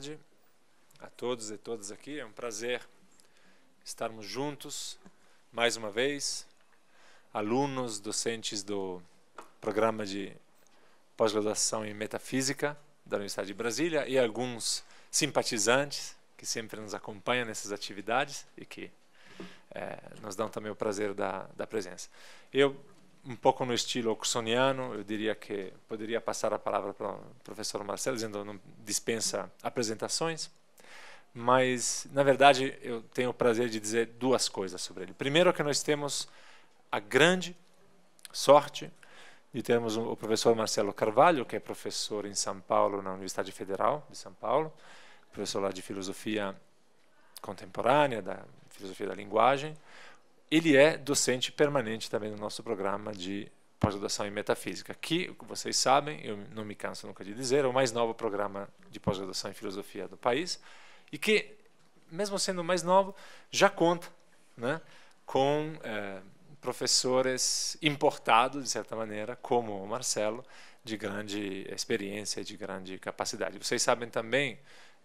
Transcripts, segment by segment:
tarde a todos e todas aqui. É um prazer estarmos juntos mais uma vez, alunos, docentes do programa de pós-graduação em Metafísica da Universidade de Brasília e alguns simpatizantes que sempre nos acompanham nessas atividades e que é, nos dão também o prazer da, da presença. Eu um pouco no estilo oxoniano, eu diria que poderia passar a palavra para o professor Marcelo, dizendo não dispensa apresentações, mas na verdade eu tenho o prazer de dizer duas coisas sobre ele. Primeiro que nós temos a grande sorte de termos o professor Marcelo Carvalho, que é professor em São Paulo, na Universidade Federal de São Paulo, professor lá de filosofia contemporânea, da filosofia da linguagem, ele é docente permanente também no nosso programa de pós-graduação em metafísica, que vocês sabem, eu não me canso nunca de dizer, é o mais novo programa de pós-graduação em filosofia do país e que, mesmo sendo mais novo, já conta, né, com eh, professores importados de certa maneira, como o Marcelo, de grande experiência, de grande capacidade. Vocês sabem também,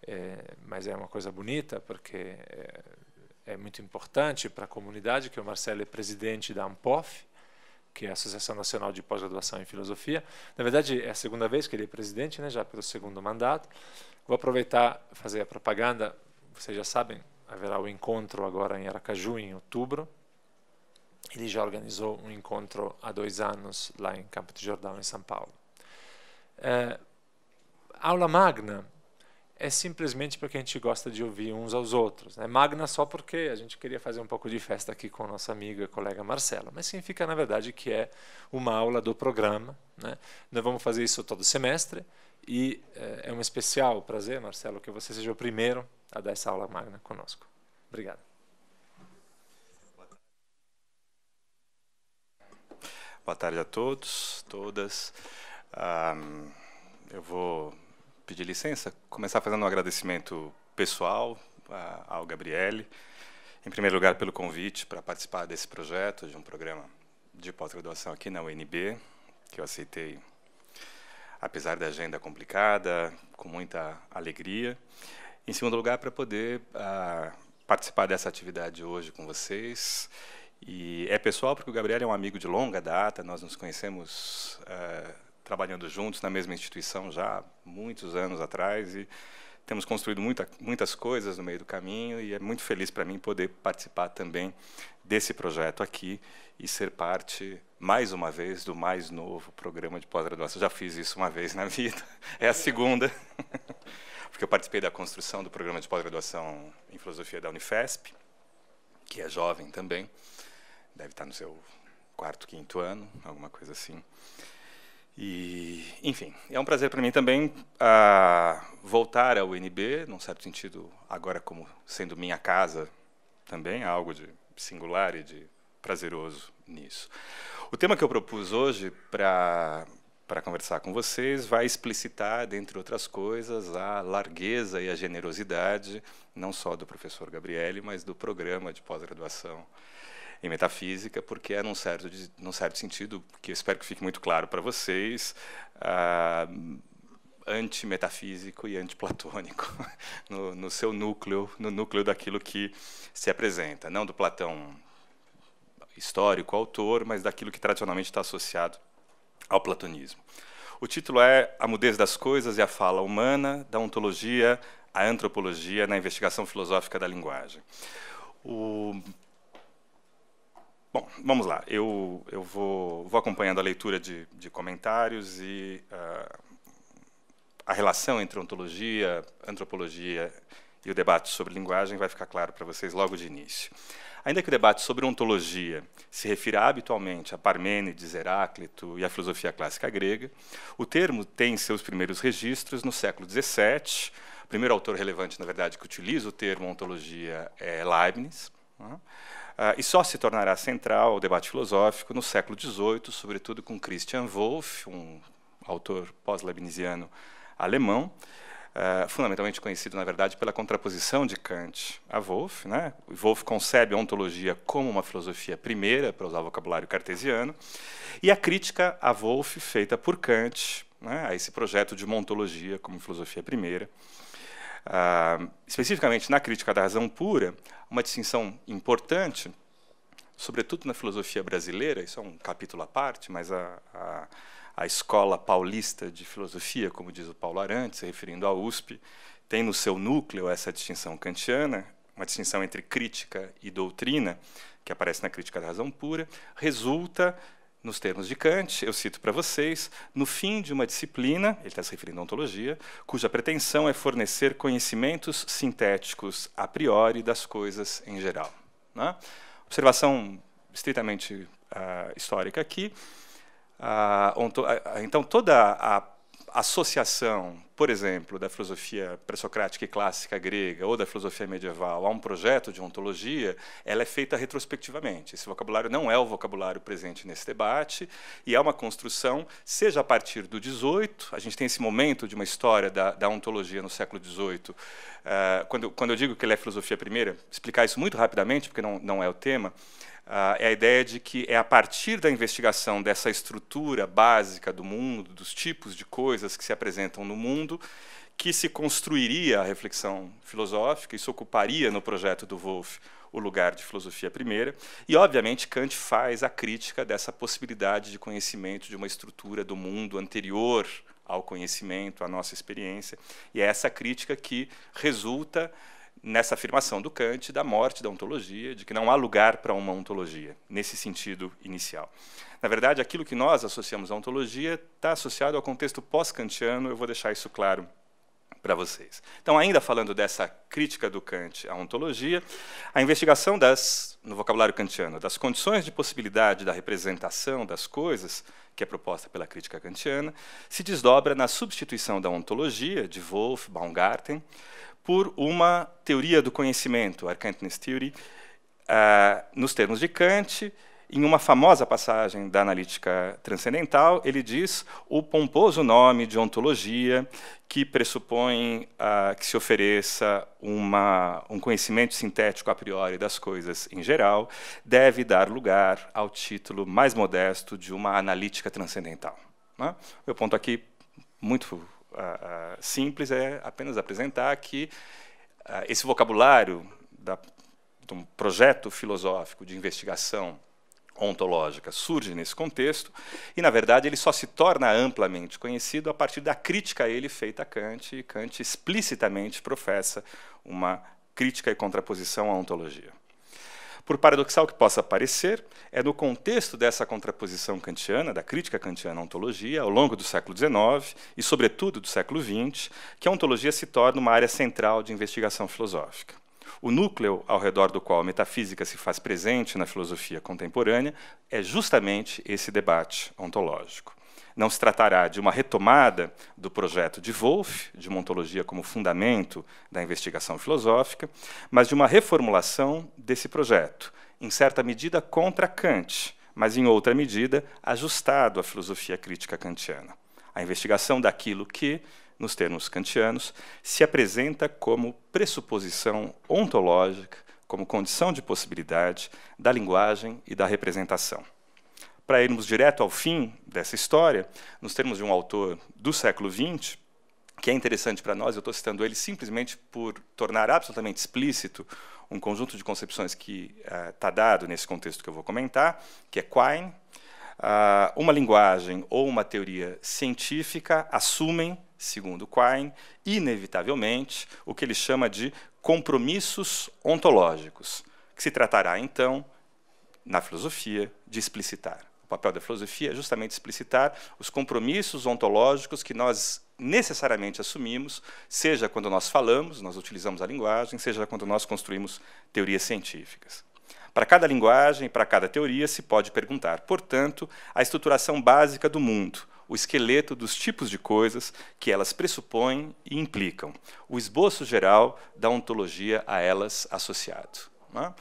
eh, mas é uma coisa bonita porque eh, é muito importante para a comunidade, que o Marcelo é presidente da AMPOF, que é a Associação Nacional de Pós-Graduação em Filosofia. Na verdade, é a segunda vez que ele é presidente, né, já pelo segundo mandato. Vou aproveitar fazer a propaganda. Vocês já sabem, haverá o um encontro agora em Aracaju, em outubro. Ele já organizou um encontro há dois anos lá em Campo de Jordão, em São Paulo. É, aula magna é simplesmente porque a gente gosta de ouvir uns aos outros. Né? Magna só porque a gente queria fazer um pouco de festa aqui com nosso nossa amiga, colega Marcela. Mas significa, na verdade, que é uma aula do programa. Né? Nós vamos fazer isso todo semestre. E eh, é um especial prazer, Marcelo, que você seja o primeiro a dar essa aula magna conosco. Obrigado. Boa tarde a todos, todas. Ah, eu vou pedir licença, começar fazendo um agradecimento pessoal ao Gabriele, em primeiro lugar pelo convite para participar desse projeto, de um programa de pós-graduação aqui na UNB, que eu aceitei, apesar da agenda complicada, com muita alegria. Em segundo lugar, para poder participar dessa atividade hoje com vocês. E é pessoal porque o Gabriel é um amigo de longa data, nós nos conhecemos uh, trabalhando juntos na mesma instituição já há muitos anos atrás e temos construído muita, muitas coisas no meio do caminho e é muito feliz para mim poder participar também desse projeto aqui e ser parte, mais uma vez, do mais novo programa de pós-graduação. Já fiz isso uma vez na vida, é a segunda, porque eu participei da construção do programa de pós-graduação em filosofia da Unifesp, que é jovem também, deve estar no seu quarto, quinto ano, alguma coisa assim. E, enfim, é um prazer para mim também uh, voltar ao UNB, num certo sentido, agora como sendo minha casa também, algo de singular e de prazeroso nisso. O tema que eu propus hoje para para conversar com vocês vai explicitar, dentre outras coisas, a largueza e a generosidade, não só do professor Gabriele, mas do programa de pós-graduação em metafísica, porque é num certo, num certo sentido, que eu espero que fique muito claro para vocês, uh, antimetafísico e antiplatônico, no, no seu núcleo, no núcleo daquilo que se apresenta, não do Platão histórico, autor, mas daquilo que tradicionalmente está associado ao platonismo. O título é A Mudez das Coisas e a Fala Humana, da Ontologia à Antropologia na Investigação Filosófica da Linguagem. O Bom, vamos lá. Eu, eu vou, vou acompanhando a leitura de, de comentários e uh, a relação entre ontologia, antropologia e o debate sobre linguagem vai ficar claro para vocês logo de início. Ainda que o debate sobre ontologia se refira habitualmente a Parmênides, Heráclito e a filosofia clássica grega, o termo tem seus primeiros registros no século XVII. O primeiro autor relevante, na verdade, que utiliza o termo ontologia é Leibniz. Né? Ah, e só se tornará central o debate filosófico no século XVIII, sobretudo com Christian Wolff, um autor pós-leibniziano alemão, Uh, fundamentalmente conhecido, na verdade, pela contraposição de Kant a Wolff. Né? Wolff concebe a ontologia como uma filosofia primeira, para usar o vocabulário cartesiano, e a crítica a Wolff feita por Kant né, a esse projeto de uma ontologia como filosofia primeira ah, especificamente na crítica da razão pura, uma distinção importante, sobretudo na filosofia brasileira, isso é um capítulo à parte, mas a, a, a escola paulista de filosofia, como diz o Paulo Arantes, referindo à USP, tem no seu núcleo essa distinção kantiana, uma distinção entre crítica e doutrina, que aparece na crítica da razão pura, resulta nos termos de Kant, eu cito para vocês, no fim de uma disciplina, ele está se referindo à ontologia, cuja pretensão é fornecer conhecimentos sintéticos a priori das coisas em geral. Né? Observação estritamente uh, histórica aqui. Uh, então, toda a associação, por exemplo, da filosofia pré-socrática e clássica grega ou da filosofia medieval a um projeto de ontologia, ela é feita retrospectivamente. Esse vocabulário não é o vocabulário presente nesse debate e é uma construção, seja a partir do 18, a gente tem esse momento de uma história da, da ontologia no século 18. Uh, eh, quando, quando eu digo que ele é filosofia primeira, explicar isso muito rapidamente, porque não, não é o tema. Uh, é a ideia de que é a partir da investigação dessa estrutura básica do mundo, dos tipos de coisas que se apresentam no mundo, que se construiria a reflexão filosófica, isso ocuparia no projeto do Wolff o lugar de filosofia primeira. E, obviamente, Kant faz a crítica dessa possibilidade de conhecimento de uma estrutura do mundo anterior ao conhecimento, à nossa experiência. E é essa crítica que resulta nessa afirmação do Kant da morte da ontologia, de que não há lugar para uma ontologia, nesse sentido inicial. Na verdade, aquilo que nós associamos à ontologia está associado ao contexto pós-kantiano, eu vou deixar isso claro para vocês. Então, ainda falando dessa crítica do Kant à ontologia, a investigação das, no vocabulário kantiano, das condições de possibilidade da representação das coisas, que é proposta pela crítica kantiana, se desdobra na substituição da ontologia de Wolff, Baumgarten, por uma teoria do conhecimento, a Theory, uh, nos termos de Kant, em uma famosa passagem da Analítica Transcendental, ele diz o pomposo nome de ontologia que pressupõe uh, que se ofereça uma, um conhecimento sintético a priori das coisas em geral, deve dar lugar ao título mais modesto de uma analítica transcendental. Né? Meu ponto aqui, muito simples é apenas apresentar que uh, esse vocabulário da, de um projeto filosófico de investigação ontológica surge nesse contexto e, na verdade, ele só se torna amplamente conhecido a partir da crítica a ele feita a Kant, e Kant explicitamente professa uma crítica e contraposição à ontologia. Por paradoxal que possa parecer, é no contexto dessa contraposição kantiana, da crítica kantiana à ontologia, ao longo do século XIX e, sobretudo, do século XX, que a ontologia se torna uma área central de investigação filosófica. O núcleo ao redor do qual a metafísica se faz presente na filosofia contemporânea é justamente esse debate ontológico não se tratará de uma retomada do projeto de Wolff, de uma ontologia como fundamento da investigação filosófica, mas de uma reformulação desse projeto, em certa medida contra Kant, mas em outra medida ajustado à filosofia crítica kantiana. A investigação daquilo que, nos termos kantianos, se apresenta como pressuposição ontológica, como condição de possibilidade da linguagem e da representação para irmos direto ao fim dessa história, nos termos de um autor do século XX, que é interessante para nós, eu estou citando ele simplesmente por tornar absolutamente explícito um conjunto de concepções que está eh, uh, dado nesse contexto que eu vou comentar, que é Quine. Uh, uma linguagem ou uma teoria científica assumem, segundo Quine, inevitavelmente, o que ele chama de compromissos ontológicos, que se tratará então, na filosofia, de explicitar papel da filosofia é justamente explicitar os compromissos ontológicos que nós necessariamente assumimos, seja quando nós falamos, nós utilizamos a linguagem, seja quando nós construímos teorias científicas. Para cada linguagem, para cada teoria, se pode perguntar, portanto, a estruturação básica do mundo, o esqueleto dos tipos de coisas que elas pressupõem e implicam, o esboço geral da ontologia a elas associado. Não é?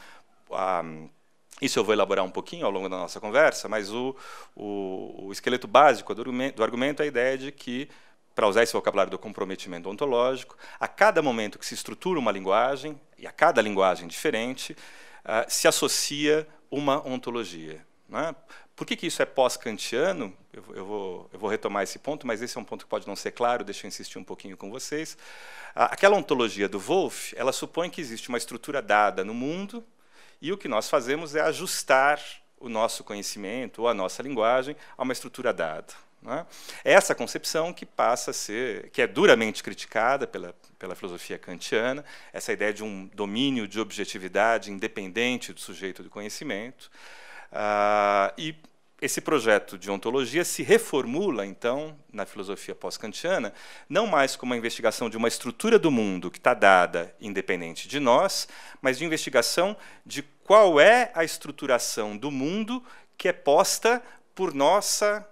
Isso eu vou elaborar um pouquinho ao longo da nossa conversa, mas o, o, o esqueleto básico do argumento, do argumento é a ideia de que para usar esse vocabulário do comprometimento ontológico, a cada momento que se estrutura uma linguagem, e a cada linguagem diferente, uh, se associa uma ontologia. Né? Por que, que isso é pós-kantiano? Eu, eu, vou, eu vou retomar esse ponto, mas esse é um ponto que pode não ser claro, deixa eu insistir um pouquinho com vocês. Uh, aquela ontologia do Wolff, ela supõe que existe uma estrutura dada no mundo, e o que nós fazemos é ajustar o nosso conhecimento ou a nossa linguagem a uma estrutura dada. É? Essa concepção que passa a ser, que é duramente criticada pela, pela filosofia kantiana, essa ideia de um domínio de objetividade independente do sujeito do conhecimento, uh, e esse projeto de ontologia se reformula, então, na filosofia pós-kantiana, não mais como a investigação de uma estrutura do mundo que está dada independente de nós, mas de investigação de qual é a estruturação do mundo que é posta por nossa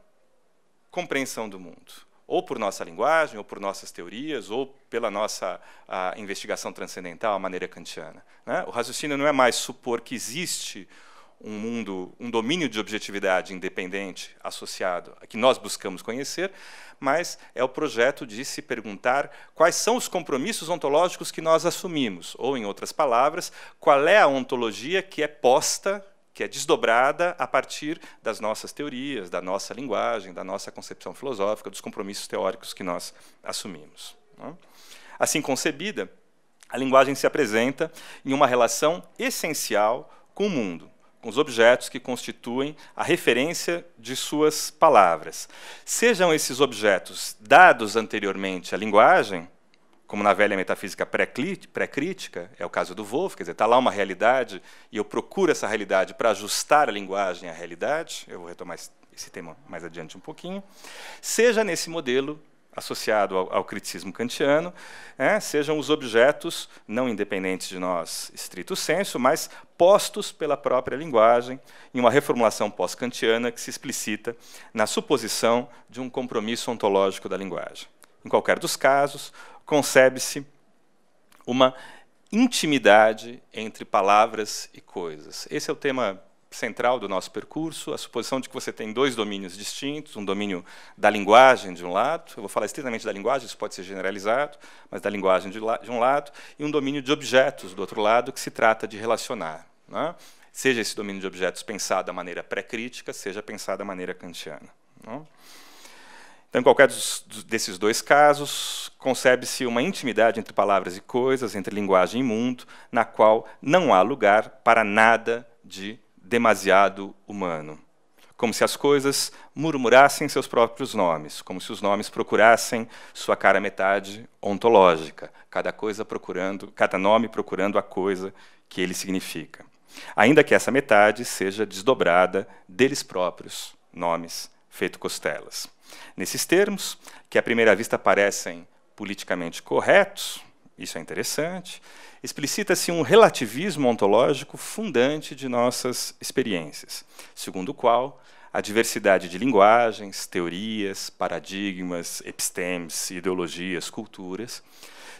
compreensão do mundo, ou por nossa linguagem, ou por nossas teorias, ou pela nossa investigação transcendental, à maneira kantiana. Né? O raciocínio não é mais supor que existe um mundo, um domínio de objetividade independente associado a que nós buscamos conhecer, mas é o projeto de se perguntar quais são os compromissos ontológicos que nós assumimos, ou em outras palavras, qual é a ontologia que é posta que é desdobrada a partir das nossas teorias, da nossa linguagem, da nossa concepção filosófica, dos compromissos teóricos que nós assumimos. É? Assim concebida, a linguagem se apresenta em uma relação essencial com o mundo com os objetos que constituem a referência de suas palavras. Sejam esses objetos dados anteriormente à linguagem, como na velha metafísica pré-crítica, é o caso do Wolff, quer dizer, está lá uma realidade e eu procuro essa realidade para ajustar a linguagem à realidade, eu vou retomar esse tema mais adiante um pouquinho, seja nesse modelo associado ao, ao criticismo kantiano, é, sejam os objetos não independentes de nós, estrito senso, mas postos pela própria linguagem em uma reformulação pós-kantiana que se explicita na suposição de um compromisso ontológico da linguagem. Em qualquer dos casos, concebe-se uma intimidade entre palavras e coisas. Esse é o tema central do nosso percurso, a suposição de que você tem dois domínios distintos, um domínio da linguagem de um lado, eu vou falar estritamente da linguagem, isso pode ser generalizado, mas da linguagem de, la, de um lado, e um domínio de objetos do outro lado, que se trata de relacionar. Né? Seja esse domínio de objetos pensado da maneira pré-crítica, seja pensado da maneira kantiana. Né? Então, em qualquer dos, desses dois casos, concebe-se uma intimidade entre palavras e coisas, entre linguagem e mundo, na qual não há lugar para nada de demasiado humano. Como se as coisas murmurassem seus próprios nomes, como se os nomes procurassem sua cara metade ontológica, cada coisa procurando, cada nome procurando a coisa que ele significa. Ainda que essa metade seja desdobrada deles próprios, nomes feito costelas. Nesses termos, que à primeira vista parecem politicamente corretos, isso é interessante. Explicita-se um relativismo ontológico fundante de nossas experiências, segundo o qual a diversidade de linguagens, teorias, paradigmas, epistemes, ideologias, culturas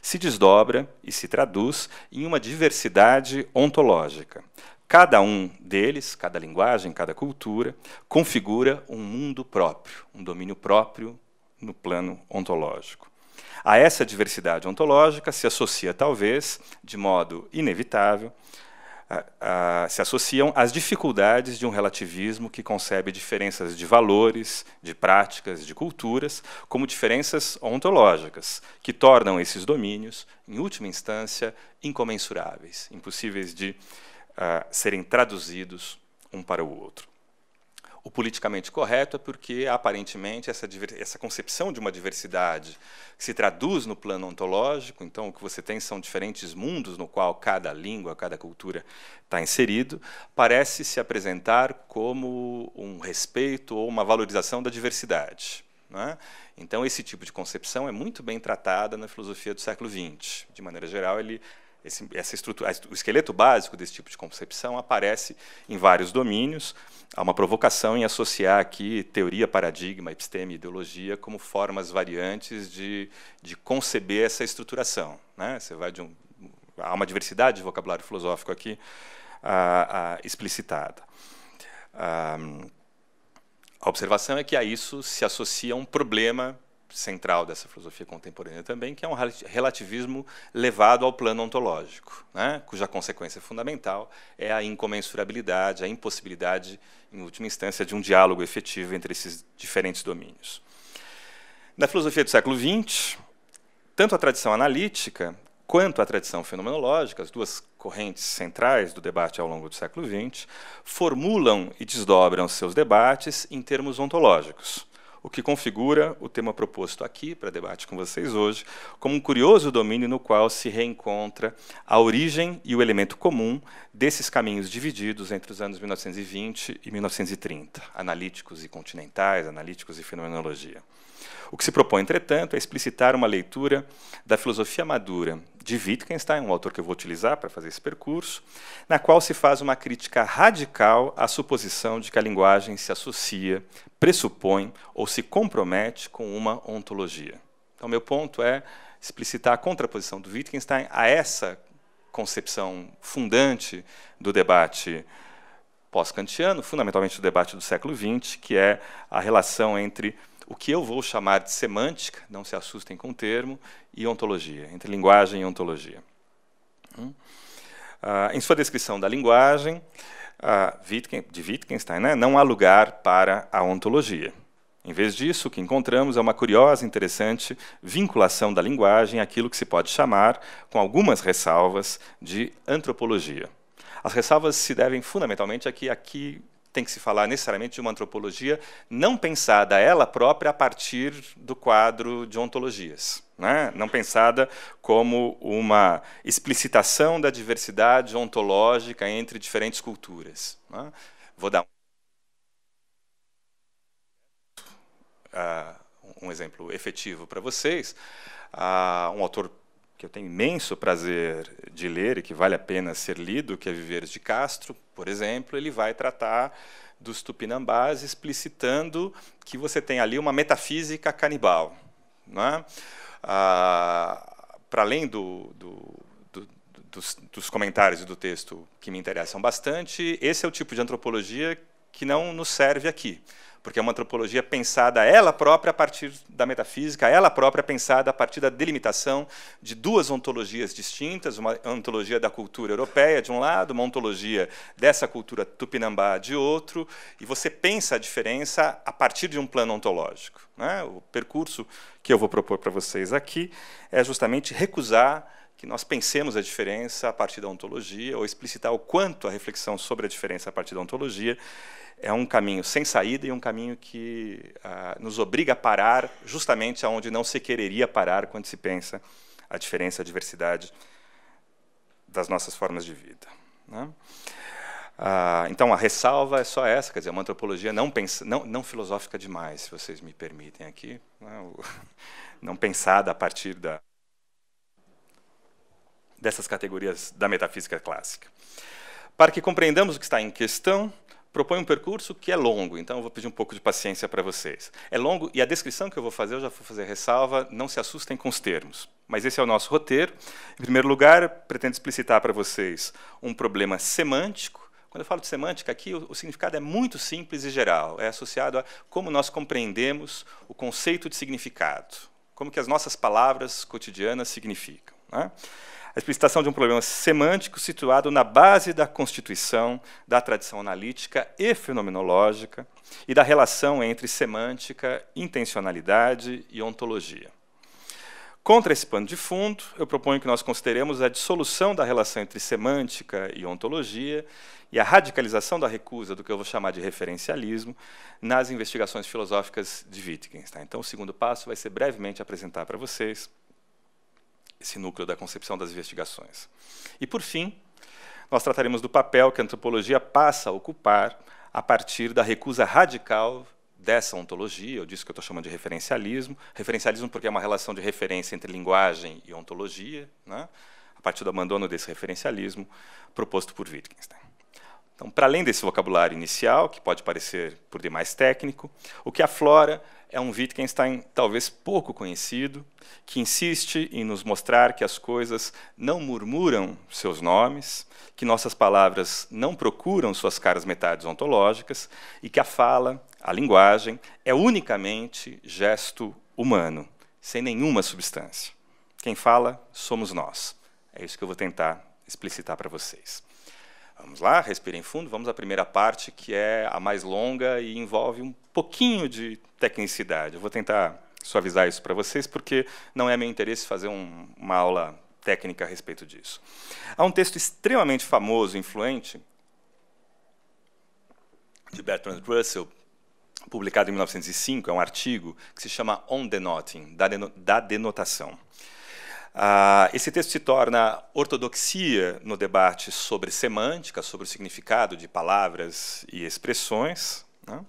se desdobra e se traduz em uma diversidade ontológica. Cada um deles, cada linguagem, cada cultura, configura um mundo próprio, um domínio próprio no plano ontológico. A essa diversidade ontológica se associa, talvez, de modo inevitável, a, a, se associam as dificuldades de um relativismo que concebe diferenças de valores, de práticas, de culturas, como diferenças ontológicas, que tornam esses domínios, em última instância, incomensuráveis, impossíveis de ah, serem traduzidos um para o outro. O politicamente correto é porque, aparentemente, essa, essa concepção de uma diversidade se traduz no plano ontológico, então o que você tem são diferentes mundos no qual cada língua, cada cultura está inserido, parece se apresentar como um respeito ou uma valorização da diversidade. É? Então, esse tipo de concepção é muito bem tratada na filosofia do século XX. De maneira geral, ele esse, essa estrutura, o esqueleto básico desse tipo de concepção aparece em vários domínios. Há uma provocação em associar aqui teoria, paradigma, episteme e ideologia como formas variantes de, de conceber essa estruturação. Né? Você vai de um, há uma diversidade de vocabulário filosófico aqui explicitada. a observação é que a isso se associa um problema central dessa filosofia contemporânea também, que é um relativismo levado ao plano ontológico, né? cuja consequência fundamental é a incomensurabilidade, a impossibilidade, em última instância, de um diálogo efetivo entre esses diferentes domínios. Na filosofia do século XX, tanto a tradição analítica quanto a tradição fenomenológica, as duas correntes centrais do debate ao longo do século XX, formulam e desdobram seus debates em termos ontológicos o que configura o tema proposto aqui para debate com vocês hoje, como um curioso domínio no qual se reencontra a origem e o elemento comum desses caminhos divididos entre os anos 1920 e 1930, analíticos e continentais, analíticos e fenomenologia. O que se propõe, entretanto, é explicitar uma leitura da filosofia madura de Wittgenstein, um autor que eu vou utilizar para fazer esse percurso, na qual se faz uma crítica radical à suposição de que a linguagem se associa, pressupõe ou se compromete com uma ontologia. Então, meu ponto é explicitar a contraposição do Wittgenstein a essa concepção fundante do debate pós-kantiano, fundamentalmente do debate do século XX, que é a relação entre o que eu vou chamar de semântica, não se assustem com o termo, e ontologia, entre linguagem e ontologia. Hum? Ah, em sua descrição da linguagem, ah, de Wittgenstein, né, não há lugar para a ontologia. Em vez disso, o que encontramos é uma curiosa e interessante vinculação da linguagem àquilo que se pode chamar, com algumas ressalvas, de antropologia. As ressalvas se devem fundamentalmente a que aqui tem que se falar necessariamente de uma antropologia não pensada ela própria a partir do quadro de ontologias, né? não pensada como uma explicitação da diversidade ontológica entre diferentes culturas. Né? Vou dar um, uh, um exemplo efetivo para vocês. Uh, um autor que eu tenho imenso prazer de ler e que vale a pena ser lido, que é Viveres de Castro, por exemplo, ele vai tratar dos tupinambás explicitando que você tem ali uma metafísica canibal. Né? Ah, Para além do, do, do, dos, dos comentários do texto que me interessam bastante, esse é o tipo de antropologia que não nos serve aqui porque é uma antropologia pensada ela própria a partir da metafísica, ela própria pensada a partir da delimitação de duas ontologias distintas, uma ontologia da cultura europeia de um lado, uma ontologia dessa cultura tupinambá de outro, e você pensa a diferença a partir de um plano ontológico. Né? O percurso que eu vou propor para vocês aqui é justamente recusar que nós pensemos a diferença a partir da ontologia, ou explicitar o quanto a reflexão sobre a diferença a partir da ontologia é um caminho sem saída e um caminho que ah, nos obriga a parar justamente aonde não se quereria parar quando se pensa a diferença, a diversidade das nossas formas de vida. Né? Ah, então, a ressalva é só essa, quer dizer, é uma antropologia não, pensa, não, não filosófica demais, se vocês me permitem aqui, não, né? não pensada a partir da, dessas categorias da metafísica clássica. Para que compreendamos o que está em questão, propõe um percurso que é longo, então eu vou pedir um pouco de paciência para vocês. É longo e a descrição que eu vou fazer, eu já vou fazer ressalva, não se assustem com os termos. Mas esse é o nosso roteiro. Em primeiro lugar, pretendo explicitar para vocês um problema semântico. Quando eu falo de semântica aqui, o, o significado é muito simples e geral. É associado a como nós compreendemos o conceito de significado, como que as nossas palavras cotidianas significam. Né? a explicitação de um problema semântico situado na base da constituição da tradição analítica e fenomenológica e da relação entre semântica, intencionalidade e ontologia. Contra esse pano de fundo, eu proponho que nós consideremos a dissolução da relação entre semântica e ontologia e a radicalização da recusa do que eu vou chamar de referencialismo nas investigações filosóficas de Wittgenstein. Então, o segundo passo vai ser brevemente apresentar para vocês esse núcleo da concepção das investigações. E, por fim, nós trataremos do papel que a antropologia passa a ocupar a partir da recusa radical dessa ontologia, ou disso que eu estou chamando de referencialismo. Referencialismo porque é uma relação de referência entre linguagem e ontologia, né? a partir do abandono desse referencialismo proposto por Wittgenstein. Então, para além desse vocabulário inicial, que pode parecer por demais técnico, o que aflora é um Wittgenstein talvez pouco conhecido, que insiste em nos mostrar que as coisas não murmuram seus nomes, que nossas palavras não procuram suas caras metades ontológicas e que a fala, a linguagem, é unicamente gesto humano, sem nenhuma substância. Quem fala somos nós. É isso que eu vou tentar explicitar para vocês. Vamos lá, respirem fundo, vamos à primeira parte, que é a mais longa e envolve um pouquinho de tecnicidade. Eu vou tentar suavizar isso para vocês, porque não é meu interesse fazer um, uma aula técnica a respeito disso. Há um texto extremamente famoso e influente de Bertrand Russell, publicado em 1905, é um artigo que se chama On Denoting, da, denotação. Ah, esse texto se torna ortodoxia no debate sobre semântica, sobre o significado de palavras e expressões. Né?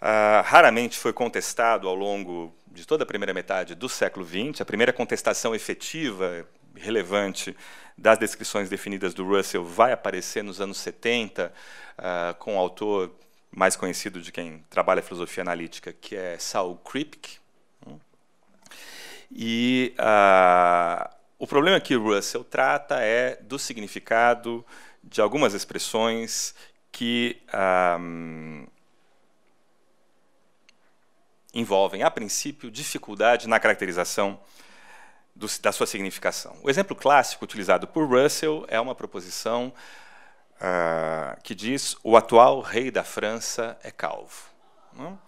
Ah, raramente foi contestado ao longo de toda a primeira metade do século XX. A primeira contestação efetiva, relevante, das descrições definidas do Russell vai aparecer nos anos 70, ah, com o um autor mais conhecido de quem trabalha a filosofia analítica, que é Saul Kripke, e uh, o problema que Russell trata é do significado de algumas expressões que um, ah, envolvem, a princípio, dificuldade na caracterização do, da sua significação. O exemplo clássico utilizado por Russell é uma proposição uh, que diz: o atual rei da França é calvo. Não? É?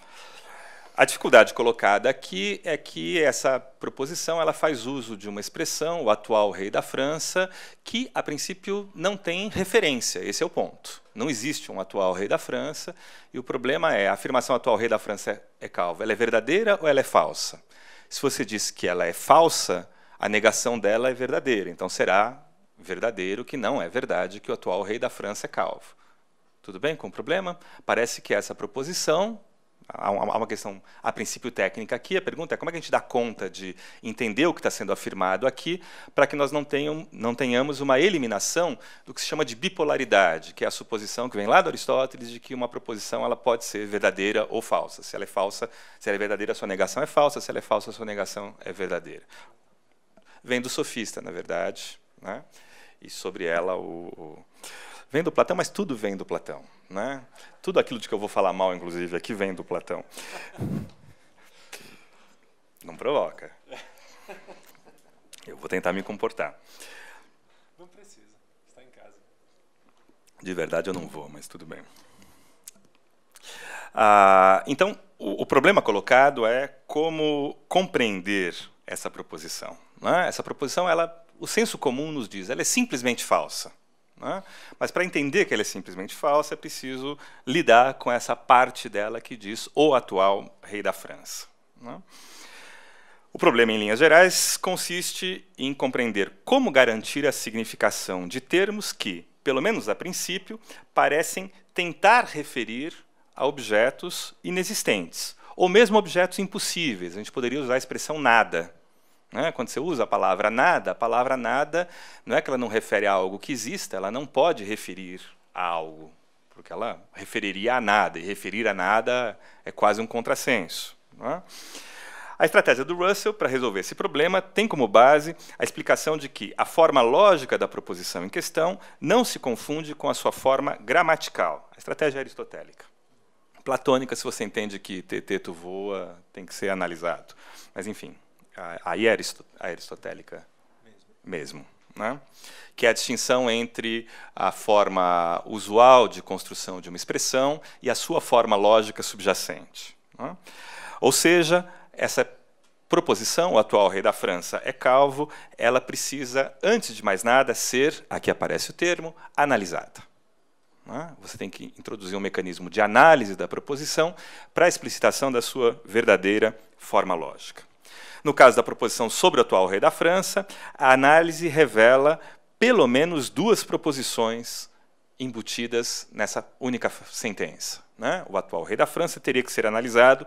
A dificuldade colocada aqui é que essa proposição ela faz uso de uma expressão, o atual rei da França, que a princípio não tem referência. Esse é o ponto. Não existe um atual rei da França, e o problema é a afirmação atual rei da França é calva. Ela é verdadeira ou ela é falsa? Se você diz que ela é falsa, a negação dela é verdadeira. Então será verdadeiro que não é verdade que o atual rei da França é calvo. Tudo bem com o problema? Parece que essa proposição há uma questão a princípio técnica aqui. A pergunta é como é que a gente dá conta de entender o que está sendo afirmado aqui para que nós não, tenham, não tenhamos uma eliminação do que se chama de bipolaridade, que é a suposição que vem lá do Aristóteles de que uma proposição ela pode ser verdadeira ou falsa. Se ela é falsa, se ela é verdadeira, a sua negação é falsa. Se ela é falsa, a sua negação é verdadeira. Vem do sofista, na verdade, né? e sobre ela o, o... vem do Platão, mas tudo vem do Platão. Né? Tudo aquilo de que eu vou falar mal, inclusive, aqui vem do Platão. Não provoca. Eu vou tentar me comportar. Não precisa, está em casa. De verdade eu não vou, mas tudo bem. Ah, então, o, o, problema colocado é como compreender essa proposição. Né? Essa proposição, ela, o senso comum nos diz, ela é simplesmente falsa. Né? Mas para entender que ela é simplesmente falsa, é preciso lidar com essa parte dela que diz o atual rei da França. Né? O problema, em linhas gerais, consiste em compreender como garantir a significação de termos que, pelo menos a princípio, parecem tentar referir a objetos inexistentes, ou mesmo objetos impossíveis. A gente poderia usar a expressão nada. Né? Quando você usa a palavra nada, a palavra nada não é que ela não refere a algo que exista, ela não pode referir a algo, porque ela referiria a nada, e referir a nada é quase um contrassenso. É? A estratégia do Russell para resolver esse problema tem como base a explicação de que a forma lógica da proposição em questão não se confunde com a sua forma gramatical, a estratégia é aristotélica platônica, se você entende que tu voa, tem que ser analisado. Mas, enfim, aí aristotélica mesmo. mesmo né? Que é a distinção entre a forma usual de construção de uma expressão e a sua forma lógica subjacente. Né? Ou seja, essa proposição, o atual rei da França é calvo, ela precisa, antes de mais nada, ser, aqui aparece o termo, analisada. Né? Você tem que introduzir um mecanismo de análise da proposição para a explicitação da sua verdadeira forma lógica. No caso da proposição sobre o atual rei da França, a análise revela pelo menos duas proposições embutidas nessa única sentença. Né? O atual rei da França teria que ser analisado.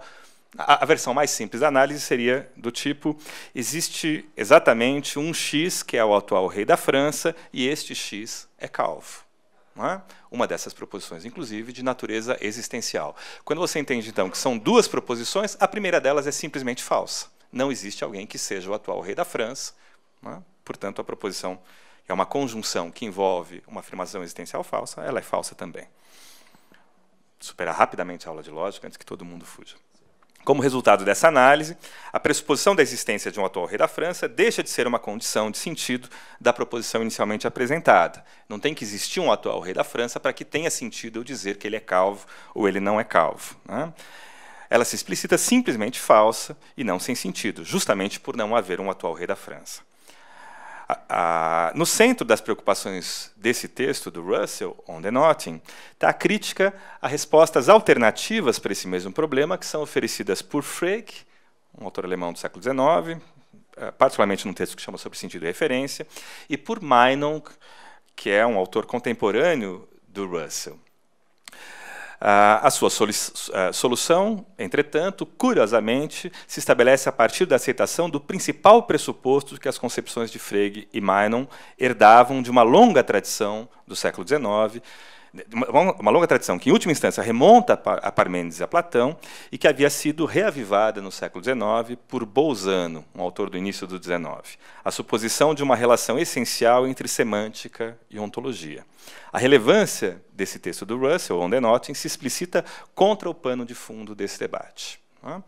A, a versão mais simples da análise seria do tipo: existe exatamente um X que é o atual rei da França e este X é calvo. É? Uma dessas proposições, inclusive, de natureza existencial. Quando você entende, então, que são duas proposições, a primeira delas é simplesmente falsa não existe alguém que seja o atual rei da França. Né? Portanto, a proposição é uma conjunção que envolve uma afirmação existencial falsa, ela é falsa também. Superar rapidamente a aula de lógica antes que todo mundo fuja. Como resultado dessa análise, a pressuposição da existência de um atual rei da França deixa de ser uma condição de sentido da proposição inicialmente apresentada. Não tem que existir um atual rei da França para que tenha sentido eu dizer que ele é calvo ou ele não é calvo. Né? ela se explicita simplesmente falsa e não sem sentido, justamente por não haver um atual rei da França. A, a, no centro das preocupações desse texto do Russell, On the Notting, está a crítica a respostas alternativas para esse mesmo problema que são oferecidas por Frege, um autor alemão do século XIX, eh, particularmente num texto que chama sobre sentido e referência, e por Meinong, que é um autor contemporâneo do Russell a sua é, solução, entretanto, curiosamente, se estabelece a partir da aceitação do principal pressuposto que as concepções de Frege e Meinong herdavam de uma longa tradição do século XIX, uma, longa tradição que, em última instância, remonta a Parmênides e a Platão e que havia sido reavivada no século XIX por Bolzano, um autor do início do XIX, a suposição de uma relação essencial entre semântica e ontologia. A relevância desse texto do Russell, On the se explicita contra o pano de fundo desse debate. Né?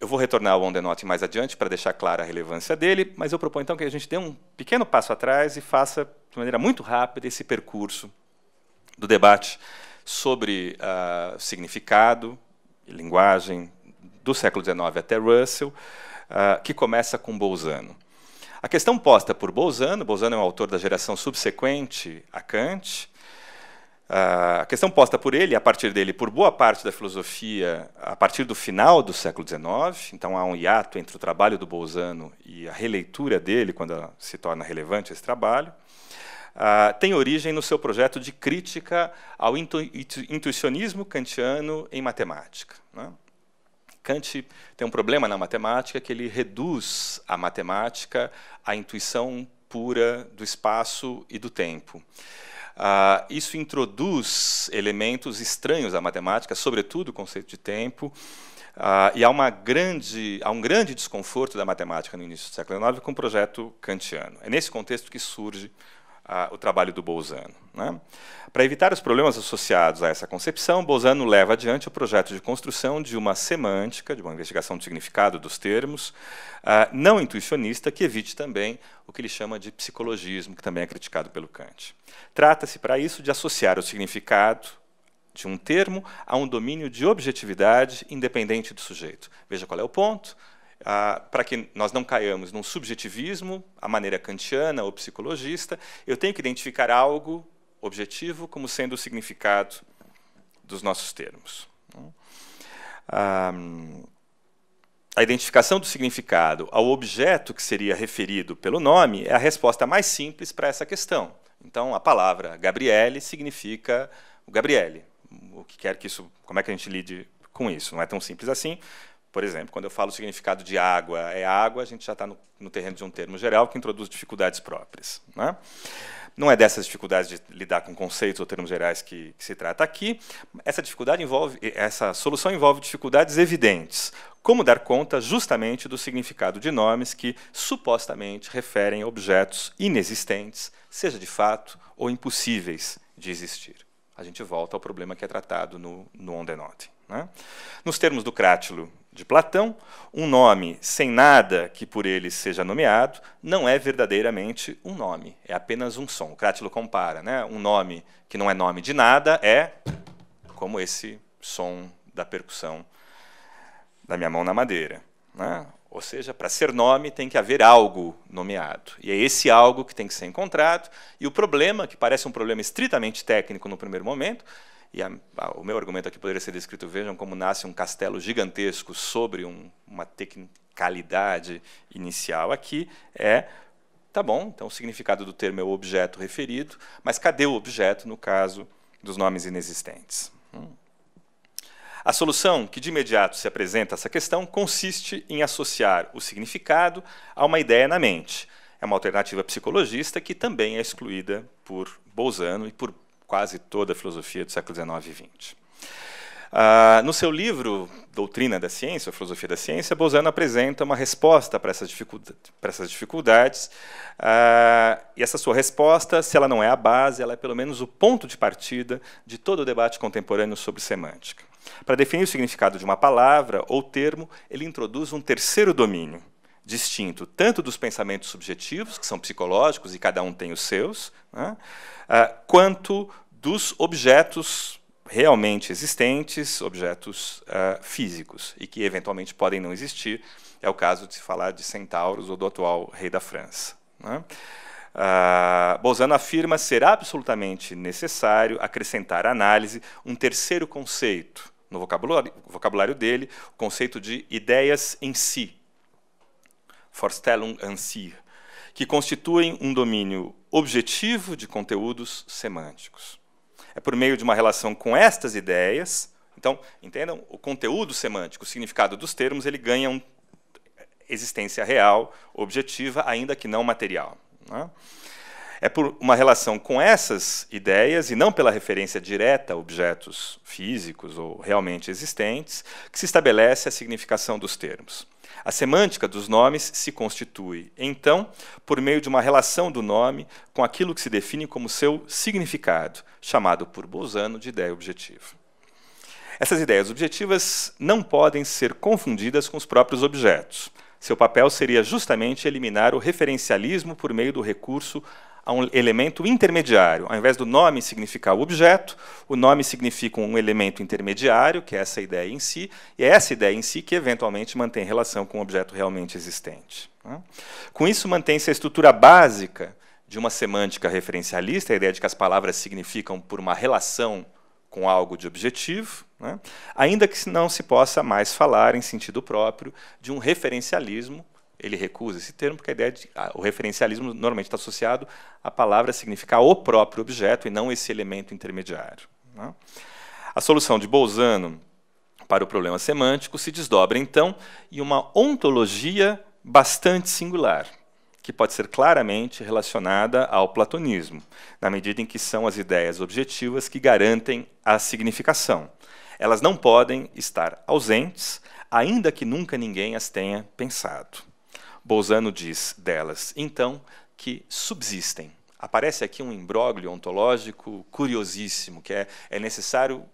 Eu vou retornar ao On the mais adiante para deixar clara a relevância dele, mas eu proponho então que a gente dê um pequeno passo atrás e faça de maneira muito rápida esse percurso do debate sobre uh, significado e linguagem do século XIX até Russell, uh, que começa com Bolzano. A questão posta por Bolzano, Bolzano é um autor da geração subsequente a Kant, Uh, a questão posta por ele, a partir dele, por boa parte da filosofia, a partir do final do século XIX, então há um hiato entre o trabalho do Bolzano e a releitura dele, quando se torna relevante esse trabalho. Ah, tem origem no seu projeto de crítica ao intu intuicionismo kantiano em matemática. Né? Kant tem um problema na matemática que ele reduz a matemática à intuição pura do espaço e do tempo. Uh, isso introduz elementos estranhos à matemática, sobretudo o conceito de tempo, uh, e há, uma grande, há um grande desconforto da matemática no início do século XIX com o projeto kantiano. É nesse contexto que surge o trabalho do Bolzano. Né? Para evitar os problemas associados a essa concepção, Bolzano leva adiante o projeto de construção de uma semântica, de uma investigação do significado dos termos, uh, não intuicionista, que evite também o que ele chama de psicologismo, que também é criticado pelo Kant. Trata-se, para isso, de associar o significado de um termo a um domínio de objetividade independente do sujeito. Veja qual é o ponto, ah, para que nós não caiamos num subjetivismo, a maneira kantiana ou psicologista, eu tenho que identificar algo objetivo como sendo o significado dos nossos termos. Ah, a identificação do significado ao objeto que seria referido pelo nome é a resposta mais simples para essa questão. Então, a palavra Gabriele significa o Gabriele. O que quer que isso, como é que a gente lide com isso? Não é tão simples assim, por exemplo, quando eu falo o significado de água é água, a gente já está no, no, terreno de um termo geral que introduz dificuldades próprias. Né? Não é dessas dificuldades de lidar com conceitos ou termos gerais que, que, se trata aqui. Essa dificuldade envolve, essa solução envolve dificuldades evidentes. Como dar conta justamente do significado de nomes que supostamente referem objetos inexistentes, seja de fato ou impossíveis de existir. A gente volta ao problema que é tratado no, no On the Note. Né? Nos termos do Crátilo de Platão, um nome sem nada que por ele seja nomeado não é verdadeiramente um nome, é apenas um som. O Crátilo compara, né? Um nome que não é nome de nada é como esse som da percussão da minha mão na madeira, né? Ou seja, para ser nome tem que haver algo nomeado. E é esse algo que tem que ser encontrado. E o problema, que parece um problema estritamente técnico no primeiro momento, e a, a, o meu argumento aqui é poderia ser descrito, vejam como nasce um castelo gigantesco sobre um, uma tecnicalidade inicial aqui, é, tá bom, então o significado do termo é o objeto referido, mas cadê o objeto no caso dos nomes inexistentes? Hum. A solução que de imediato se apresenta a essa questão consiste em associar o significado a uma ideia na mente. É uma alternativa psicologista que também é excluída por Bolzano e por quase toda a filosofia do século XIX e XX. Uh, ah, no seu livro Doutrina da Ciência, ou Filosofia da Ciência, Bolzano apresenta uma resposta para essas, dificuldades. essas dificuldades uh, e essa sua resposta, se ela não é a base, ela é pelo menos o ponto de partida de todo o debate contemporâneo sobre semântica. Para definir o significado de uma palavra ou termo, ele introduz um terceiro domínio, distinto tanto dos pensamentos subjetivos, que são psicológicos e cada um tem os seus, né, ah, quanto dos objetos realmente existentes, objetos uh, físicos, e que eventualmente podem não existir. É o caso de se falar de centauros ou do atual rei da França. Né? Uh, Bolzano afirma ser absolutamente necessário acrescentar à análise um terceiro conceito no vocabulário, vocabulário dele, o conceito de ideias em si, Vorstellung an sich, que constituem um domínio objetivo de conteúdos semânticos. É por meio de uma relação com estas ideias. Então, entendam, o conteúdo semântico, o significado dos termos, ele ganha uma existência real, objetiva, ainda que não material. Né? É por uma relação com essas ideias, e não pela referência direta a objetos físicos ou realmente existentes, que se estabelece a significação dos termos. A semântica dos nomes se constitui, então, por meio de uma relação do nome com aquilo que se define como seu significado, chamado por Bolzano de ideia objetiva. Essas ideias objetivas não podem ser confundidas com os próprios objetos. Seu papel seria justamente eliminar o referencialismo por meio do recurso a um elemento intermediário. Ao invés do nome significar o objeto, o nome significa um elemento intermediário, que é essa ideia em si, e é essa ideia em si que eventualmente mantém relação com o objeto realmente existente. Né? Com isso, mantém-se a estrutura básica de uma semântica referencialista, a ideia de que as palavras significam por uma relação com algo de objetivo, né? ainda que não se possa mais falar, em sentido próprio, de um referencialismo ele recusa esse termo porque a ideia de o referencialismo normalmente está associado à palavra significar o próprio objeto e não esse elemento intermediário. Né? A solução de Bolzano para o problema semântico se desdobra então em uma ontologia bastante singular, que pode ser claramente relacionada ao platonismo, na medida em que são as ideias objetivas que garantem a significação. Elas não podem estar ausentes, ainda que nunca ninguém as tenha pensado. Bolzano diz delas, então, que subsistem. Aparece aqui um imbróglio ontológico curiosíssimo, que é, é necessário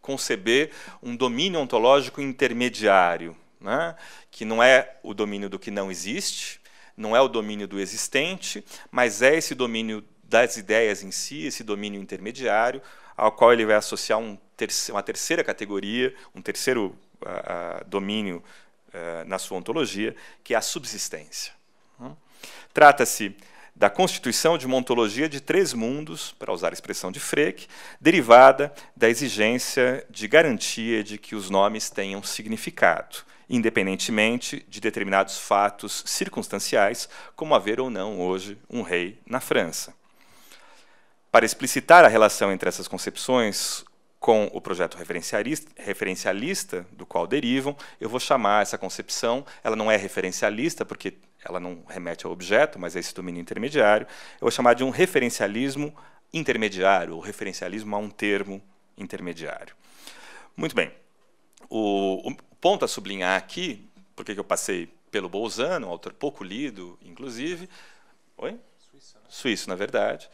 conceber um domínio ontológico intermediário, né? que não é o domínio do que não existe, não é o domínio do existente, mas é esse domínio das ideias em si, esse domínio intermediário, ao qual ele vai associar um terce uma terceira categoria, um terceiro uh, uh, domínio eh, na sua ontologia, que é a subsistência. Hum? Trata-se da constituição de uma ontologia de três mundos, para usar a expressão de Frege, derivada da exigência de garantia de que os nomes tenham significado, independentemente de determinados fatos circunstanciais, como haver ou não hoje um rei na França. Para explicitar a relação entre essas concepções, com o projeto referencialista, referencialista, do qual derivam, eu vou chamar essa concepção, ela não é referencialista, porque ela não remete ao objeto, mas a é esse domínio intermediário, eu vou chamar de um referencialismo intermediário, ou referencialismo a um termo intermediário. Muito bem. O, o ponto a sublinhar aqui, porque eu passei pelo Bolzano, um autor pouco lido, inclusive. Oi? Suíço, né? Suíço na verdade.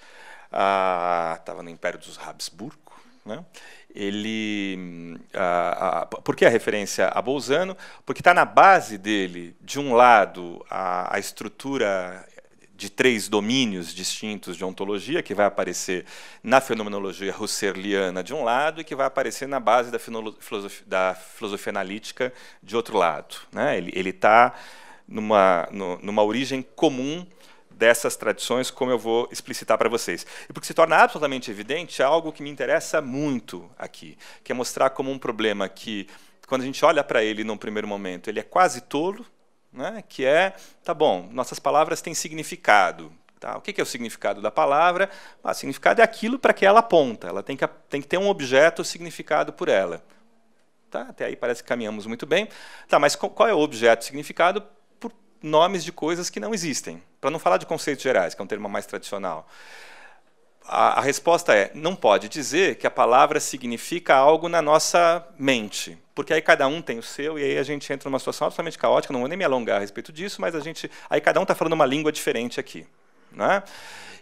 Estava ah, no Império dos Habsburgo né? Ele, hum, a, a, por que a referência a Bolzano? Porque está na base dele, de um lado, a, a estrutura de três domínios distintos de ontologia, que vai aparecer na fenomenologia husserliana de um lado e que vai aparecer na base da, filosofia, da filosofia analítica de outro lado. Né? Ele está numa, numa origem comum dessas tradições, como eu vou explicitar para vocês. E porque se torna absolutamente evidente é algo que me interessa muito aqui, que é mostrar como um problema que, quando a gente olha para ele num primeiro momento, ele é quase tolo, né? que é, tá bom, nossas palavras têm significado, Tá? O que é o significado da palavra? Ah, o significado é aquilo para que ela aponta. Ela tem que, tem que ter um objeto significado por ela. Tá? Até aí parece que caminhamos muito bem. Tá, mas qual é o objeto significado nomes de coisas que não existem, para não falar de conceitos gerais, que é um termo mais tradicional. A, a resposta é: não pode dizer que a palavra significa algo na nossa mente, porque aí cada um tem o seu, e aí a gente entra numa situação absolutamente caótica. Não vou nem me alongar a respeito disso, mas a gente, aí cada um está falando uma língua diferente aqui. Né?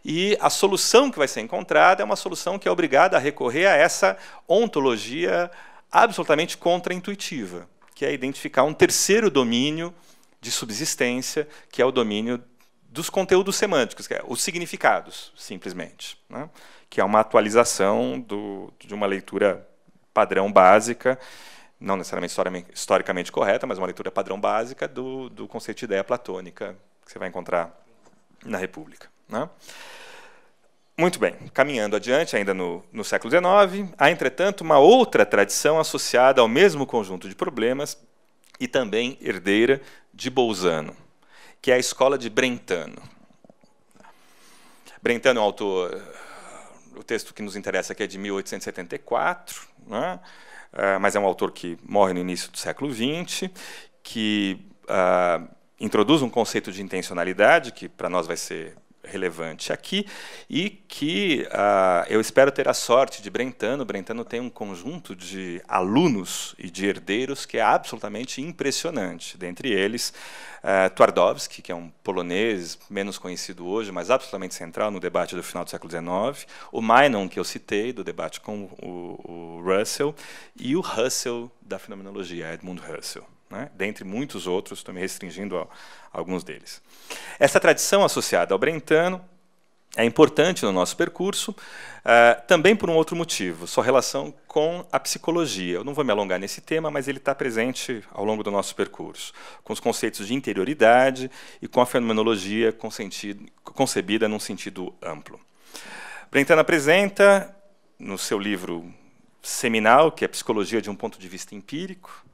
E a solução que vai ser encontrada é uma solução que é obrigada a recorrer a essa ontologia absolutamente contraintuitiva, que é identificar um terceiro domínio de subsistência, que é o domínio dos conteúdos semânticos, é os significados, simplesmente, né? que é uma atualização do, de uma leitura padrão básica, não necessariamente historicamente correta, mas uma leitura padrão básica do, do conceito de ideia platônica que você vai encontrar na República. Né? Muito bem, caminhando adiante, ainda no, no século XIX, há, entretanto, uma outra tradição associada ao mesmo conjunto de problemas e também herdeira de Bolzano, que é a escola de Brentano. Brentano é um autor, o texto que nos interessa aqui é de 1874, né? Ah, mas é um autor que morre no início do século XX, que uh, introduz um conceito de intencionalidade, que para nós vai ser relevante aqui e que uh, eu espero ter a sorte de Brentano. Brentano tem um conjunto de alunos e de herdeiros que é absolutamente impressionante. Dentre eles, uh, Twardowski, que é um polonês menos conhecido hoje, mas absolutamente central no debate do final do século XIX, o Meinon, que eu citei, do debate com o, o Russell, e o Russell da fenomenologia, Edmund Russell né, dentre muitos outros, estou me restringindo a, a alguns deles. Essa tradição associada ao Brentano é importante no nosso percurso, uh, também por um outro motivo, sua relação com a psicologia. Eu não vou me alongar nesse tema, mas ele está presente ao longo do nosso percurso, com os conceitos de interioridade e com a fenomenologia concebida num sentido amplo. Brentano apresenta, no seu livro seminal, que é Psicologia de um Ponto de Vista Empírico,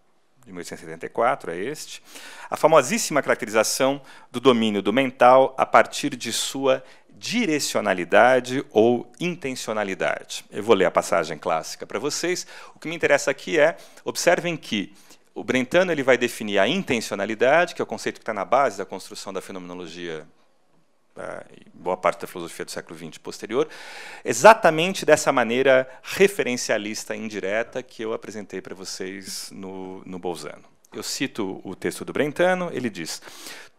de 1874, é este, a famosíssima caracterização do domínio do mental a partir de sua direcionalidade ou intencionalidade. Eu vou ler a passagem clássica para vocês. O que me interessa aqui é, observem que o Brentano ele vai definir a intencionalidade, que é o conceito que está na base da construção da fenomenologia né, boa parte da filosofia do século XX posterior, exatamente dessa maneira referencialista indireta que eu apresentei para vocês no, no Bolzano. Eu cito o texto do Brentano, ele diz: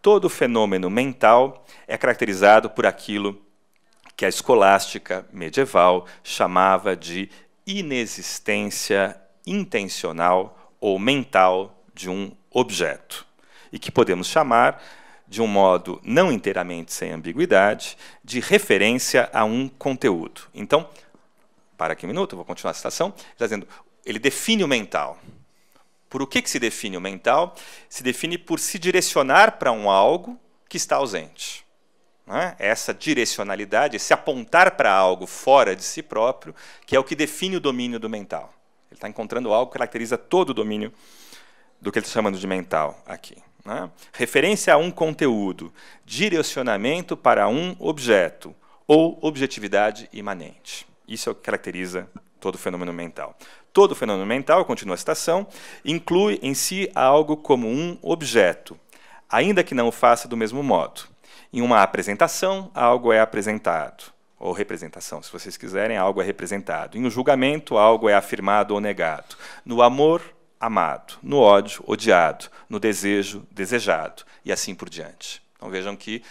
todo fenômeno mental é caracterizado por aquilo que a escolástica medieval chamava de inexistência intencional ou mental de um objeto, e que podemos chamar de um modo não inteiramente sem ambiguidade, de referência a um conteúdo. Então, para aqui um minuto, vou continuar a citação. Está dizendo, ele define o mental. Por o que, que se define o mental? Se define por se direcionar para um algo que está ausente. É? É essa direcionalidade, esse apontar para algo fora de si próprio, que é o que define o domínio do mental. Ele está encontrando algo que caracteriza todo o domínio do que ele está chamando de mental aqui né? referência a um conteúdo, direcionamento para um objeto ou objetividade imanente. Isso é o que caracteriza todo fenômeno mental. Todo fenômeno mental, continua a citação, inclui em si algo como um objeto, ainda que não o faça do mesmo modo. Em uma apresentação, algo é apresentado, ou representação, se vocês quiserem, algo é representado. Em um julgamento, algo é afirmado ou negado. No amor, amado, no ódio, odiado, no desejo, desejado, e assim por diante. Então vejam que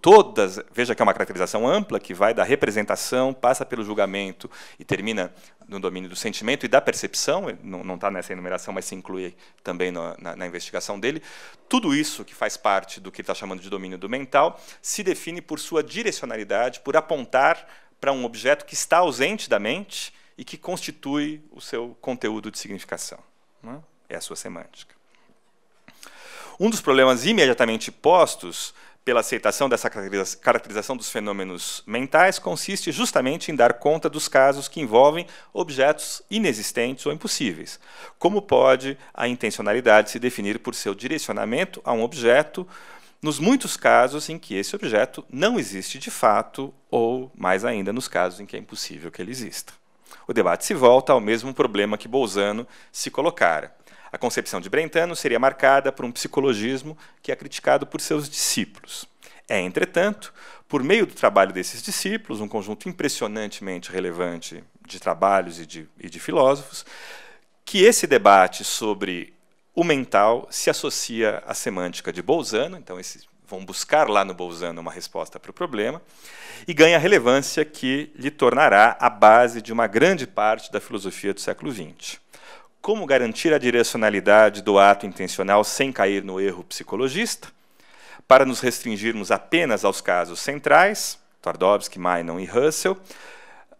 todas, veja que é uma caracterização ampla que vai da representação, passa pelo julgamento e termina no domínio do sentimento e da percepção, não está nessa enumeração, mas se inclui também na, na, na, investigação dele. Tudo isso que faz parte do que ele está chamando de domínio do mental se define por sua direcionalidade, por apontar para um objeto que está ausente da mente e que constitui o seu conteúdo de significação. Né? É a sua semântica. Um dos problemas imediatamente postos pela aceitação dessa caracterização dos fenômenos mentais consiste justamente em dar conta dos casos que envolvem objetos inexistentes ou impossíveis. Como pode a intencionalidade se definir por seu direcionamento a um objeto nos muitos casos em que esse objeto não existe de fato, ou mais ainda nos casos em que é impossível que ele exista? O debate se volta ao mesmo problema que Bolzano se colocara. A concepção de Brentano seria marcada por um psicologismo que é criticado por seus discípulos. É, entretanto, por meio do trabalho desses discípulos, um conjunto impressionantemente relevante de trabalhos e de, e de filósofos, que esse debate sobre o mental se associa à semântica de Bolzano, então esse vão buscar lá no Bolzano uma resposta para o problema, e ganha a relevância que lhe tornará a base de uma grande parte da filosofia do século XX. Como garantir a direcionalidade do ato intencional sem cair no erro psicologista? Para nos restringirmos apenas aos casos centrais, Twardowski, Meinon e Russell,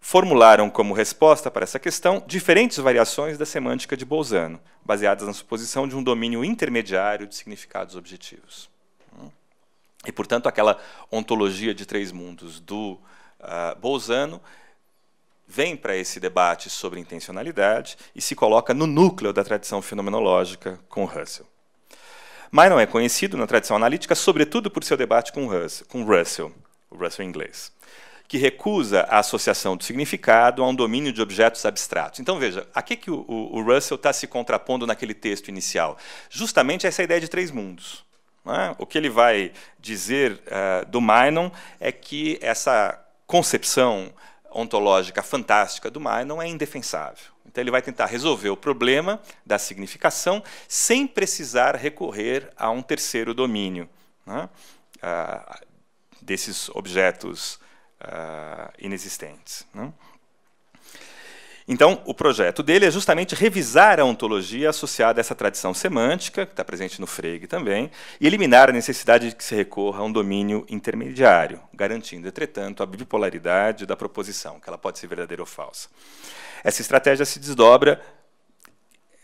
formularam como resposta para essa questão diferentes variações da semântica de Bolzano, baseadas na suposição de um domínio intermediário de significados objetivos. E, portanto, aquela ontologia de três mundos do uh, Bolzano vem para esse debate sobre intencionalidade e se coloca no núcleo da tradição fenomenológica com Russell. não é conhecido na tradição analítica, sobretudo por seu debate com Russell, com Russell o Russell inglês, que recusa a associação do significado a um domínio de objetos abstratos. Então, veja, a que, que o, o Russell está se contrapondo naquele texto inicial? Justamente essa ideia de três mundos. Né? O que ele vai dizer uh, do Mynon é que essa concepção ontológica fantástica do Mynon é indefensável. Então ele vai tentar resolver o problema da significação sem precisar recorrer a um terceiro domínio né? uh, desses objetos uh, inexistentes. Né? Então, o projeto dele é justamente revisar a ontologia associada a essa tradição semântica, que está presente no Frege também, e eliminar a necessidade de que se recorra a um domínio intermediário, garantindo, entretanto, a bipolaridade da proposição, que ela pode ser verdadeira ou falsa. Essa estratégia se desdobra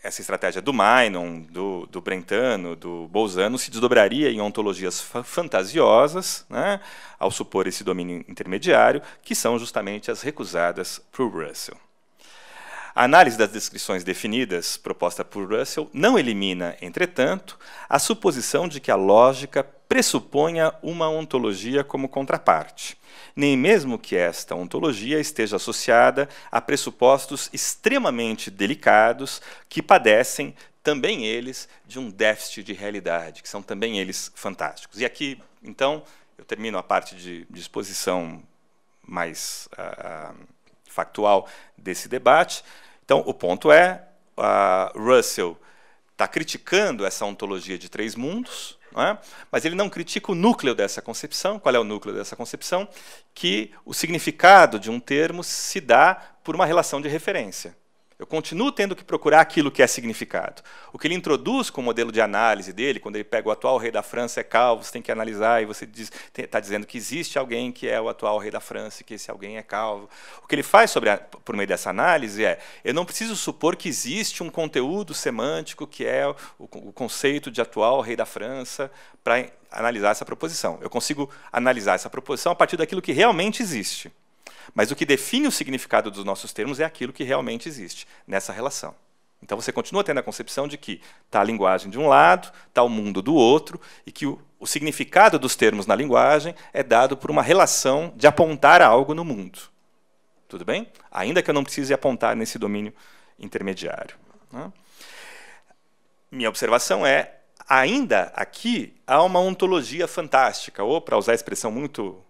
essa estratégia do Mainon, do, do, Brentano, do Bolzano se desdobraria em ontologias fa fantasiosas, né, ao supor esse domínio intermediário, que são justamente as recusadas por Russell. A análise das descrições definidas, proposta por Russell, não elimina, entretanto, a suposição de que a lógica pressuponha uma ontologia como contraparte, nem mesmo que esta ontologia esteja associada a pressupostos extremamente delicados que padecem também eles de um déficit de realidade, que são também eles fantásticos. E aqui, então, eu termino a parte de disposição mais uh, factual desse debate, então, o ponto é, Russell está criticando essa ontologia de três mundos, é? mas ele não critica o núcleo dessa concepção. Qual é o núcleo dessa concepção? Que o significado de um termo se dá por uma relação de referência. Eu continuo tendo que procurar aquilo que é significado. O que ele introduz com o modelo de análise dele, quando ele pega o atual rei da França é calvo, você tem que analisar e você está dizendo que existe alguém que é o atual rei da França e que esse alguém é calvo. O que ele faz a, por meio dessa análise é: eu não preciso supor que existe um conteúdo semântico que é o, o conceito de atual rei da França para analisar essa proposição. Eu consigo analisar essa proposição a partir daquilo que realmente existe. Mas o que define o significado dos nossos termos é aquilo que realmente existe nessa relação. Então você continua tendo a concepção de que está a linguagem de um lado, está o mundo do outro, e que o, o, significado dos termos na linguagem é dado por uma relação de apontar algo no mundo. Tudo bem? Ainda que eu não precise apontar nesse domínio intermediário. Né? Minha observação é, ainda aqui há uma ontologia fantástica, ou, para usar a expressão muito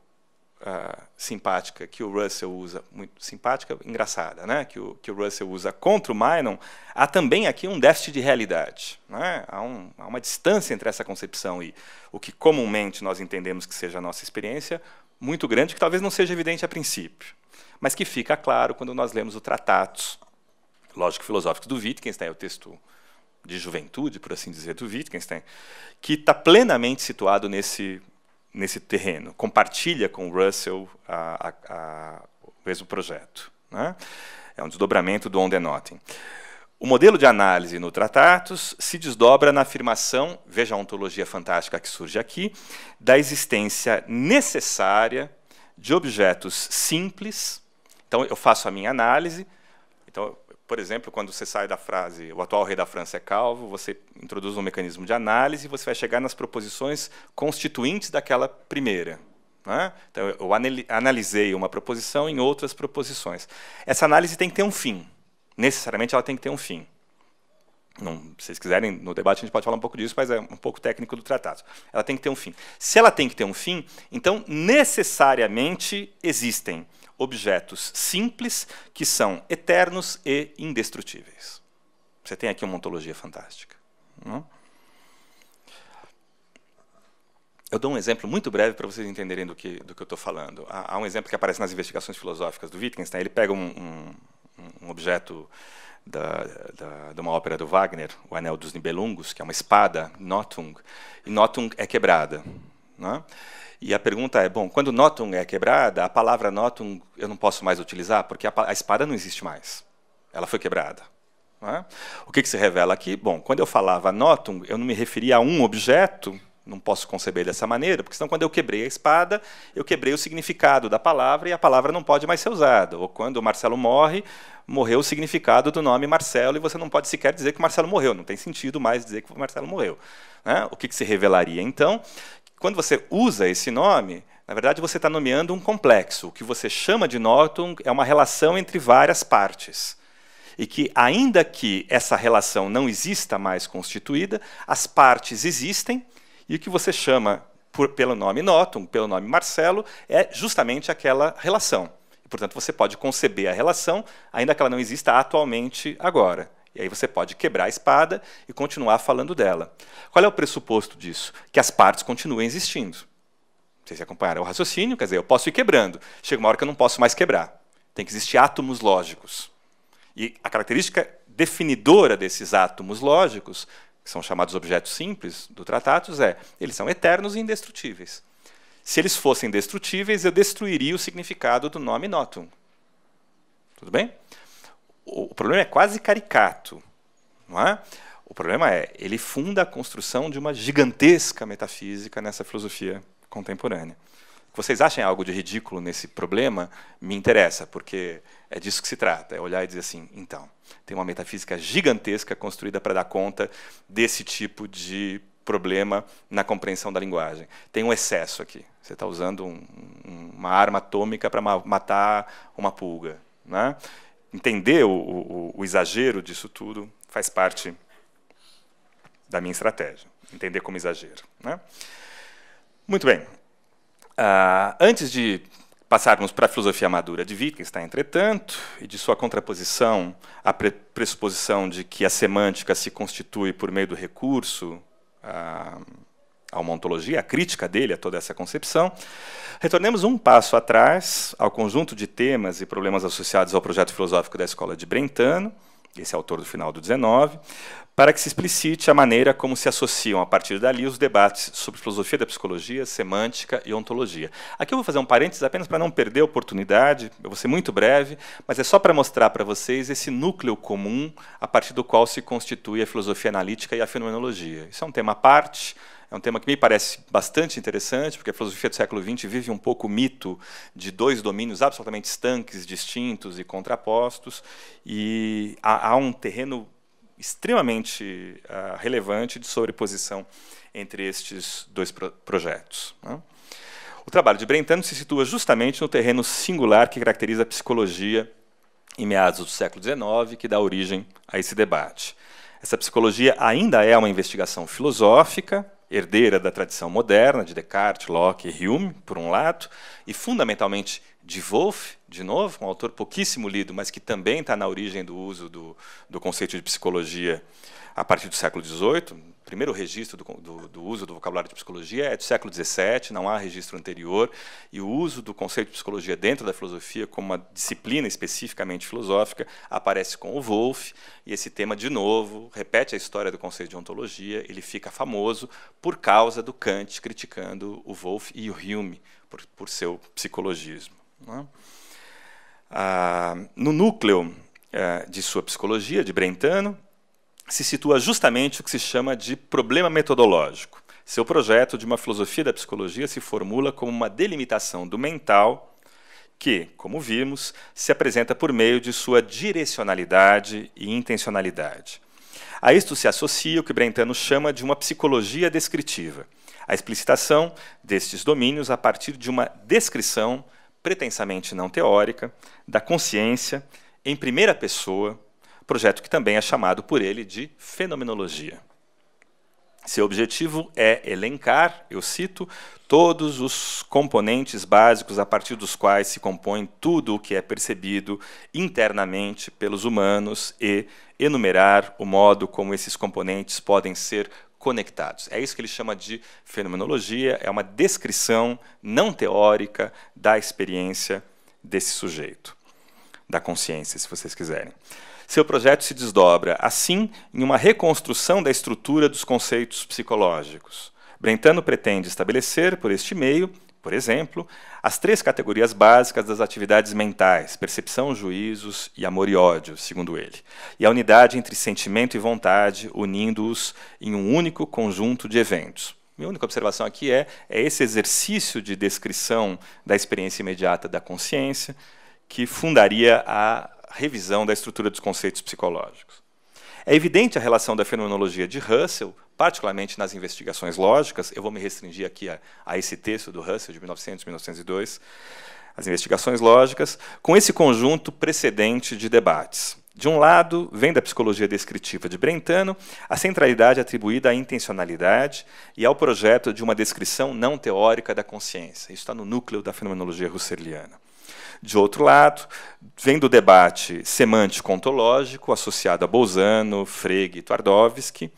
uh, simpática que o Russell usa, muito simpática, engraçada, né? que, o, que o Russell usa contra o Minon, há também aqui um déficit de realidade. Né? Há, um, há uma distância entre essa concepção e o que comumente nós entendemos que seja a nossa experiência, muito grande, que talvez não seja evidente a princípio, mas que fica claro quando nós lemos o Tratatos Lógico-Filosóficos do Wittgenstein, o texto de juventude, por assim dizer, do Wittgenstein, que está plenamente situado nesse nesse terreno, compartilha com o Russell a, a, a, o mesmo projeto. Né? É um desdobramento do On Denoting. O modelo de análise no Tratatus se desdobra na afirmação, veja a ontologia fantástica que surge aqui, da existência necessária de objetos simples. Então, eu faço a minha análise, então, por exemplo, quando você sai da frase o atual rei da França é calvo, você introduz um mecanismo de análise e você vai chegar nas proposições constituintes daquela primeira. Né? Então, eu analisei uma proposição em outras proposições. Essa análise tem que ter um fim. Necessariamente ela tem que ter um fim. Não, se vocês quiserem, no debate a gente pode falar um pouco disso, mas é um pouco técnico do tratado. Ela tem que ter um fim. Se ela tem que ter um fim, então necessariamente existem objetos simples que são eternos e indestrutíveis. Você tem aqui uma ontologia fantástica. Não? Eu dou um exemplo muito breve para vocês entenderem do que, do que eu estou falando. Há, há, um exemplo que aparece nas investigações filosóficas do Wittgenstein. Ele pega um, um, um objeto da, da, de uma ópera do Wagner, O Anel dos Nibelungos, que é uma espada, Notung, e Notung é quebrada. É? E a pergunta é, bom, quando notum é quebrada, a palavra notum eu não posso mais utilizar, porque a, a espada não existe mais. Ela foi quebrada. É? O que, que, se revela aqui? Bom, quando eu falava notum, eu não me referia a um objeto, não posso conceber dessa maneira, porque senão quando eu quebrei a espada, eu quebrei o significado da palavra e a palavra não pode mais ser usada. Ou quando o Marcelo morre, morreu o significado do nome Marcelo e você não pode sequer dizer que o Marcelo morreu, não tem sentido mais dizer que o Marcelo morreu. Né? O que, que se revelaria então? Quando você usa esse nome, na verdade você está nomeando um complexo. O que você chama de Norton é uma relação entre várias partes. E que, ainda que essa relação não exista mais constituída, as partes existem, e o que você chama por, pelo nome Norton, pelo nome Marcelo, é justamente aquela relação. portanto, você pode conceber a relação, ainda que ela não exista atualmente agora. E aí você pode quebrar a espada e continuar falando dela. Qual é o pressuposto disso? Que as partes continuem existindo. Vocês acompanharam o raciocínio, quer dizer, eu posso ir quebrando. Chega uma hora que eu não posso mais quebrar. Tem que existir átomos lógicos. E a característica definidora desses átomos lógicos, que são chamados objetos simples do Tratatus, é eles são eternos e indestrutíveis. Se eles fossem destrutíveis, eu destruiria o significado do nome notum. Tudo bem? o problema é quase caricato, não é? O problema é, ele funda a construção de uma gigantesca metafísica nessa filosofia contemporânea. Que vocês achem algo de ridículo nesse problema, me interessa, porque é disso que se trata, é olhar e dizer assim, então, tem uma metafísica gigantesca construída para dar conta desse tipo de problema na compreensão da linguagem. Tem um excesso aqui. Você está usando um, uma arma atômica para matar uma pulga. Né? entender o, o, o exagero disso tudo faz parte da minha estratégia, entender como exagero. Né? Muito bem. Uh, antes de passarmos para a filosofia madura de Wittgenstein, entretanto, e de sua contraposição à pre pressuposição de que a semântica se constitui por meio do recurso uh, a uma ontologia, a crítica dele a toda essa concepção. Retornemos um passo atrás ao conjunto de temas e problemas associados ao projeto filosófico da escola de Brentano, esse é autor do final do 19, para que se explicite a maneira como se associam a partir dali os debates sobre filosofia da psicologia, semântica e ontologia. Aqui eu vou fazer um parênteses apenas para não perder a oportunidade, eu vou ser muito breve, mas é só para mostrar para vocês esse núcleo comum a partir do qual se constitui a filosofia analítica e a fenomenologia. Isso é um tema à parte, é um tema que me parece bastante interessante, porque a filosofia do século XX vive um pouco o mito de dois domínios absolutamente estanques, distintos e contrapostos, e há, há um terreno extremamente uh, relevante de sobreposição entre estes dois pro projetos. Né? O trabalho de Brentano se situa justamente no terreno singular que caracteriza a psicologia em meados do século XIX, que dá origem a esse debate. Essa psicologia ainda é uma investigação filosófica, herdeira da tradição moderna, de Descartes, Locke e Hume, por um lado, e fundamentalmente de Wolff, de novo, um autor pouquíssimo lido, mas que também está na origem do uso do, do conceito de psicologia a partir do século XVIII, primeiro registro do, do, do, uso do vocabulário de psicologia é do século XVII, não há registro anterior, e o uso do conceito de psicologia dentro da filosofia como uma disciplina especificamente filosófica aparece com o Wolff, e esse tema, de novo, repete a história do conceito de ontologia, ele fica famoso por causa do Kant criticando o Wolff e o Hume por, por seu psicologismo. É? Ah, no núcleo eh, de sua psicologia, de Brentano, se situa justamente o que se chama de problema metodológico. Seu projeto de uma filosofia da psicologia se formula como uma delimitação do mental que, como vimos, se apresenta por meio de sua direcionalidade e intencionalidade. A isto se associa o que Brentano chama de uma psicologia descritiva, a explicitação destes domínios a partir de uma descrição pretensamente não teórica da consciência em primeira pessoa projeto que também é chamado por ele de fenomenologia. Seu objetivo é elencar, eu cito, todos os componentes básicos a partir dos quais se compõe tudo o que é percebido internamente pelos humanos e enumerar o modo como esses componentes podem ser conectados. É isso que ele chama de fenomenologia, é uma descrição não teórica da experiência desse sujeito, da consciência, se vocês quiserem. Seu projeto se desdobra, assim, em uma reconstrução da estrutura dos conceitos psicológicos. Brentano pretende estabelecer, por este meio, por exemplo, as três categorias básicas das atividades mentais, percepção, juízos e amor e ódio, segundo ele, e a unidade entre sentimento e vontade, unindo-os em um único conjunto de eventos. Minha única observação aqui é, é esse exercício de descrição da experiência imediata da consciência que fundaria a revisão da estrutura dos conceitos psicológicos. É evidente a relação da fenomenologia de Russell, particularmente nas investigações lógicas, eu vou me restringir aqui a, a esse texto do Russell de 1900, 1902, as investigações lógicas, com esse conjunto precedente de debates. De um lado, vem da psicologia descritiva de Brentano a centralidade atribuída à intencionalidade e ao projeto de uma descrição não teórica da consciência. Isso está no núcleo da fenomenologia husserliana. De outro lado, vem do debate semântico-ontológico, associado a Bolzano, Frege e Twardowski,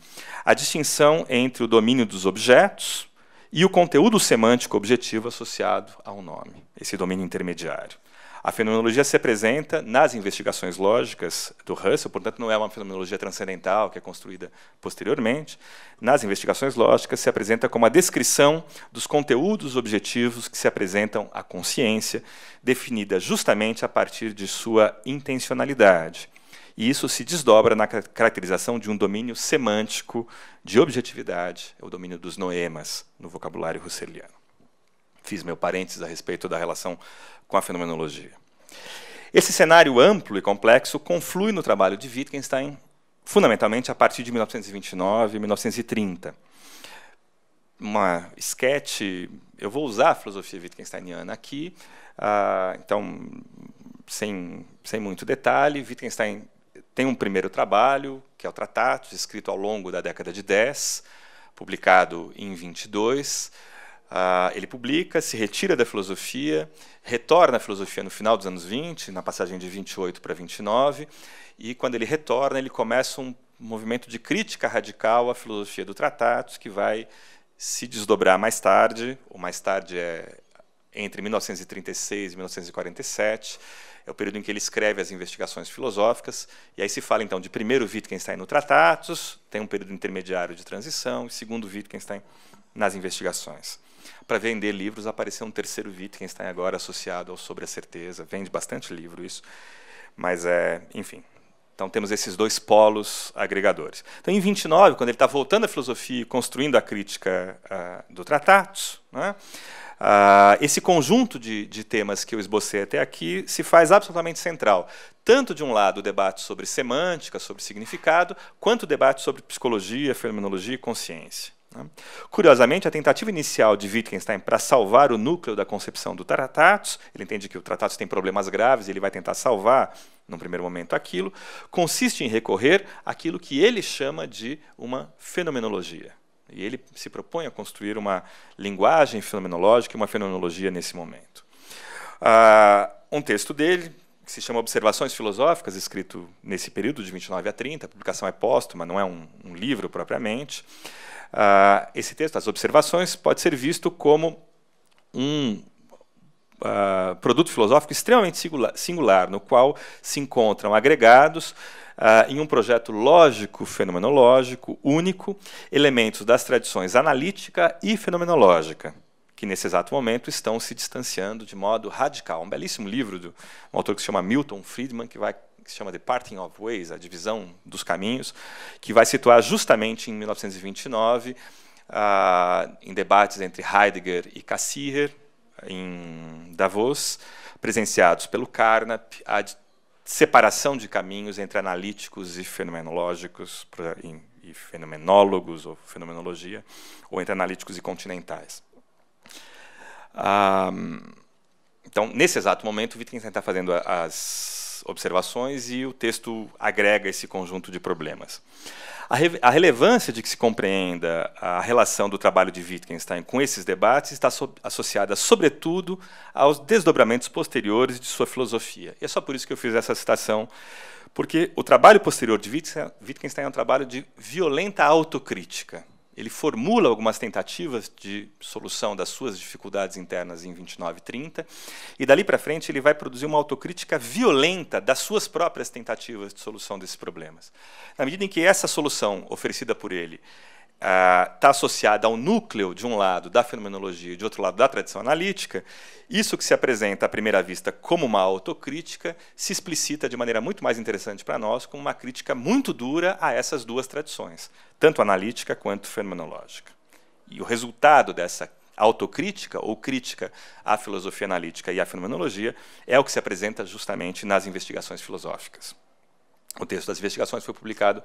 a distinção entre o domínio dos objetos e o conteúdo semântico objetivo associado ao nome, esse domínio intermediário. A fenomenologia se apresenta nas investigações lógicas do Russell, portanto, não é uma fenomenologia transcendental que é construída posteriormente. Nas investigações lógicas, se apresenta como a descrição dos conteúdos objetivos que se apresentam à consciência, definida justamente a partir de sua intencionalidade. E isso se desdobra na caracterização de um domínio semântico de objetividade, é o domínio dos noemas no vocabulário russelliano fiz meu parênteses a respeito da relação com a fenomenologia. Esse cenário amplo e complexo conflui no trabalho de Wittgenstein, fundamentalmente a partir de 1929 e 1930. Uma esquete, eu vou usar a filosofia Wittgensteiniana aqui, ah, então, sem, sem muito detalhe, Wittgenstein tem um primeiro trabalho, que é o Tratatus, escrito ao longo da década de 10, publicado em 22, Uh, ele publica, se retira da filosofia, retorna à filosofia no final dos anos 20, na passagem de 28 para 29, e quando ele retorna, ele começa um movimento de crítica radical à filosofia do Tratatos, que vai se desdobrar mais tarde, ou mais tarde é entre 1936 e 1947, é o período em que ele escreve as investigações filosóficas, e aí se fala então de primeiro Wittgenstein no Tratatos, tem um período intermediário de transição, e segundo Wittgenstein nas investigações para vender livros, apareceu um terceiro Wittgenstein agora associado ao Sobre a Certeza. Vende bastante livro isso, mas é, enfim. Então temos esses dois polos agregadores. Então em 29, quando ele está voltando à filosofia e construindo a crítica uh, do Tratatus, né, uh, esse conjunto de, de temas que eu esbocei até aqui se faz absolutamente central. Tanto de um lado o debate sobre semântica, sobre significado, quanto o debate sobre psicologia, fenomenologia e consciência. Né? Curiosamente, a tentativa inicial de Wittgenstein para salvar o núcleo da concepção do Tratatus, ele entende que o Tratatus tem problemas graves, ele vai tentar salvar, num primeiro momento, aquilo, consiste em recorrer àquilo que ele chama de uma fenomenologia. E ele se propõe a construir uma linguagem fenomenológica e uma fenomenologia nesse momento. Uh, um texto dele, que se chama Observações Filosóficas, escrito nesse período de 29 a 30, a publicação é póstuma, não é um, um livro propriamente. Ah, esse texto, as observações, pode ser visto como um uh, produto filosófico extremamente singular, singular, no qual se encontram agregados Uh, em um projeto lógico fenomenológico único, elementos das tradições analítica e fenomenológica, que nesse exato momento estão se distanciando de modo radical. Um belíssimo livro de um autor que se chama Milton Friedman, que vai que se chama The Parting of Ways, a divisão dos caminhos, que vai situar justamente em 1929, uh, ah, em debates entre Heidegger e Cassirer, em Davos, presenciados pelo Carnap, a separação de caminhos entre analíticos e fenomenológicos, e fenomenólogos ou fenomenologia, ou entre analíticos e continentais. Ah, então, nesse exato momento, Wittgenstein está fazendo as observações e o texto agrega esse conjunto de problemas. A, re a relevância de que se compreenda a relação do trabalho de Wittgenstein com esses debates está so associada, sobretudo, aos desdobramentos posteriores de sua filosofia. E é só por isso que eu fiz essa citação, porque o trabalho posterior de Wittgenstein é um trabalho de violenta autocrítica ele formula algumas tentativas de solução das suas dificuldades internas em 29 e 30, e dali para frente ele vai produzir uma autocrítica violenta das suas próprias tentativas de solução desses problemas. Na medida em que essa solução oferecida por ele está associada ao núcleo, de um lado, da fenomenologia e, de outro lado, da tradição analítica, isso que se apresenta à primeira vista como uma autocrítica se explicita de maneira muito mais interessante para nós como uma crítica muito dura a essas duas tradições, tanto analítica quanto fenomenológica. E o resultado dessa autocrítica ou crítica à filosofia analítica e à fenomenologia é o que se apresenta justamente nas investigações filosóficas. O texto das investigações foi publicado,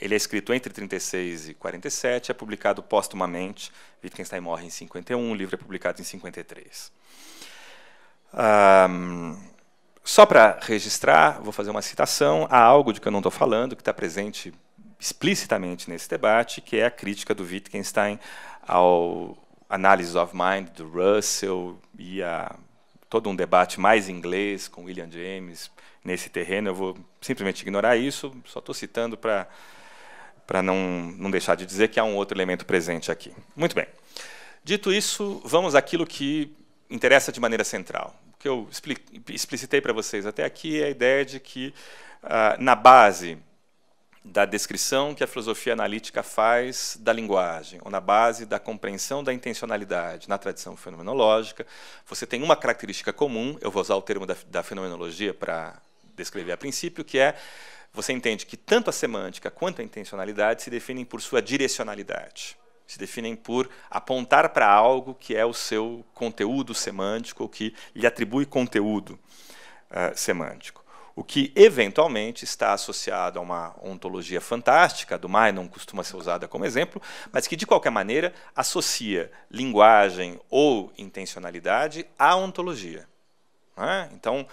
ele é escrito entre 36 e 47, é publicado póstumamente. Wittgenstein morre em 51, o livro é publicado em 53. Um, só para registrar, vou fazer uma citação a algo de que eu não estou falando, que está presente explicitamente nesse debate, que é a crítica do Wittgenstein ao Analysis of Mind do Russell e a todo um debate mais inglês com William James nesse terreno. Eu vou simplesmente ignorar isso, só estou citando para para não, não deixar de dizer que há um outro elemento presente aqui. Muito bem. Dito isso, vamos àquilo que interessa de maneira central. O que eu explicitei para vocês até aqui é a ideia de que, ah, na base da descrição que a filosofia analítica faz da linguagem, ou na base da compreensão da intencionalidade na tradição fenomenológica, você tem uma característica comum, eu vou usar o termo da, da fenomenologia para descrever a princípio, que é você entende que tanto a semântica quanto a intencionalidade se definem por sua direcionalidade, se definem por apontar para algo que é o seu conteúdo semântico, ou que lhe atribui conteúdo uh, semântico o que eventualmente está associado a uma ontologia fantástica, do mais não costuma ser usada como exemplo, mas que de qualquer maneira associa linguagem ou intencionalidade à ontologia. Né? Então,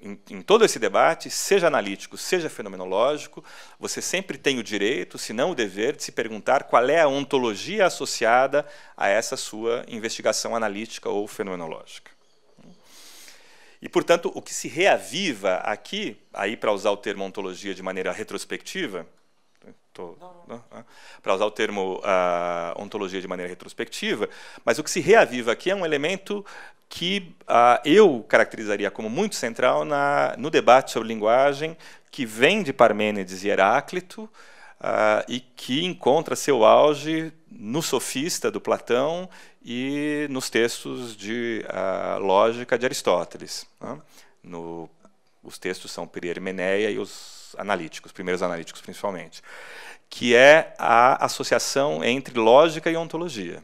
em, em, todo esse debate, seja analítico, seja fenomenológico, você sempre tem o direito, se não o dever, de se perguntar qual é a ontologia associada a essa sua investigação analítica ou fenomenológica. E, portanto, o que se reaviva aqui, aí para usar o termo ontologia de maneira retrospectiva, né, né, para usar o termo uh, ontologia de maneira retrospectiva, mas o que se reaviva aqui é um elemento que uh, eu caracterizaria como muito central na, no debate sobre linguagem que vem de Parmênides e Heráclito, uh, e que encontra seu auge no Sofista do Platão e nos textos de uh, lógica de Aristóteles. Né? No, os textos são Periermeneia e os analíticos, primeiros analíticos principalmente, que é a associação entre lógica e ontologia.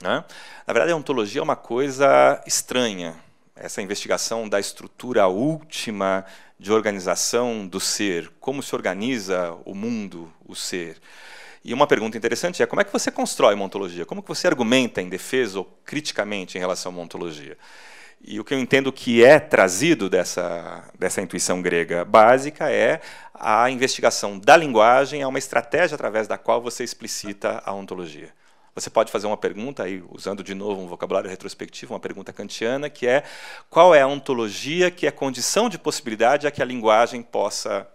Né? Na verdade, a ontologia é uma coisa estranha. Essa investigação da estrutura última de organização do ser, como se organiza o mundo, o ser. E uma pergunta interessante é como é que você constrói uma ontologia? Como que você argumenta em defesa ou criticamente em relação a uma ontologia? E o que eu entendo que é trazido dessa, dessa intuição grega básica é a investigação da linguagem, é uma estratégia através da qual você explicita a ontologia. Você pode fazer uma pergunta, aí, usando de novo um vocabulário retrospectivo, uma pergunta kantiana, que é qual é a ontologia que é condição de possibilidade a que a linguagem possa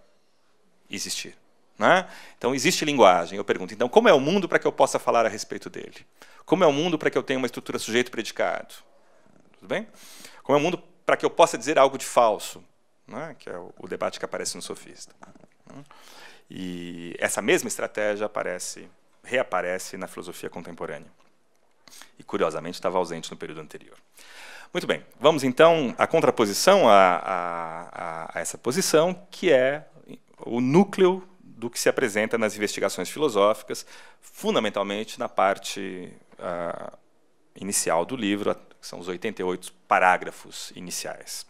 existir? Né? Então, existe linguagem. Eu pergunto, então, como é o mundo para que eu possa falar a respeito dele? Como é o mundo para que eu tenha uma estrutura sujeito-predicado? Tudo bem? Como é o mundo para que eu possa dizer algo de falso? Né? Que é o debate que aparece no Sofista. E essa mesma estratégia aparece reaparece na filosofia contemporânea. E, curiosamente, estava ausente no período anterior. Muito bem, vamos então à contraposição a, a, a essa posição, que é o núcleo do que se apresenta nas investigações filosóficas, fundamentalmente na parte uh, inicial do livro, que são os 88 parágrafos iniciais.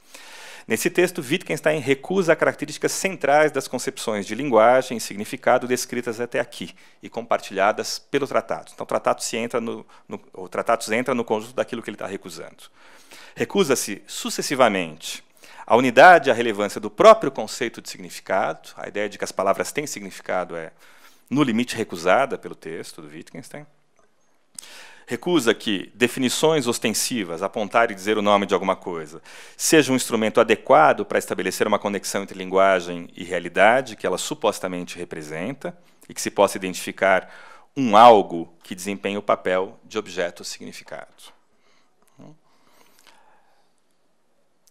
Nesse texto, Wittgenstein recusa características centrais das concepções de linguagem e significado descritas até aqui e compartilhadas pelo tratado. Então, o tratado se entra no, no o se entra no conjunto daquilo que ele está recusando. Recusa-se sucessivamente a unidade e a relevância do próprio conceito de significado, a ideia de que as palavras têm significado é, no limite, recusada pelo texto do Wittgenstein. Recusa que definições ostensivas, apontar e dizer o nome de alguma coisa, seja um instrumento adequado para estabelecer uma conexão entre linguagem e realidade que ela supostamente representa e que se possa identificar um algo que desempenha o papel de objeto significado.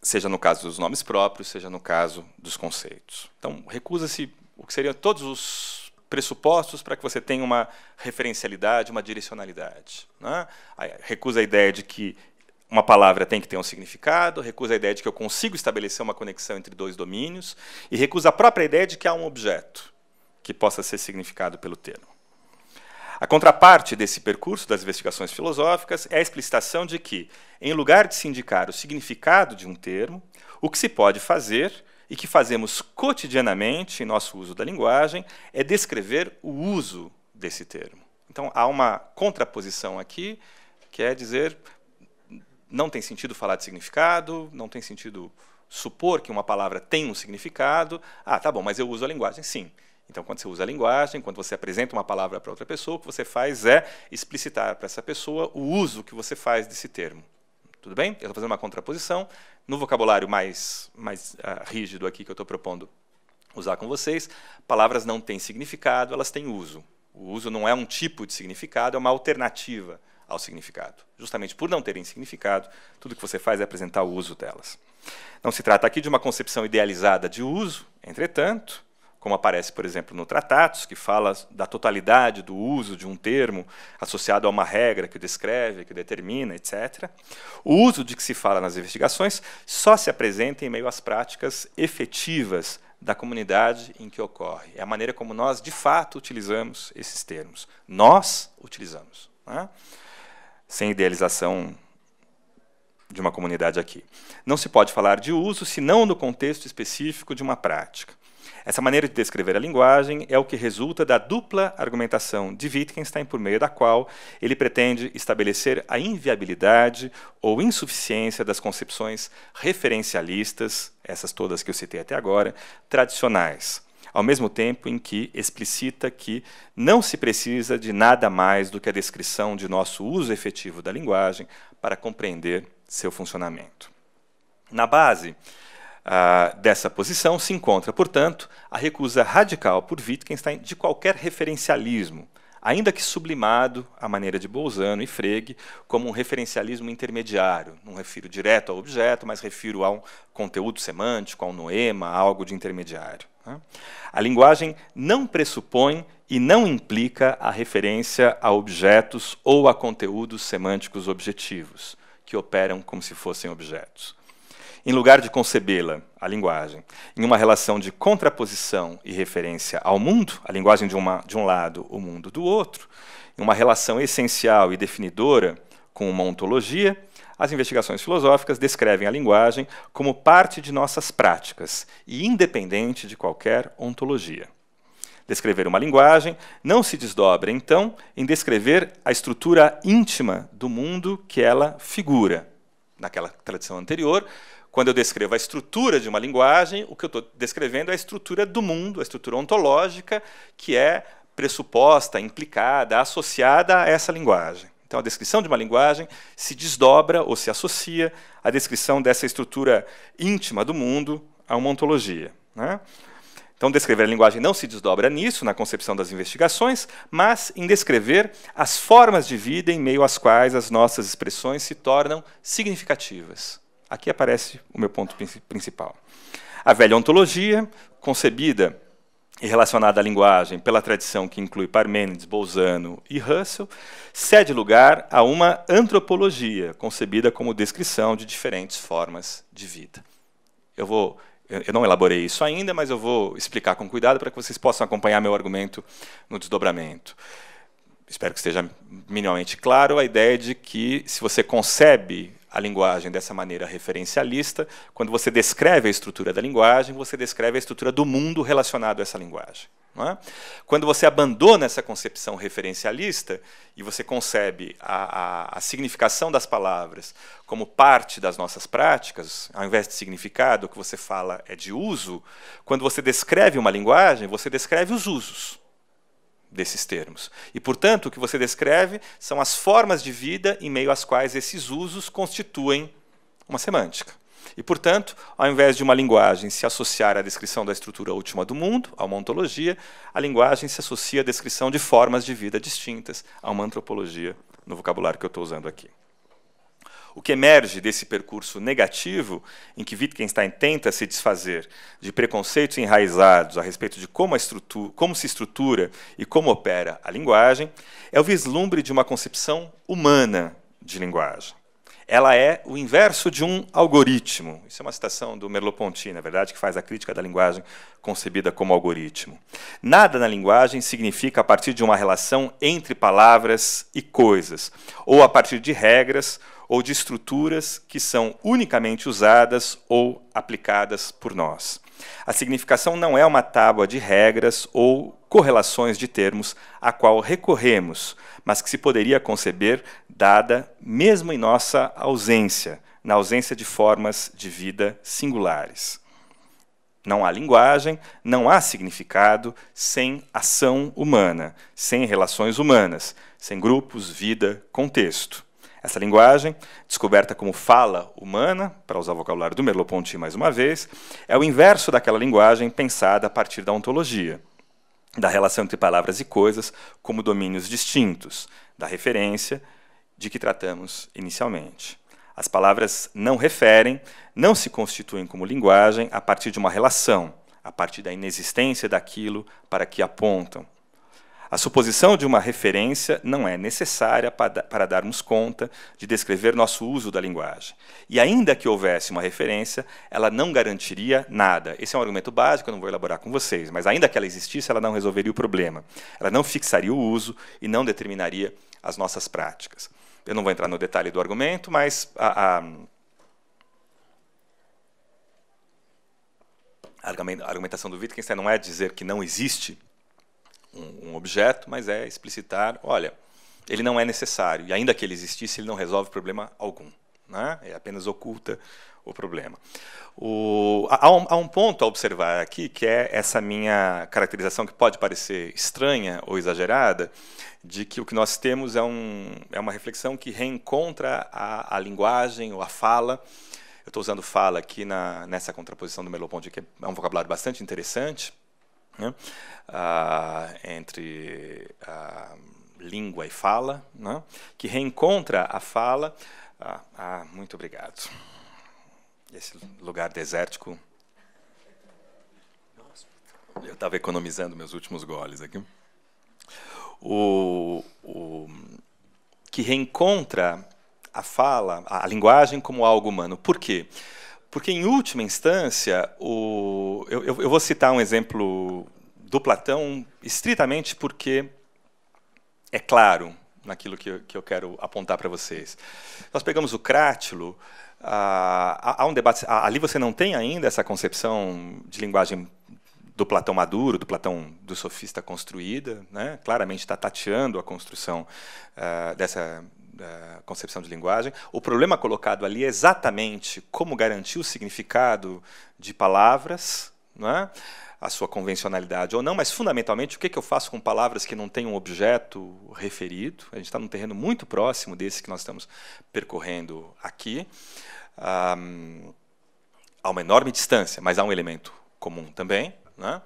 Seja no caso dos nomes próprios, seja no caso dos conceitos. Então, recusa-se o que seriam todos os pressupostos para que você tenha uma referencialidade, uma direcionalidade. Né? Recusa a ideia de que uma palavra tem que ter um significado, recusa a ideia de que eu consigo estabelecer uma conexão entre dois domínios, e recusa a própria ideia de que há um objeto que possa ser significado pelo termo. A contraparte desse percurso das investigações filosóficas é a explicitação de que, em lugar de se indicar o significado de um termo, o que se pode fazer e que fazemos cotidianamente em nosso uso da linguagem é descrever o uso desse termo. Então há uma contraposição aqui, que é dizer não tem sentido falar de significado, não tem sentido supor que uma palavra tem um significado. Ah, tá bom, mas eu uso a linguagem, sim. Então, quando você usa a linguagem, quando você apresenta uma palavra para outra pessoa, o que você faz é explicitar para essa pessoa o uso que você faz desse termo. Tudo bem? Eu estou fazendo uma contraposição no vocabulário mais, mais uh, rígido aqui que eu estou propondo usar com vocês, palavras não têm significado, elas têm uso. O uso não é um tipo de significado, é uma alternativa ao significado. Justamente por não terem significado, tudo que você faz é apresentar o uso delas. Não se trata aqui de uma concepção idealizada de uso, entretanto, como aparece, por exemplo, no Tratatus, que fala da totalidade do uso de um termo associado a uma regra que o descreve, que o determina, etc. O uso de que se fala nas investigações só se apresenta em meio às práticas efetivas da comunidade em que ocorre. É a maneira como nós, de fato, utilizamos esses termos. Nós utilizamos. Né? Sem idealização de uma comunidade aqui. Não se pode falar de uso senão no contexto específico de uma prática. Essa maneira de descrever a linguagem é o que resulta da dupla argumentação de Wittgenstein, por meio da qual ele pretende estabelecer a inviabilidade ou insuficiência das concepções referencialistas, essas todas que eu citei até agora, tradicionais ao mesmo tempo em que explicita que não se precisa de nada mais do que a descrição de nosso uso efetivo da linguagem para compreender seu funcionamento. Na base ah, dessa posição se encontra, portanto, a recusa radical por Wittgenstein de qualquer referencialismo, ainda que sublimado à maneira de Bolzano e Frege, como um referencialismo intermediário. Não refiro direto ao objeto, mas refiro a um conteúdo semântico, a um noema, a algo de intermediário. Né? A linguagem não pressupõe e não implica a referência a objetos ou a conteúdos semânticos objetivos, que operam como se fossem objetos em lugar de concebê-la, a linguagem, em uma relação de contraposição e referência ao mundo, a linguagem de, uma, de um lado, o mundo do outro, em uma relação essencial e definidora com uma ontologia, as investigações filosóficas descrevem a linguagem como parte de nossas práticas e independente de qualquer ontologia. Descrever uma linguagem não se desdobra, então, em descrever a estrutura íntima do mundo que ela figura. Naquela tradição anterior, quando eu descrevo a estrutura de uma linguagem, o que eu estou descrevendo é a estrutura do mundo, a estrutura ontológica que é pressuposta, implicada, associada a essa linguagem. Então, a descrição de uma linguagem se desdobra ou se associa à descrição dessa estrutura íntima do mundo a uma ontologia. Né? Então, descrever a linguagem não se desdobra nisso, na concepção das investigações, mas em descrever as formas de vida em meio às quais as nossas expressões se tornam significativas. Aqui aparece o meu ponto principal. A velha ontologia, concebida e relacionada à linguagem pela tradição que inclui Parmênides, Bolzano e Russell, cede lugar a uma antropologia, concebida como descrição de diferentes formas de vida. Eu vou eu não elaborei isso ainda, mas eu vou explicar com cuidado para que vocês possam acompanhar meu argumento no desdobramento espero que esteja minimamente claro, a ideia de que se você concebe a linguagem dessa maneira referencialista, quando você descreve a estrutura da linguagem, você descreve a estrutura do mundo relacionado a essa linguagem. É? Quando você abandona essa concepção referencialista e você concebe a, a, a, significação das palavras como parte das nossas práticas, ao invés de significado, o que você fala é de uso, quando você descreve uma linguagem, você descreve os usos desses termos. E, portanto, o que você descreve são as formas de vida em meio às quais esses usos constituem uma semântica. E, portanto, ao invés de uma linguagem se associar à descrição da estrutura última do mundo, a uma ontologia, a linguagem se associa à descrição de formas de vida distintas, a uma antropologia, no vocabulário que eu estou usando aqui. O que emerge desse percurso negativo em que Wittgenstein tenta se desfazer de preconceitos enraizados a respeito de como, como se estrutura e como opera a linguagem é o vislumbre de uma concepção humana de linguagem ela é o inverso de um algoritmo. Isso é uma citação do Merleau-Ponty, na verdade, que faz a crítica da linguagem concebida como algoritmo. Nada na linguagem significa a partir de uma relação entre palavras e coisas, ou a partir de regras ou de estruturas que são unicamente usadas ou aplicadas por nós. A significação não é uma tábua de regras ou correlações de termos a qual recorremos, mas que se poderia conceber dada mesmo em nossa ausência, na ausência de formas de vida singulares. Não há linguagem, não há significado sem ação humana, sem relações humanas, sem grupos, vida, contexto. Essa linguagem, descoberta como fala humana, para usar o vocabulário do Merleau-Ponty mais uma vez, é o inverso daquela linguagem pensada a partir da ontologia, da relação entre palavras e coisas como domínios distintos, da referência de que tratamos inicialmente. As palavras não referem, não se constituem como linguagem a partir de uma relação, a partir da inexistência daquilo para que apontam. A suposição de uma referência não é necessária para darmos conta de descrever nosso uso da linguagem. E ainda que houvesse uma referência, ela não garantiria nada. Esse é um argumento básico, eu não vou elaborar com vocês, mas ainda que ela existisse, ela não resolveria o problema. Ela não fixaria o uso e não determinaria as nossas práticas. Eu não vou entrar no detalhe do argumento, mas a, a a argumentação do Wittgenstein não é dizer que não existe um, um objeto, mas é explicitar, olha, ele não é necessário, e ainda que ele existisse, ele não resolve problema algum. Né? É apenas oculta o problema. O, há, um, há, um, ponto a observar aqui, que é essa minha caracterização que pode parecer estranha ou exagerada, de que o que nós temos é, um, é uma reflexão que reencontra a, a linguagem ou a fala. Eu estou usando fala aqui na, nessa contraposição do merleau que é um vocabulário bastante interessante, né? ah, entre ah, língua e fala, né? que reencontra a fala. Ah, ah, muito obrigado. Esse lugar desértico. Eu estava economizando meus últimos goles aqui. O, o que reencontra a fala, a linguagem como algo humano. Por quê? Porque porque, em última instância, o, eu, eu, vou citar um exemplo do Platão, estritamente porque é claro naquilo que, eu, que eu quero apontar para vocês. Nós pegamos o Crátilo, ah, há um debate. ali você não tem ainda essa concepção de linguagem do Platão maduro, do Platão do sofista construída, né? claramente está tateando a construção ah, dessa da concepção de linguagem. O problema colocado ali é exatamente como garantir o significado de palavras, é? a sua convencionalidade ou não, mas fundamentalmente o que, que eu faço com palavras que não têm um objeto referido. A gente está num terreno muito próximo desse que nós estamos percorrendo aqui. Um, há uma enorme distância, mas há um elemento comum também. É?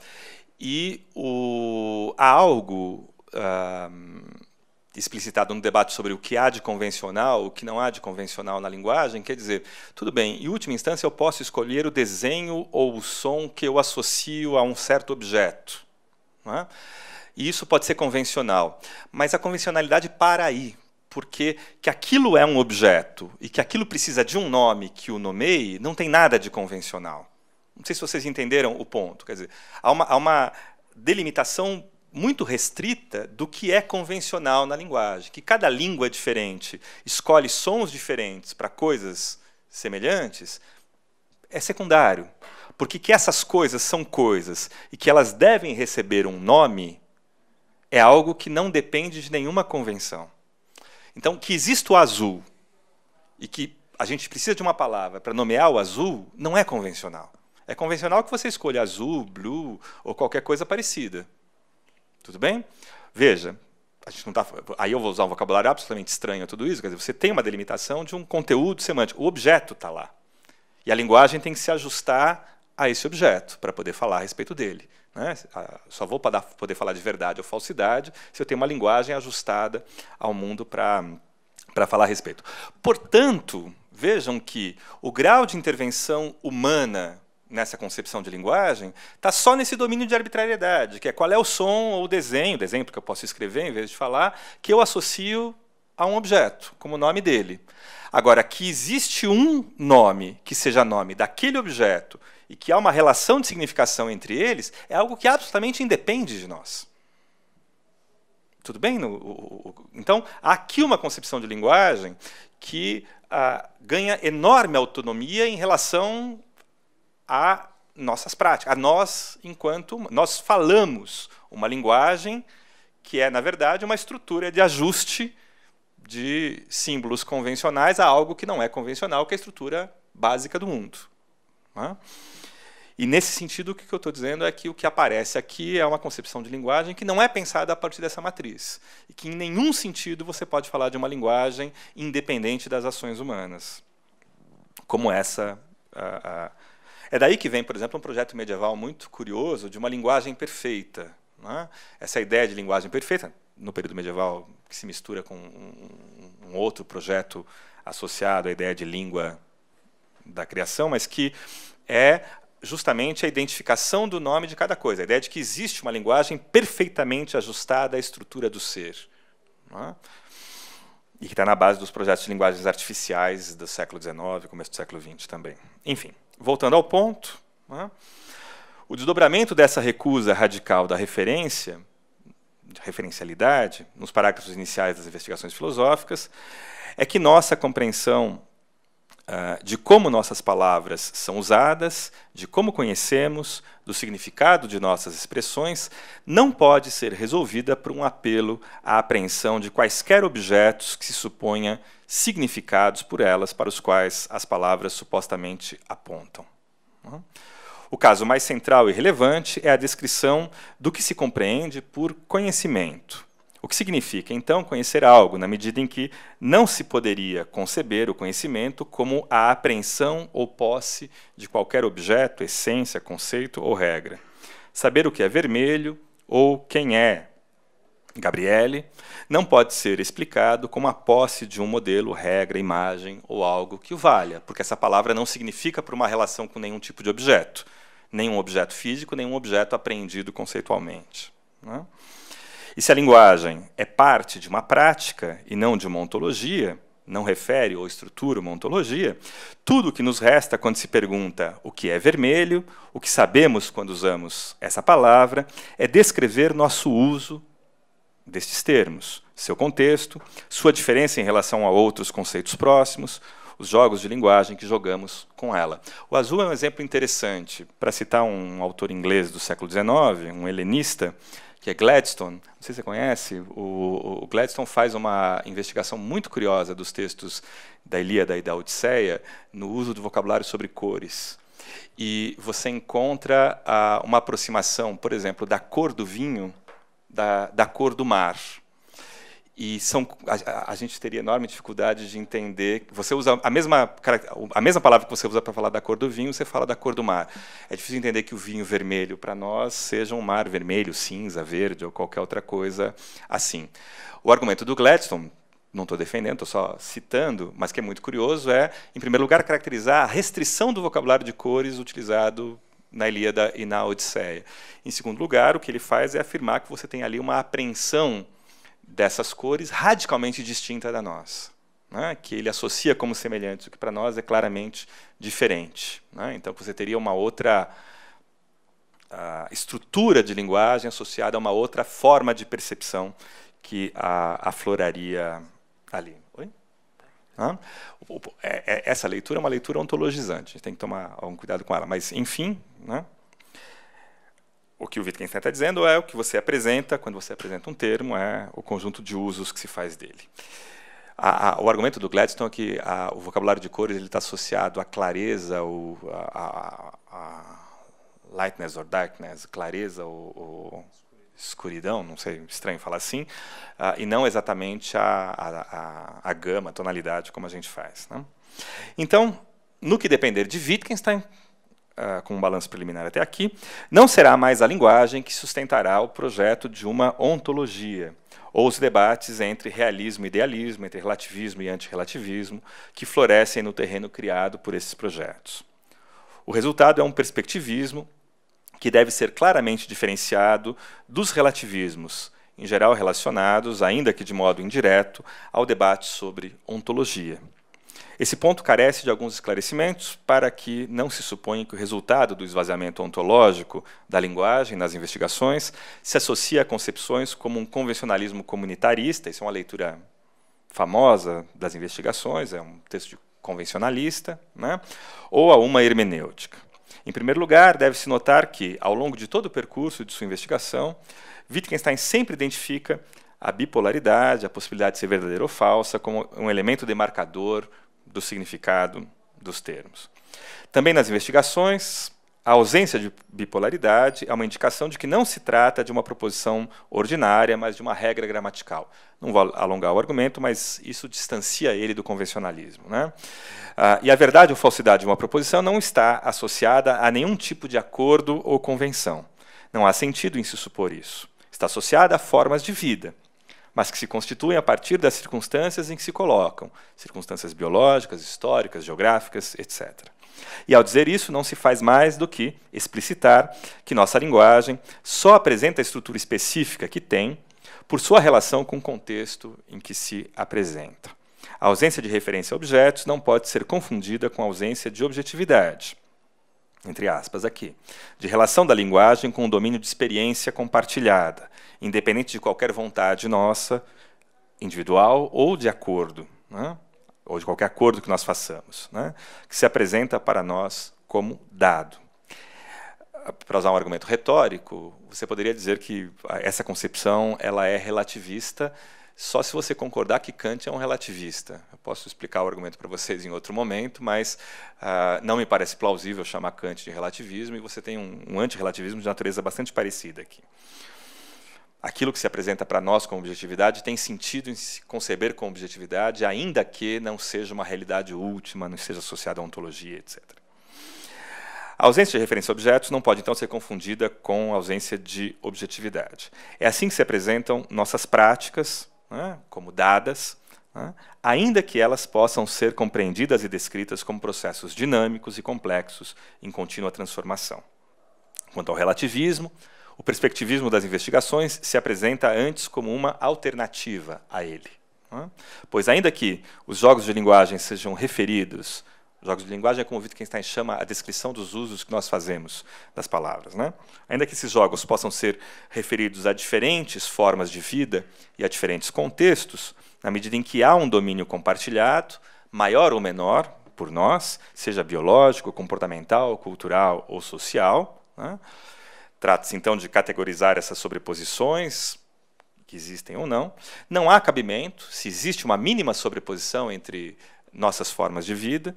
E o, há algo. Um, explicitado no debate sobre o que há de convencional, o que não há de convencional na linguagem, quer dizer, tudo bem, em última instância eu posso escolher o desenho ou o som que eu associo a um certo objeto. É? E isso pode ser convencional, mas a convencionalidade para aí, porque que aquilo é um objeto e que aquilo precisa de um nome que o nomeie não tem nada de convencional. Não sei se vocês entenderam o ponto. Quer dizer, há uma, há uma delimitação muito restrita do que é convencional na linguagem, que cada língua é diferente, escolhe sons diferentes para coisas semelhantes, é secundário. Porque que essas coisas são coisas e que elas devem receber um nome é algo que não depende de nenhuma convenção. Então, que existe o azul e que a gente precisa de uma palavra para nomear o azul, não é convencional. É convencional que você escolha azul, blue ou qualquer coisa parecida. Tudo bem? Veja, a gente não tá, aí eu vou usar um vocabulário absolutamente estranho a tudo isso, quer dizer, você tem uma delimitação de um conteúdo semântico, o objeto está lá. E a linguagem tem que se ajustar a esse objeto para poder falar a respeito dele. Né? Só vou poder falar de verdade ou falsidade se eu tenho uma linguagem ajustada ao mundo para falar a respeito. Portanto, vejam que o grau de intervenção humana nessa concepção de linguagem está só nesse domínio de arbitrariedade, que é qual é o som ou o desenho, desenho que eu posso escrever em vez de falar, que eu associo a um objeto, como o nome dele. Agora, que existe um nome que seja nome daquele objeto e que há uma relação de significação entre eles, é algo que absolutamente independe de nós. Tudo bem? Então, há aqui uma concepção de linguagem que ah, ganha enorme autonomia em relação a nossas práticas, a nós enquanto nós falamos uma linguagem que é na verdade uma estrutura de ajuste de símbolos convencionais a algo que não é convencional, que é a estrutura básica do mundo. Né? E nesse sentido, o que eu estou dizendo é que o que aparece aqui é uma concepção de linguagem que não é pensada a partir dessa matriz. E que em nenhum sentido você pode falar de uma linguagem independente das ações humanas, como essa é daí que vem, por exemplo, um projeto medieval muito curioso de uma linguagem perfeita. Né? Essa ideia de linguagem perfeita, no período medieval, que se mistura com um, um outro projeto associado à ideia de língua da criação, mas que é justamente a identificação do nome de cada coisa, a ideia de que existe uma linguagem perfeitamente ajustada à estrutura do ser. Né? E que está na base dos projetos de linguagens artificiais do século XIX, começo do século XX também. Enfim, voltando ao ponto, né, o desdobramento dessa recusa radical da referência, de referencialidade, nos parágrafos iniciais das investigações filosóficas, é que nossa compreensão ah, de como nossas palavras são usadas, de como conhecemos, do significado de nossas expressões, não pode ser resolvida por um apelo à apreensão de quaisquer objetos que se suponha significados por elas para os quais as palavras supostamente apontam. Uhum. O caso mais central e relevante é a descrição do que se compreende por conhecimento. O que significa, então, conhecer algo, na medida em que não se poderia conceber o conhecimento como a apreensão ou posse de qualquer objeto, essência, conceito ou regra. Saber o que é vermelho ou quem é Gabriele não pode ser explicado como a posse de um modelo, regra, imagem ou algo que o valha, porque essa palavra não significa para uma relação com nenhum tipo de objeto, nenhum objeto físico, nenhum objeto apreendido conceitualmente. Né? E se a linguagem é parte de uma prática e não de uma ontologia, não refere ou estrutura uma ontologia, tudo o que nos resta quando se pergunta o que é vermelho, o que sabemos quando usamos essa palavra, é descrever nosso uso destes termos, seu contexto, sua diferença em relação a outros conceitos próximos, os jogos de linguagem que jogamos com ela. O azul é um exemplo interessante. Para citar um autor inglês do século XIX, um helenista, que é Gladstone. Não sei se você conhece. O, o Gladstone faz uma investigação muito curiosa dos textos da Ilíada e da Odisseia no uso do vocabulário sobre cores. E você encontra ah, uma aproximação, por exemplo, da cor do vinho da, da cor do mar. E são, a, a, gente teria enorme dificuldade de entender. Você usa a mesma, a mesma palavra que você usa para falar da cor do vinho, você fala da cor do mar. É difícil entender que o vinho vermelho, para nós, seja um mar vermelho, cinza, verde ou qualquer outra coisa assim. O argumento do Gladstone, não estou defendendo, estou só citando, mas que é muito curioso, é, em primeiro lugar, caracterizar a restrição do vocabulário de cores utilizado na Ilíada e na Odisseia. Em segundo lugar, o que ele faz é afirmar que você tem ali uma apreensão dessas cores radicalmente distinta da nossa. Né, que ele associa como semelhantes, o que para nós é claramente diferente. Né? Então você teria uma outra estrutura de linguagem associada a uma outra forma de percepção que a, afloraria ali. Oi? É, é, essa leitura é uma leitura ontologizante, a gente tem que tomar algum cuidado com ela. Mas, enfim, né? o que o Wittgenstein está dizendo é o que você apresenta, quando você apresenta um termo, é o conjunto de usos que se faz dele. A, a, o argumento do Gladstone é que a, o vocabulário de cores está associado à clareza, ou à lightness or darkness, clareza ou, ou escuridão, não sei, estranho falar assim, e não exatamente a, a, gama, a tonalidade, como a gente faz. Né? Então, no que depender de Wittgenstein, ah, com um balanço preliminar até aqui, não será mais a linguagem que sustentará o projeto de uma ontologia ou os debates entre realismo e idealismo, entre relativismo e antirrelativismo, que florescem no terreno criado por esses projetos. O resultado é um perspectivismo que deve ser claramente diferenciado dos relativismos, em geral relacionados, ainda que de modo indireto, ao debate sobre ontologia. Esse ponto carece de alguns esclarecimentos para que não se suponha que o resultado do esvaziamento ontológico da linguagem nas investigações se associa a concepções como um convencionalismo comunitarista, isso é uma leitura famosa das investigações, é um texto convencionalista, né? ou a uma hermenêutica. Em primeiro lugar, deve-se notar que, ao longo de todo o percurso de sua investigação, Wittgenstein sempre identifica a bipolaridade, a possibilidade de ser verdadeira ou falsa, como um elemento demarcador do significado dos termos. Também nas investigações, a ausência de bipolaridade é uma indicação de que não se trata de uma proposição ordinária, mas de uma regra gramatical. Não vou alongar o argumento, mas isso distancia ele do convencionalismo. Né? Ah, e a verdade ou falsidade de uma proposição não está associada a nenhum tipo de acordo ou convenção. Não há sentido em se supor isso. Está associada a formas de vida, mas que se constituem a partir das circunstâncias em que se colocam, circunstâncias biológicas, históricas, geográficas, etc. E ao dizer isso, não se faz mais do que explicitar que nossa linguagem só apresenta a estrutura específica que tem por sua relação com o contexto em que se apresenta. A ausência de referência a objetos não pode ser confundida com a ausência de objetividade entre aspas aqui, de relação da linguagem com o domínio de experiência compartilhada, independente de qualquer vontade nossa, individual ou de acordo, né? ou de qualquer acordo que nós façamos, né? que se apresenta para nós como dado. Para usar um argumento retórico, você poderia dizer que essa concepção ela é relativista só se você concordar que Kant é um relativista. Eu posso explicar o argumento para vocês em outro momento, mas uh, não me parece plausível chamar Kant de relativismo, e você tem um, um antirrelativismo de natureza bastante parecida aqui. Aquilo que se apresenta para nós como objetividade tem sentido em se conceber como objetividade, ainda que não seja uma realidade última, não seja associada à ontologia, etc. A ausência de referência a objetos não pode então ser confundida com ausência de objetividade. É assim que se apresentam nossas práticas, né, como dadas, né, ainda que elas possam ser compreendidas e descritas como processos dinâmicos e complexos em contínua transformação. Quanto ao relativismo, o perspectivismo das investigações se apresenta antes como uma alternativa a ele. Né, pois, ainda que os jogos de linguagem sejam referidos Jogos de linguagem, é convido quem está em chama a descrição dos usos que nós fazemos das palavras. Né? Ainda que esses jogos possam ser referidos a diferentes formas de vida e a diferentes contextos, na medida em que há um domínio compartilhado, maior ou menor, por nós, seja biológico, comportamental, cultural ou social. Né? Trata-se então de categorizar essas sobreposições, que existem ou não. Não há cabimento, se existe uma mínima sobreposição entre nossas formas de vida,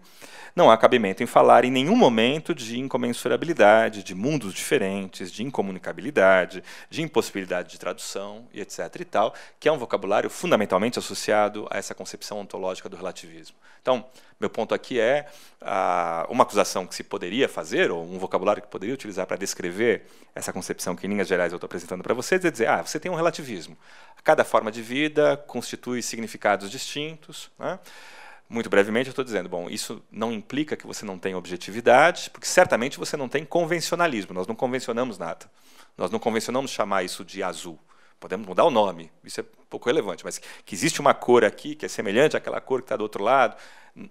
não há cabimento em falar em nenhum momento de incomensurabilidade, de mundos diferentes, de incomunicabilidade, de impossibilidade de tradução e etc. e tal, que é um vocabulário fundamentalmente associado a essa concepção ontológica do relativismo. Então, meu ponto aqui é ah, uma acusação que se poderia fazer, ou um vocabulário que poderia utilizar para descrever essa concepção que, em linhas gerais, eu estou apresentando para vocês, é dizer, ah, você tem um relativismo. Cada forma de vida constitui significados distintos, né? Muito brevemente, eu estou dizendo, bom, isso não implica que você não tenha objetividade, porque certamente você não tem convencionalismo. Nós não convencionamos nada. Nós não convencionamos chamar isso de azul. Podemos mudar o nome, isso é pouco relevante, mas que existe uma cor aqui que é semelhante àquela cor que está do outro lado.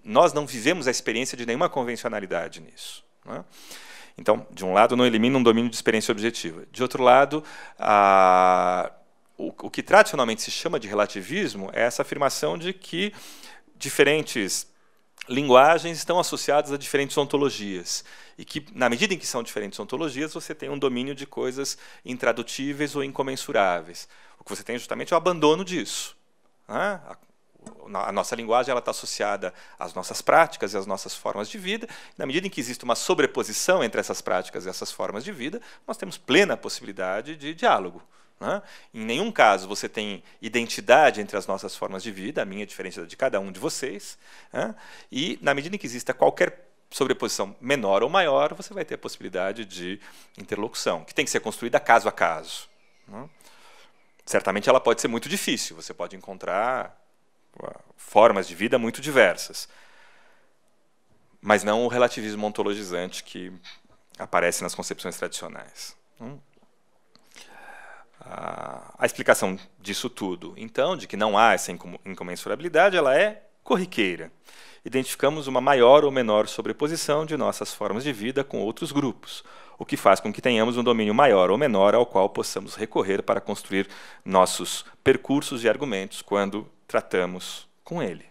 Nós não vivemos a experiência de nenhuma convencionalidade nisso. Não é? Então, de um lado, não elimina um domínio de experiência objetiva. De outro lado, a, o, o, que tradicionalmente se chama de relativismo é essa afirmação de que diferentes linguagens estão associadas a diferentes ontologias. E que, na medida em que são diferentes ontologias, você tem um domínio de coisas intradutíveis ou incomensuráveis. O que você tem é justamente é o abandono disso. Né? a nossa linguagem ela está associada às nossas práticas e às nossas formas de vida. Na medida em que existe uma sobreposição entre essas práticas e essas formas de vida, nós temos plena possibilidade de diálogo. Né? Em nenhum caso você tem identidade entre as nossas formas de vida, a minha é diferente da de cada um de vocês. Né? E na medida em que exista qualquer sobreposição menor ou maior, você vai ter a possibilidade de interlocução, que tem que ser construída caso a caso. Né? Certamente ela pode ser muito difícil, você pode encontrar ah, formas de vida muito diversas. Mas não o relativismo ontologizante que aparece nas concepções tradicionais. Hum a, explicação disso tudo, então, de que não há essa incomensurabilidade, ela é corriqueira. Identificamos uma maior ou menor sobreposição de nossas formas de vida com outros grupos, o que faz com que tenhamos um domínio maior ou menor ao qual possamos recorrer para construir nossos percursos e argumentos quando tratamos com ele.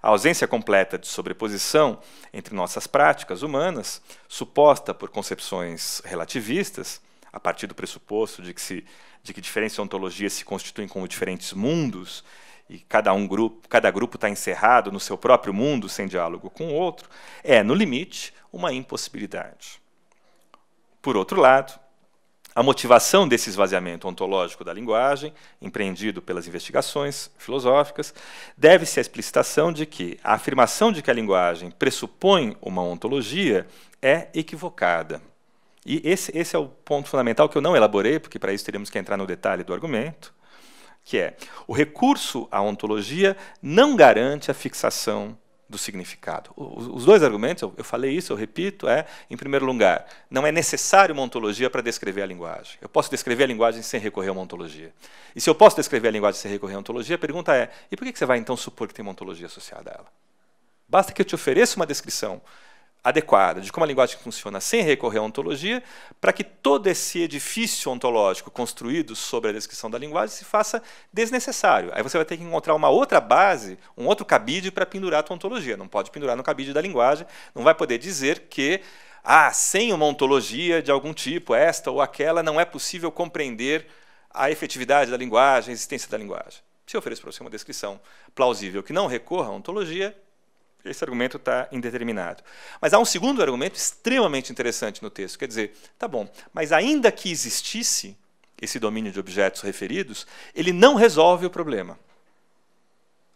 A ausência completa de sobreposição entre nossas práticas humanas, suposta por concepções relativistas, a partir do pressuposto de que, se, de que diferentes ontologias se constituem como diferentes mundos, e cada, um grupo, cada grupo está encerrado no seu próprio mundo, sem diálogo com o outro, é, no limite, uma impossibilidade. Por outro lado, a motivação desse esvaziamento ontológico da linguagem, empreendido pelas investigações filosóficas, deve-se à explicitação de que a afirmação de que a linguagem pressupõe uma ontologia é equivocada. E esse, esse é o ponto fundamental que eu não elaborei, porque para isso teríamos que entrar no detalhe do argumento, que é o recurso à ontologia não garante a fixação do significado. Os dois argumentos, eu falei isso, eu repito, é, em primeiro lugar, não é necessário uma ontologia para descrever a linguagem. Eu posso descrever a linguagem sem recorrer a uma ontologia. E se eu posso descrever a linguagem sem recorrer a uma ontologia, a pergunta é: e por que você vai então supor que tem uma ontologia associada a ela? Basta que eu te ofereça uma descrição adequada de como a linguagem funciona sem recorrer à ontologia, para que todo esse edifício ontológico construído sobre a descrição da linguagem se faça desnecessário. Aí você vai ter que encontrar uma outra base, um outro cabide para pendurar a tua ontologia. Não pode pendurar no cabide da linguagem, não vai poder dizer que ah, sem uma ontologia de algum tipo, esta ou aquela, não é possível compreender a efetividade da linguagem, a existência da linguagem. Se eu ofereço para você uma descrição plausível que não recorra à ontologia, esse argumento está indeterminado. Mas há um segundo argumento extremamente interessante no texto. Quer dizer, tá bom, mas ainda que existisse esse domínio de objetos referidos, ele não resolve o problema.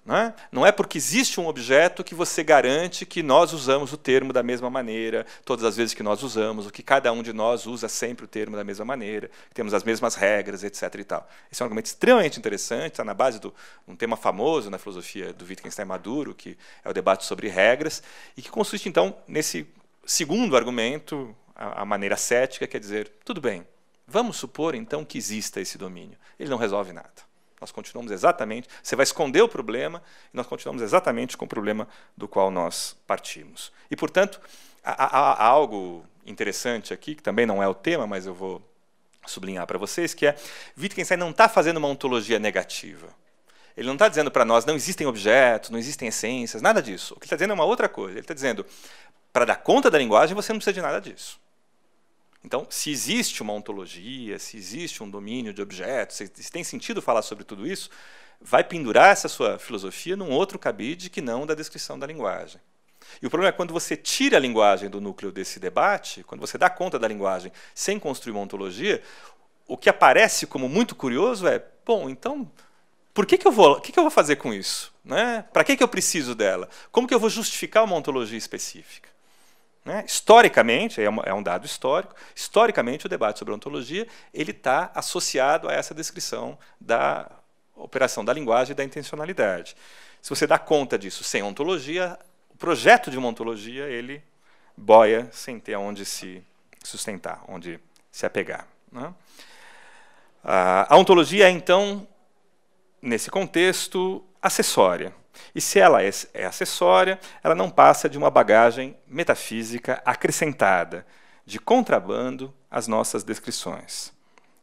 Né? Não é porque existe um objeto que você garante que nós usamos o termo da mesma maneira, todas as vezes que nós usamos, o que cada um de nós usa sempre o termo da mesma maneira, temos as mesmas regras, etc. E tal. Esse é um argumento extremamente interessante, está na base de um tema famoso na filosofia do Wittgenstein Maduro, que é o debate sobre regras, e que consiste, então, nesse segundo argumento, a, a maneira cética, quer é dizer, tudo bem, vamos supor, então, que exista esse domínio. Ele não resolve nada nós continuamos exatamente, você vai esconder o problema, e nós continuamos exatamente com o problema do qual nós partimos. E, portanto, há, há, há algo interessante aqui, que também não é o tema, mas eu vou sublinhar para vocês, que é Wittgenstein não está fazendo uma ontologia negativa. Ele não está dizendo para nós não existem objetos, não existem essências, nada disso. O que ele está dizendo é uma outra coisa. Ele está dizendo, para dar conta da linguagem, você não precisa de nada disso. Então, se existe uma ontologia, se existe um domínio de objetos, se, tem sentido falar sobre tudo isso, vai pendurar essa sua filosofia num outro cabide que não da descrição da linguagem. E o problema é quando você tira a linguagem do núcleo desse debate, quando você dá conta da linguagem sem construir uma ontologia, o que aparece como muito curioso é, bom, então, por que, que eu vou, que, que eu vou fazer com isso, né? Para que que eu preciso dela? Como que eu vou justificar uma ontologia específica? Né? Historicamente, é, uma, é um dado histórico, historicamente o debate sobre ontologia ele está associado a essa descrição da operação da linguagem e da intencionalidade. Se você dá conta disso sem ontologia, o projeto de uma ontologia ele boia sem ter onde se sustentar, onde se apegar. Né? Ah, a ontologia é, então, nesse contexto, acessória. E se ela é, é acessória, ela não passa de uma bagagem metafísica acrescentada, de contrabando às nossas descrições.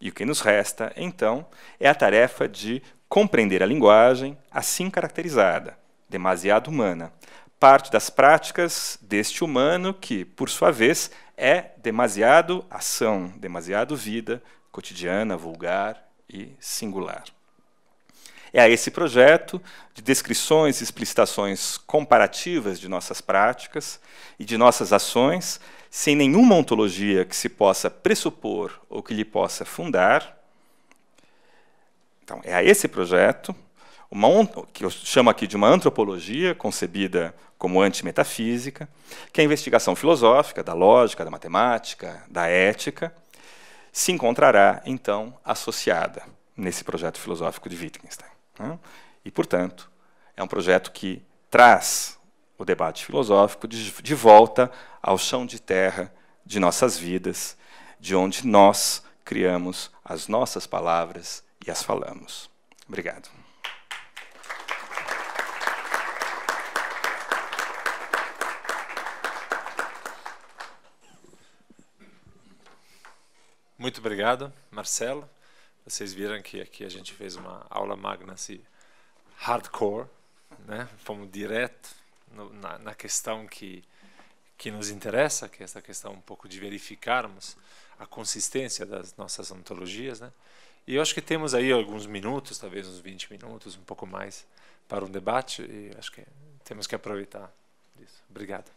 E o que nos resta, então, é a tarefa de compreender a linguagem assim caracterizada, demasiado humana, parte das práticas deste humano que, por sua vez, é demasiado ação, demasiado vida cotidiana, vulgar e singular. É a esse projeto de descrições e explicitações comparativas de nossas práticas e de nossas ações, sem nenhuma ontologia que se possa pressupor ou que lhe possa fundar. Então, é a esse projeto, uma, que eu chamo aqui de uma antropologia, concebida como antimetafísica, que é a investigação filosófica, da lógica, da matemática, da ética, se encontrará, então, associada nesse projeto filosófico de Wittgenstein. Né? E, portanto, é um projeto que traz o debate filosófico de, de volta ao chão de terra de nossas vidas, de onde nós criamos as nossas palavras e as falamos. Obrigado. Muito obrigado, Marcelo. Vocês viram que aqui a gente fez uma aula magna assim, hardcore, né? Fomos direto no, na, na, questão que que nos interessa, que é essa questão um pouco de verificarmos a consistência das nossas ontologias, né? E eu acho que temos aí alguns minutos, talvez uns 20 minutos, um pouco mais, para um debate, e acho que temos que aproveitar disso. Obrigado.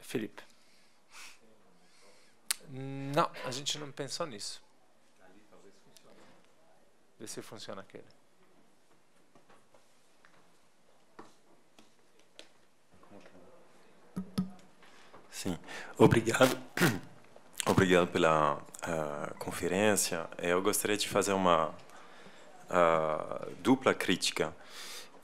Felipe. Não, a gente não pensou nisso. Vê se funciona aquele. Sim, obrigado. Obrigado pela uh, conferência. Eu gostaria de fazer uma uh, dupla crítica.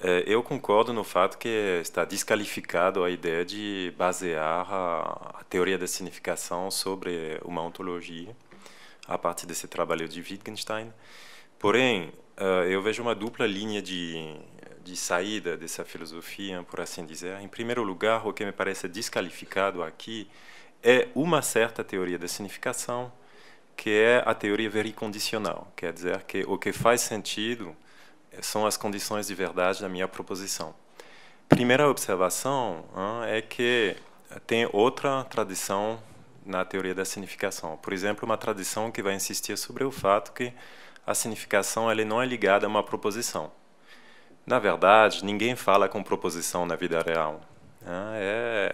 É, eu concordo no fato que está descalificado a ideia de basear a, a teoria da significação sobre uma ontologia a partir desse trabalho de Wittgenstein. Porém, é, eu vejo uma dupla linha de, de saída dessa filosofia, por assim dizer. Em primeiro lugar, o que me parece desqualificado aqui é uma certa teoria da significação, que é a teoria vericondicional, quer dizer que o que faz sentido são as condições de verdade da minha proposição. Primeira observação hein, é que tem outra tradição na teoria da significação. Por exemplo, uma tradição que vai insistir sobre o fato que a significação ela não é ligada a uma proposição. Na verdade, ninguém fala com proposição na vida real. É,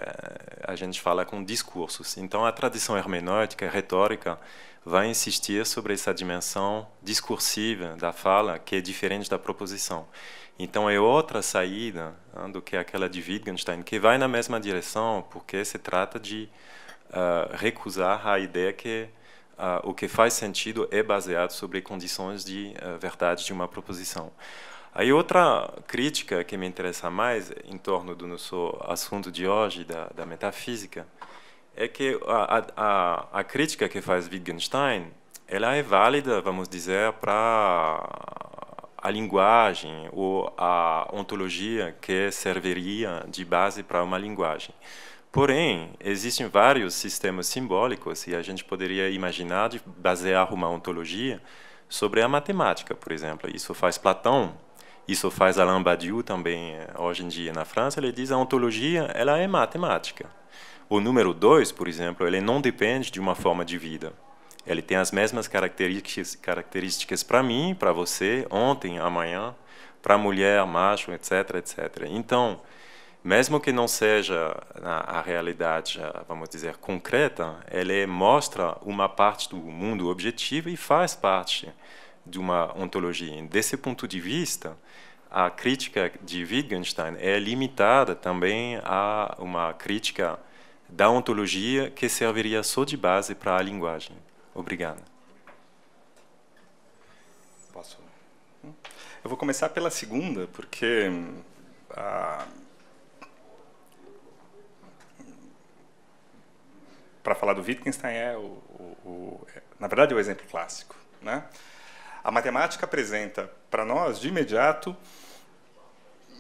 a gente fala com discursos. Então, a tradição hermenêutica, retórica, vai insistir sobre essa dimensão discursiva da fala que é diferente da proposição. Então é outra saída ah, do que aquela de Wittgenstein, que vai na mesma direção, porque se trata de uh, recusar a ideia que uh, o que faz sentido é baseado sobre condições de uh, verdade de uma proposição. Aí outra crítica que me interessa mais em torno do nosso assunto de hoje, da, da metafísica, é que a, a, a crítica que faz Wittgenstein ela é válida, vamos dizer, para a linguagem ou a ontologia que serviria de base para uma linguagem. Porém, existem vários sistemas simbólicos e a gente poderia imaginar de basear uma ontologia sobre a matemática, por exemplo. Isso faz Platão, isso faz Alain Badiou também eh, hoje em dia na França. Ele diz que a ontologia ela é matemática. O número 2, por exemplo, ele não depende de uma forma de vida. Ele tem as mesmas características, características para mim, para você, ontem, amanhã, para mulher, macho, etc, etc. Então, mesmo que não seja a, realidade, vamos dizer, concreta, ele mostra uma parte do mundo objetivo e faz parte de uma ontologia. Desse ponto de vista, a crítica de Wittgenstein é limitada também a uma crítica da ontologia que serviria só de base para a linguagem. Obrigado. Posso? Eu vou começar pela segunda, porque ah, para falar do Wittgenstein é o, o, o é, na verdade é o exemplo clássico, né? A matemática apresenta para nós de imediato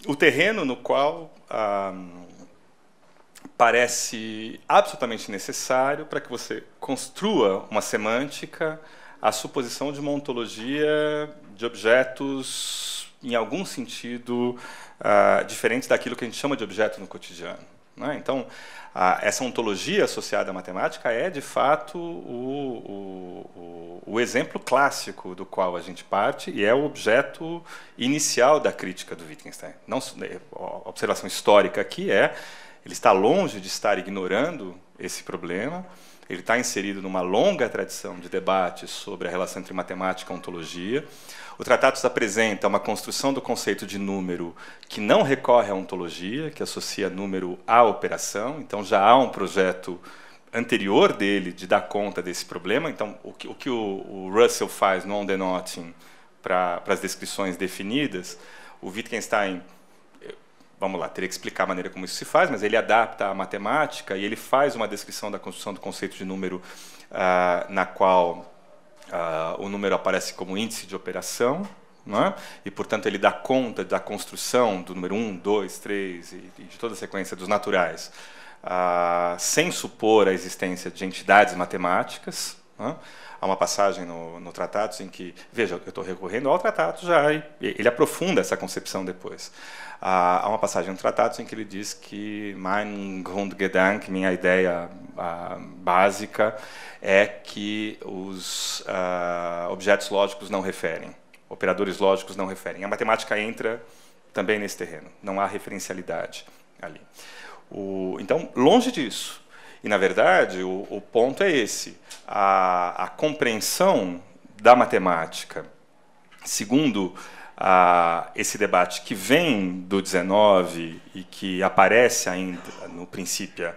o terreno no qual ah, parece absolutamente necessário para que você construa uma semântica a suposição de uma ontologia de objetos, em algum sentido, uh, diferente daquilo que a gente chama de objeto no cotidiano. Né? Então, essa ontologia associada à matemática é, de fato, o, o, o, exemplo clássico do qual a gente parte e é o objeto inicial da crítica do Wittgenstein. Não, a observação histórica aqui é ele está longe de estar ignorando esse problema. Ele está inserido numa longa tradição de debates sobre a relação entre matemática e ontologia. O Tratatus apresenta uma construção do conceito de número que não recorre à ontologia, que associa número à operação, então já há um projeto anterior dele de dar conta desse problema. Então, o que o, que o Russell faz no On Denoting para as descrições definidas, o Wittgenstein vamos lá, teria que explicar a maneira como isso se faz, mas ele adapta a matemática e ele faz uma descrição da construção do conceito de número ah, na qual ah, o número aparece como índice de operação, é? e, portanto, ele dá conta da construção do número 1, 2, 3 e, de toda a sequência dos naturais, ah, sem supor a existência de entidades matemáticas. Né? Há uma passagem no, no Tratados em que, veja, eu estou recorrendo ao Tratado já, e ele aprofunda essa concepção depois. Há uma passagem no Tratados em que ele diz que mein Grundgedanke, minha ideia a, básica, é que os a, ah, objetos lógicos não referem, operadores lógicos não referem. A matemática entra também nesse terreno, não há referencialidade ali. O, então, longe disso, e, na verdade, o, o ponto é esse: a, a, compreensão da matemática, segundo a, esse debate que vem do 19 e que aparece ainda no princípio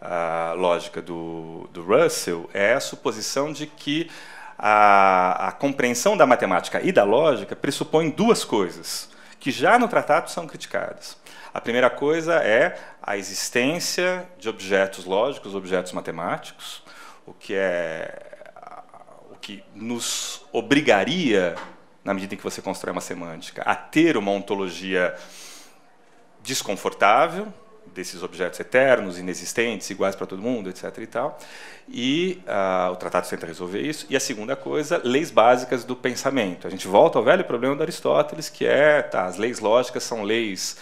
a lógica do, do Russell, é a suposição de que a, a, compreensão da matemática e da lógica pressupõe duas coisas que já no tratado são criticadas. A primeira coisa é a existência de objetos lógicos, objetos matemáticos, o que é o que nos obrigaria, na medida em que você constrói uma semântica, a ter uma ontologia desconfortável desses objetos eternos, inexistentes, iguais para todo mundo, etc. E tal. E uh, o tratado tenta resolver isso. E a segunda coisa, leis básicas do pensamento. A gente volta ao velho problema de Aristóteles, que é, tá, as leis lógicas são leis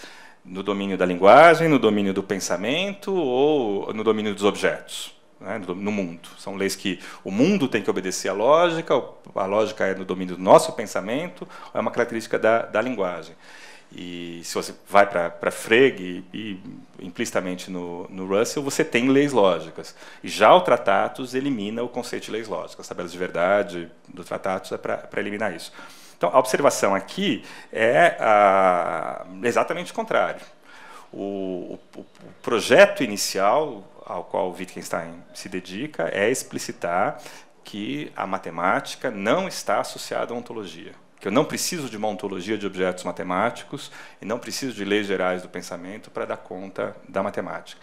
no domínio da linguagem, no domínio do pensamento ou no domínio dos objetos, né, no mundo. São leis que o mundo tem que obedecer à lógica, a lógica é no domínio do nosso pensamento, é uma característica da, da linguagem. E se você vai para Frege e, e implicitamente no, no, Russell, você tem leis lógicas. E já o Tratatus elimina o conceito de leis lógicas. As tabelas de verdade do Tratatus é para eliminar isso. Então, a observação aqui é ah, exatamente o contrário. O, o, o, projeto inicial ao qual Wittgenstein se dedica é explicitar que a matemática não está associada à ontologia. Que eu não preciso de uma ontologia de objetos matemáticos e não preciso de leis gerais do pensamento para dar conta da matemática.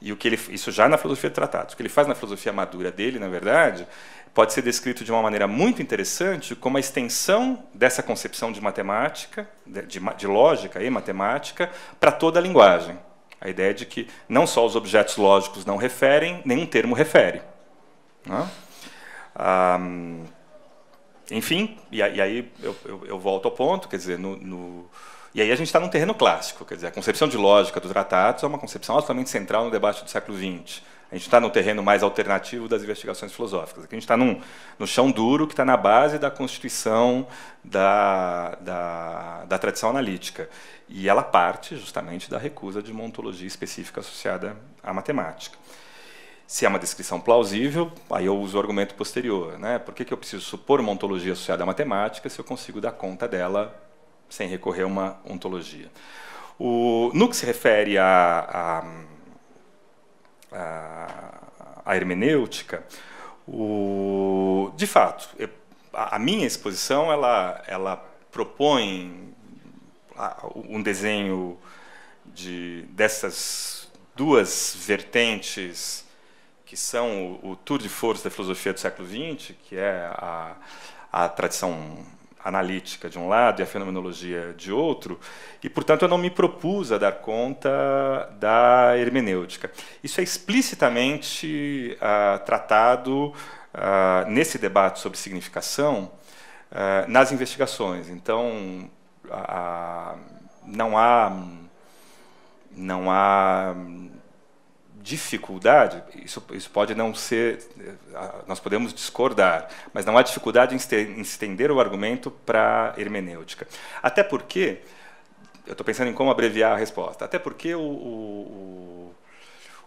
E o que ele, isso já na filosofia de tratados. O que ele faz na filosofia madura dele, na verdade, pode ser descrito de uma maneira muito interessante como a extensão dessa concepção de matemática, de, de lógica e matemática, para toda a linguagem. A ideia de que não só os objetos lógicos não referem, nenhum termo refere. Ah, enfim, e, aí eu, eu, eu, volto ao ponto, quer dizer, no, no e aí a gente está num terreno clássico, quer dizer, a concepção de lógica do tratado é uma concepção absolutamente central no debate do século XX. A gente está no terreno mais alternativo das investigações filosóficas. Aqui a gente está no chão duro que está na base da constituição da, da, da, tradição analítica. E ela parte justamente da recusa de uma ontologia específica associada à matemática. Se é uma descrição plausível, aí eu uso o argumento posterior. Né? Por que, que eu preciso supor uma ontologia associada à matemática se eu consigo dar conta dela sem recorrer a uma ontologia? O, no que se refere a, a a, a hermenêutica, o, de fato, a, a minha exposição ela, ela propõe um desenho de, dessas duas vertentes que são o, o tour de force da filosofia do século XX, que é a, a tradição analítica de um lado e a fenomenologia de outro, e, portanto, eu não me propus a dar conta da hermenêutica. Isso é explicitamente ah, tratado ah, nesse debate sobre significação ah, nas investigações. Então, não há. Não há dificuldade, isso, isso pode não ser, eh, nós podemos discordar, mas não há dificuldade em estender o argumento para hermenêutica. Até porque, eu estou pensando em como abreviar a resposta, até porque o, o, o,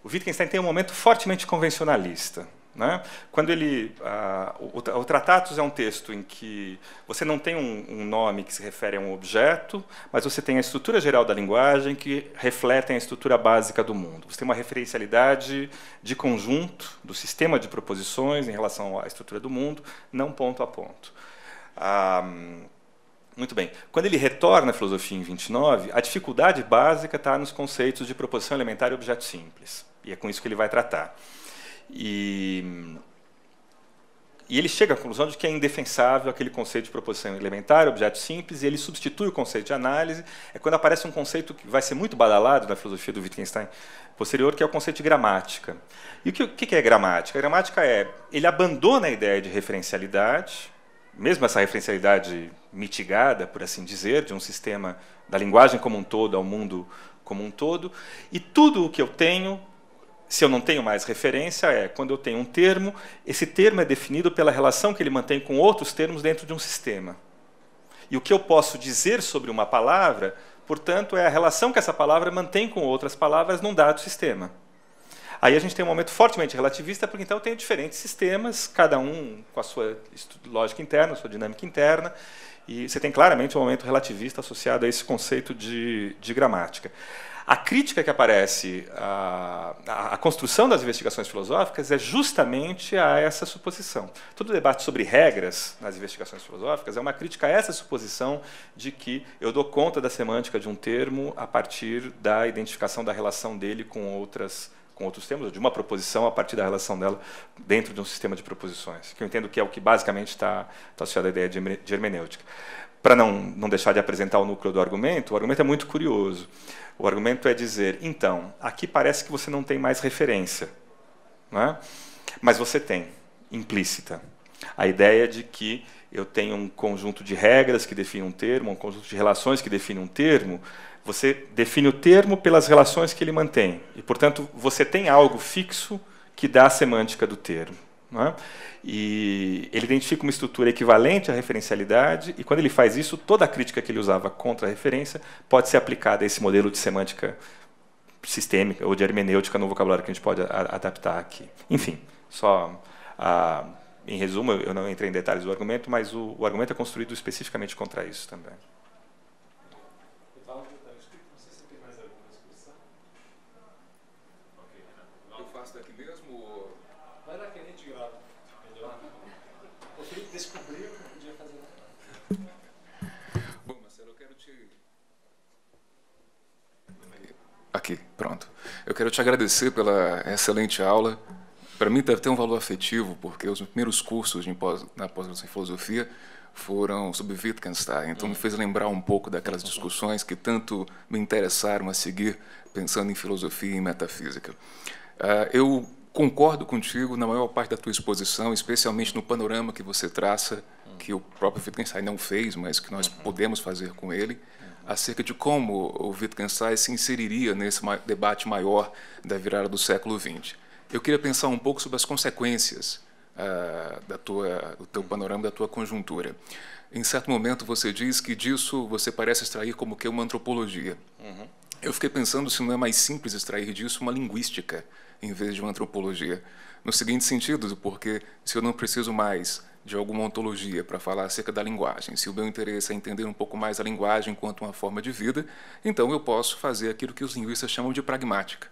o Wittgenstein tem um momento fortemente convencionalista. Né? Quando ele, ah, o, o, Tratatus é um texto em que você não tem um, um, nome que se refere a um objeto, mas você tem a estrutura geral da linguagem que reflete a estrutura básica do mundo. Você tem uma referencialidade de conjunto do sistema de proposições em relação à estrutura do mundo, não ponto a ponto. Ah, muito bem. Quando ele retorna à filosofia em 29, a dificuldade básica está nos conceitos de proposição elementar e objeto simples. E é com isso que ele vai tratar. E, e ele chega à conclusão de que é indefensável aquele conceito de proposição elementar, objeto simples, e ele substitui o conceito de análise. É quando aparece um conceito que vai ser muito badalado na filosofia do Wittgenstein posterior, que é o conceito de gramática. E o que, o que é gramática? A gramática é, ele abandona a ideia de referencialidade, mesmo essa referencialidade mitigada, por assim dizer, de um sistema da linguagem como um todo ao mundo como um todo, e tudo o que eu tenho se eu não tenho mais referência, é quando eu tenho um termo, esse termo é definido pela relação que ele mantém com outros termos dentro de um sistema. E o que eu posso dizer sobre uma palavra, portanto, é a relação que essa palavra mantém com outras palavras num dado sistema. Aí a gente tem um momento fortemente relativista, porque então eu tenho diferentes sistemas, cada um com a sua lógica interna, sua dinâmica interna, e você tem claramente um momento relativista associado a esse conceito de, de gramática. A crítica que aparece à, construção das investigações filosóficas é justamente a essa suposição. Todo debate sobre regras nas investigações filosóficas é uma crítica a essa suposição de que eu dou conta da semântica de um termo a partir da identificação da relação dele com outras com outros termos, ou de uma proposição a partir da relação dela dentro de um sistema de proposições, que eu entendo que é o que basicamente está associado à ideia de hermenêutica para não, não deixar de apresentar o núcleo do argumento, o argumento é muito curioso. O argumento é dizer, então, aqui parece que você não tem mais referência, é? mas você tem, implícita. A ideia é de que eu tenho um conjunto de regras que define um termo, um conjunto de relações que define um termo, você define o termo pelas relações que ele mantém. E, portanto, você tem algo fixo que dá a semântica do termo. Né? E ele identifica uma estrutura equivalente à referencialidade, e quando ele faz isso, toda a crítica que ele usava contra a referência pode ser aplicada a esse modelo de semântica sistêmica ou de hermenêutica no vocabulário que a gente pode adaptar aqui. Enfim, só ah, em resumo, eu não entrei em detalhes do argumento, mas o, o argumento é construído especificamente contra isso também. aqui, pronto. Eu quero te agradecer pela excelente aula. Para mim deve ter um valor afetivo, porque os primeiros cursos pós, na pós-graduação em filosofia foram sobre Wittgenstein, então me hum. fez lembrar um pouco daquelas discussões que tanto me interessaram a seguir pensando em filosofia e em metafísica. Uh, eu concordo contigo na maior parte da tua exposição, especialmente no panorama que você traça, hum. que o próprio Wittgenstein não fez, mas que nós uhum. podemos fazer com ele. Uhum acerca de como o Wittgenstein se inseriria nesse debate maior da virada do século XX. Eu queria pensar um pouco sobre as consequências uh, da tua, do teu panorama, da tua conjuntura. Em certo momento você diz que disso você parece extrair como que uma antropologia. Uhum. Eu fiquei pensando se não é mais simples extrair disso uma linguística em vez de uma antropologia. No seguinte sentido, porque se eu não preciso mais de alguma ontologia para falar acerca da linguagem, se o meu interesse é entender um pouco mais a linguagem enquanto uma forma de vida, então eu posso fazer aquilo que os linguistas chamam de pragmática,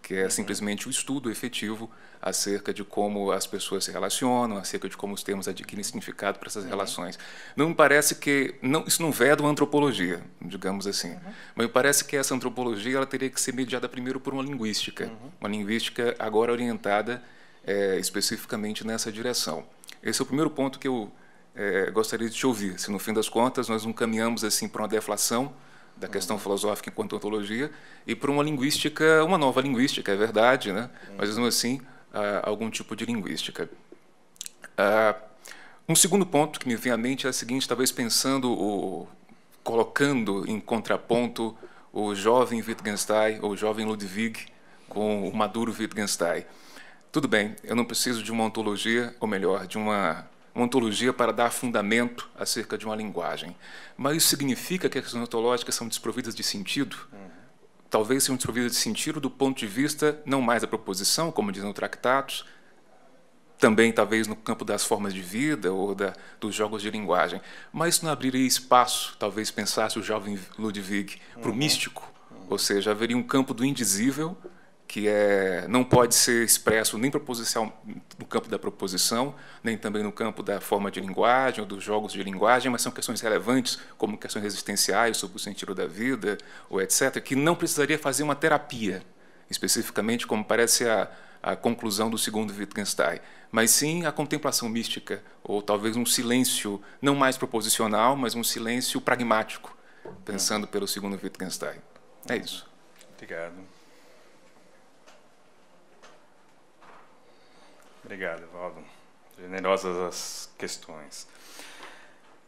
que é uhum. simplesmente o estudo efetivo acerca de como as pessoas se relacionam, acerca de como os termos adquirem significado para essas uhum. relações. Não me parece que não, isso não veda uma antropologia, digamos assim, uhum. mas me parece que essa antropologia ela teria que ser mediada primeiro por uma linguística, uhum. uma linguística agora orientada é, especificamente nessa direção. Esse é o primeiro ponto que eu é, gostaria de te ouvir. Se no fim das contas nós não caminhamos assim para uma deflação da questão uhum. filosófica enquanto ontologia e para uma linguística, uma nova linguística, é verdade, né? Uhum. Mas mesmo assim, algum tipo de linguística. Ah, um segundo ponto que me vem à mente é o seguinte, talvez pensando o colocando em contraponto o jovem Wittgenstein ou o jovem Ludwig com o maduro Wittgenstein. Tudo bem, eu não preciso de uma ontologia, ou melhor, de uma, uma ontologia para dar fundamento acerca de uma linguagem. Mas isso significa que as questões ontológicas são desprovidas de sentido? Uhum. Talvez sejam desprovidas de sentido do ponto de vista não mais da proposição, como dizem os tractatos, também talvez no campo das formas de vida ou da, dos jogos de linguagem. Mas isso não abriria espaço, talvez pensasse o jovem Ludwig, para o uhum. místico, uhum. ou seja, haveria um campo do indizível que é, não pode ser expresso nem proposição, no campo da proposição, nem também no campo da forma de linguagem ou dos jogos de linguagem, mas são questões relevantes, como questões existenciais sobre o sentido da vida, ou etc., que não precisaria fazer uma terapia, especificamente, como parece a, a conclusão do segundo Wittgenstein, mas sim a contemplação mística, ou talvez um silêncio não mais proposicional, mas um silêncio pragmático, tá. pensando pelo segundo Wittgenstein. É isso. Obrigado. Obrigado, Valdo. Generosas as questões.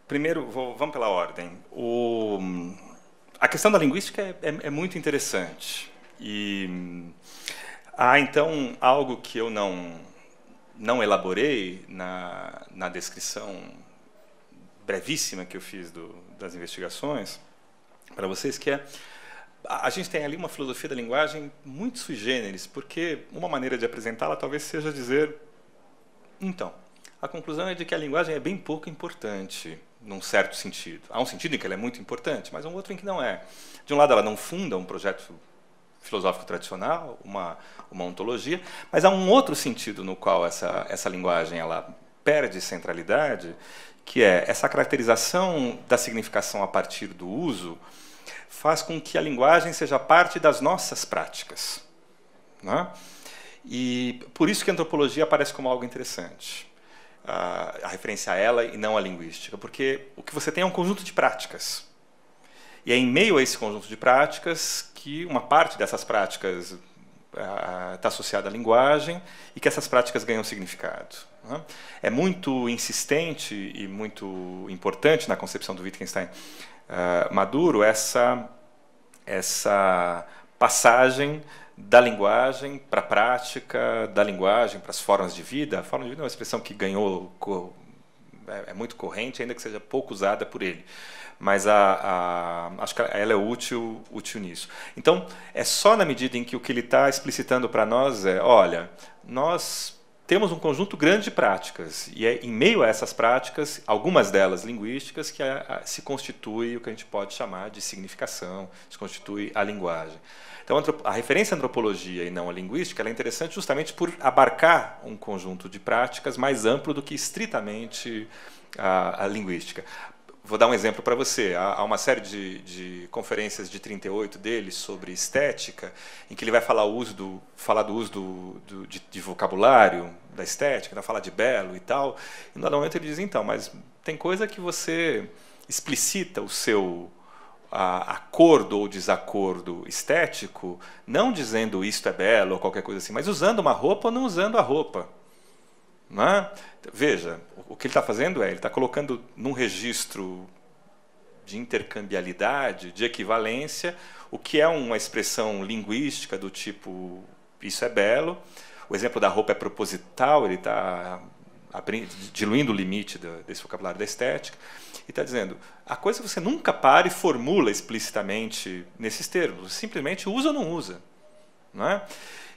Primeiro, vou, vamos pela ordem. O, a questão da linguística é, é, é muito interessante. E há, então, algo que eu não, não elaborei na, na descrição brevíssima que eu fiz do, das investigações para vocês, que é a gente tem ali uma filosofia da linguagem muito sui generis, porque uma maneira de apresentá-la talvez seja dizer então, a conclusão é de que a linguagem é bem pouco importante, num certo sentido. Há um sentido em que ela é muito importante, mas um outro em que não é. De um lado, ela não funda um projeto filosófico tradicional, uma, uma ontologia, mas há um outro sentido no qual essa, essa linguagem ela perde centralidade, que é essa caracterização da significação a partir do uso faz com que a linguagem seja parte das nossas práticas. Não é? E por isso que a antropologia aparece como algo interessante. A, referência a ela e não à linguística, porque o que você tem é um conjunto de práticas. E é em meio a esse conjunto de práticas que uma parte dessas práticas está associada à linguagem e que essas práticas ganham significado. Né? É muito insistente e muito importante na concepção do Wittgenstein ah, Maduro essa, essa passagem da linguagem para a prática, da linguagem para as formas de vida. A forma de vida é uma expressão que ganhou é, é muito corrente, ainda que seja pouco usada por ele. Mas a, a, acho que ela é útil, útil nisso. Então, é só na medida em que o que ele está explicitando para nós é: olha, nós temos um conjunto grande de práticas, e é em meio a essas práticas, algumas delas linguísticas, que é a, se constitui o que a gente pode chamar de significação, se constitui a linguagem. Então, a referência à antropologia e não à linguística é interessante justamente por abarcar um conjunto de práticas mais amplo do que estritamente a, a linguística. Vou dar um exemplo para você. Há uma série de, de, conferências de 38 dele sobre estética, em que ele vai falar, uso do, falar do uso do, do de, de, vocabulário, da estética, vai né, falar de belo e tal. E, no momento, ele diz, então, mas tem coisa que você explicita o seu a, acordo ou desacordo estético, não dizendo isto é belo ou qualquer coisa assim, mas usando uma roupa ou não usando a roupa. né? Veja, o que ele está fazendo é, ele está colocando num registro de intercambialidade, de equivalência, o que é uma expressão linguística do tipo isso é belo. O exemplo da roupa é proposital, ele está diluindo o limite desse vocabulário da estética e está dizendo a coisa é você nunca para e formula explicitamente nesses termos. Simplesmente usa ou não usa. Não é?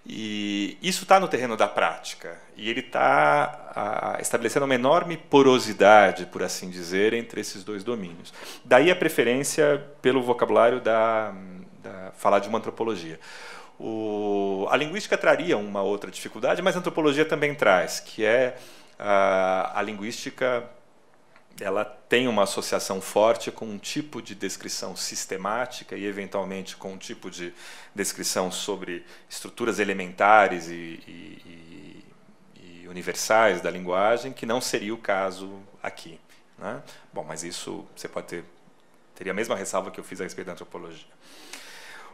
E isso está no terreno da prática. E ele está estabelecendo uma enorme porosidade, por assim dizer, entre esses dois domínios. Daí a preferência pelo vocabulário da, da falar de uma antropologia. O, a linguística traria uma outra dificuldade, mas a antropologia também traz, que é a, a linguística ela tem uma associação forte com um tipo de descrição sistemática e, eventualmente, com um tipo de descrição sobre estruturas elementares e, e, e universais da linguagem, que não seria o caso aqui. Né? Bom, mas isso você pode ter teria a mesma ressalva que eu fiz a respeito da antropologia.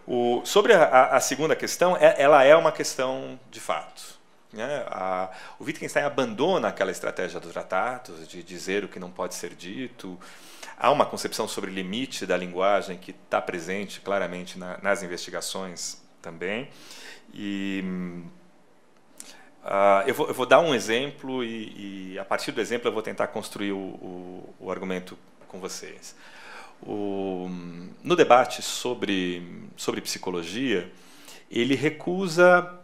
O, sobre a, a, segunda questão, é, ela é uma questão de fato. Né? A, o Wittgenstein abandona aquela estratégia dos tratados de dizer o que não pode ser dito. Há uma concepção sobre limite da linguagem que está presente claramente na, nas investigações também. E uh, eu, vou, eu, vou, dar um exemplo e, e, a partir do exemplo eu vou tentar construir o, o, o argumento com vocês. O, no debate sobre, sobre psicologia, ele recusa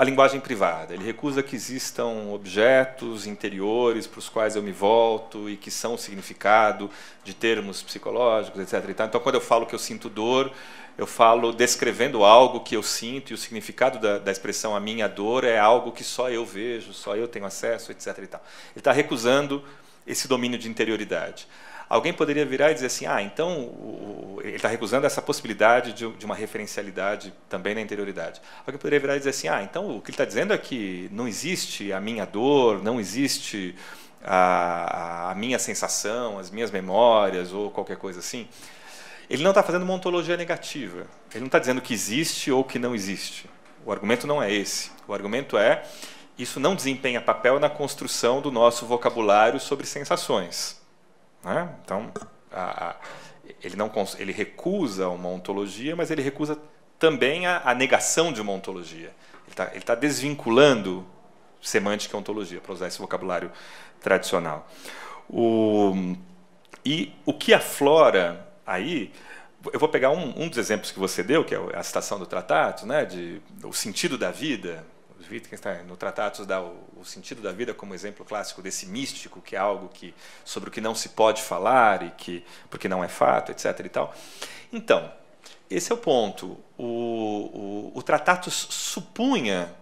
a linguagem privada. Ele recusa que existam objetos interiores para os quais eu me volto e que são o significado de termos psicológicos, etc. Então, quando eu falo que eu sinto dor, eu falo descrevendo algo que eu sinto e o significado da, da expressão a minha dor é algo que só eu vejo, só eu tenho acesso, etc. Ele está recusando esse domínio de interioridade alguém poderia virar e dizer assim: ah, então o, ele está recusando essa possibilidade de, de, uma referencialidade também na interioridade. Alguém poderia virar e dizer assim: ah, então o que ele está dizendo é que não existe a minha dor, não existe a, a minha sensação, as minhas memórias ou qualquer coisa assim. Ele não está fazendo uma ontologia negativa. Ele não está dizendo que existe ou que não existe. O argumento não é esse. O argumento é isso não desempenha papel na construção do nosso vocabulário sobre sensações. Né? Então, a, a, ele, não, ele recusa uma ontologia, mas ele recusa também a, a negação de uma ontologia. Ele está tá desvinculando semântica e ontologia, para usar esse vocabulário tradicional. O, e o que aflora aí eu vou pegar um, um, dos exemplos que você deu, que é a citação do tratado, né, de o sentido da vida, Wittgenstein, no Tratatus dá o, o, sentido da vida como exemplo clássico desse místico, que é algo que, sobre o que não se pode falar, e que porque não é fato, etc. E tal. Então, esse é o ponto. O, o, o supunha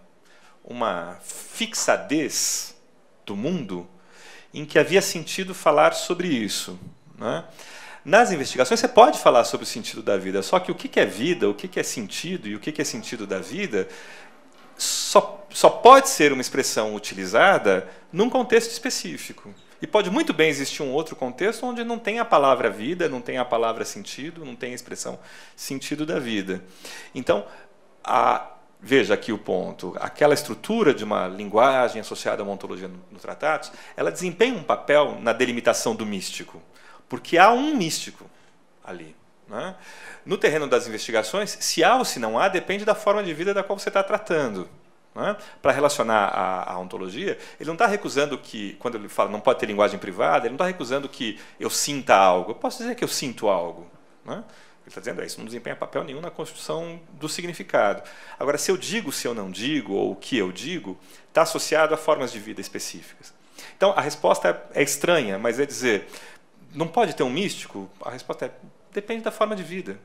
uma fixadez do mundo em que havia sentido falar sobre isso. Né? Nas investigações, você pode falar sobre o sentido da vida, só que o que é vida, o que é sentido e o que é sentido da vida só, só pode ser uma expressão utilizada num contexto específico. E pode muito bem existir um outro contexto onde não tem a palavra vida, não tem a palavra sentido, não tem a expressão sentido da vida. Então, a, veja aqui o ponto, aquela estrutura de uma linguagem associada a uma ontologia no, no Tratados, ela desempenha um papel na delimitação do místico, porque há um místico ali. é? no terreno das investigações, se há ou se não há, depende da forma de vida da qual você está tratando. É? Para relacionar a, a, ontologia, ele não está recusando que, quando ele fala não pode ter linguagem privada, ele não está recusando que eu sinta algo. Eu posso dizer que eu sinto algo. É? Ele está dizendo, é, isso não desempenha papel nenhum na construção do significado. Agora, se eu digo, se eu não digo, ou o que eu digo, está associado a formas de vida específicas. Então, a resposta é, é estranha, mas é dizer, não pode ter um místico? A resposta é depende da forma de vida.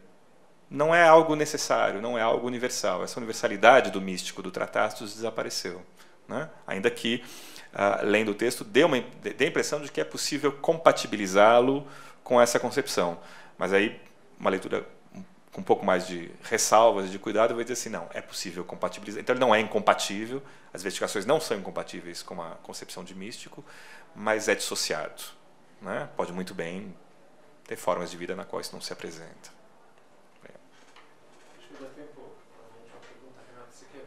Não é algo necessário, não é algo universal. Essa universalidade do místico, do Tratácitos, desapareceu. Né? Ainda que, uh, lendo o texto, dê, uma, dê a impressão de que é possível compatibilizá-lo com essa concepção. Mas aí, uma leitura com um pouco mais de ressalvas, de cuidado, vai dizer assim, não, é possível compatibilizar. Então, ele não é incompatível, as investigações não são incompatíveis com a concepção de místico, mas é dissociado. Né? Pode muito bem ter formas de vida na qual isso não se apresenta. Acho que dá tempo pergunta, você quer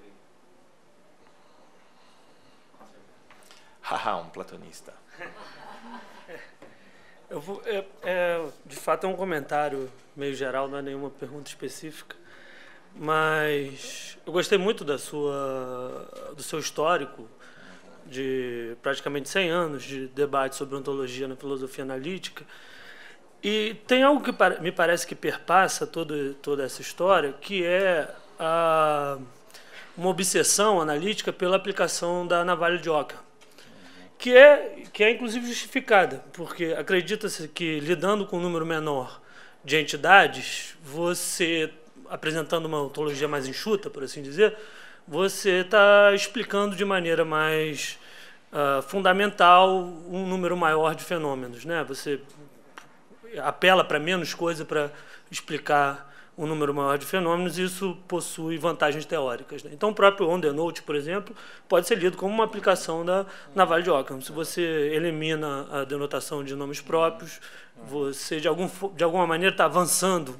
Haha, um platonista. Eu vou, é, é, de fato é um comentário meio geral, não é nenhuma pergunta específica, mas eu gostei muito da sua, do seu histórico de praticamente 100 anos de debate sobre ontologia na filosofia analítica e tem algo que me parece que perpassa toda toda essa história, que é a, uma obsessão analítica pela aplicação da navalha de Oca, que é, que é inclusive justificada, porque acredita-se que lidando com um número menor de entidades, você, apresentando uma ontologia mais enxuta, por assim dizer, você está explicando de maneira mais uh, fundamental um número maior de fenômenos. Né? Você apela para menos coisa para explicar um número maior de fenômenos, e isso possui vantagens teóricas. Né? Então, o próprio On the Note, por exemplo, pode ser lido como uma aplicação da Naval de Ockham. Se você elimina a denotação de nomes próprios, você, de, algum, de alguma maneira, está avançando,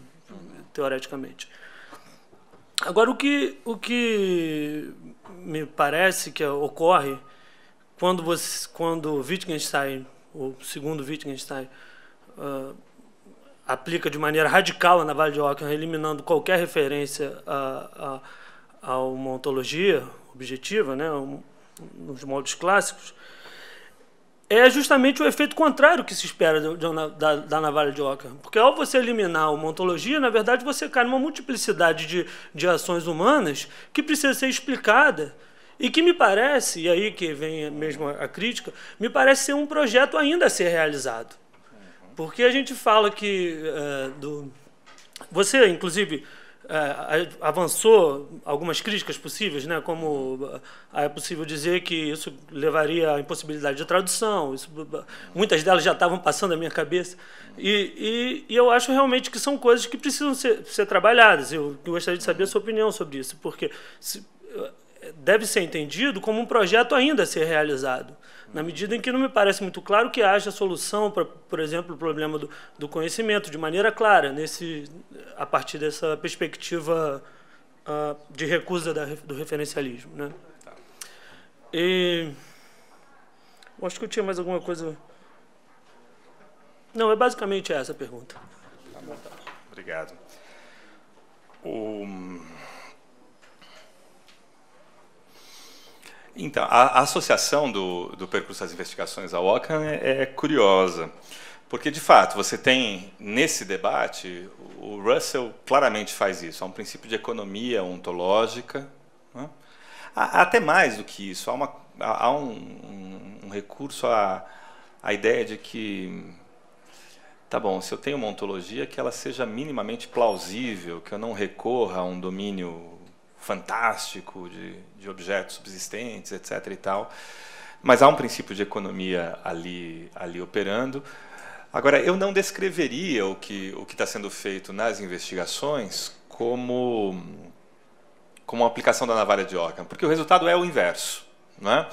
teoreticamente. Agora, o que, o que me parece que ocorre quando, você, quando Wittgenstein, o segundo Wittgenstein, uh, aplica de maneira radical a navalha de Ockham, eliminando qualquer referência a, a, a uma ontologia objetiva, né, um, nos moldes clássicos, é justamente o efeito contrário que se espera de, de, da, da, navalha de Ockham. Porque ao você eliminar uma ontologia, na verdade você cai numa multiplicidade de, de ações humanas que precisa ser explicada e que me parece, e aí que vem mesmo a crítica, me parece ser um projeto ainda a ser realizado. Porque a gente fala que é, do... você, inclusive, é, avançou algumas críticas possíveis, né? como é, é possível dizer que isso levaria à impossibilidade de tradução, isso, muitas delas já estavam passando na minha cabeça, e, e, e, eu acho realmente que são coisas que precisam ser, ser trabalhadas, eu gostaria de saber a sua opinião sobre isso, porque se, deve ser entendido como um projeto ainda a ser realizado, na medida em que não me parece muito claro que haja solução para, por exemplo, o problema do, do conhecimento de maneira clara, nesse, a partir dessa perspectiva uh, de recusa da, do referencialismo. Né? E, acho que eu tinha mais alguma coisa. Não, é basicamente essa a pergunta. Tá então. Obrigado. O Então, a, a associação do, do, percurso das investigações ao OCAN é, é curiosa. Porque, de fato, você tem, nesse debate, o Russell claramente faz isso. Há um princípio de economia ontológica. Né? Há, até mais do que isso. Há, uma, há um, um, um, recurso à, à ideia de que, tá bom, se eu tenho uma ontologia, que ela seja minimamente plausível, que eu não recorra a um domínio fantástico de, de objetos subsistentes, etc. e tal. Mas há um princípio de economia ali, ali operando. Agora, eu não descreveria o que o está sendo feito nas investigações como, como uma aplicação da navalha de Ockham, porque o resultado é o inverso. Não é?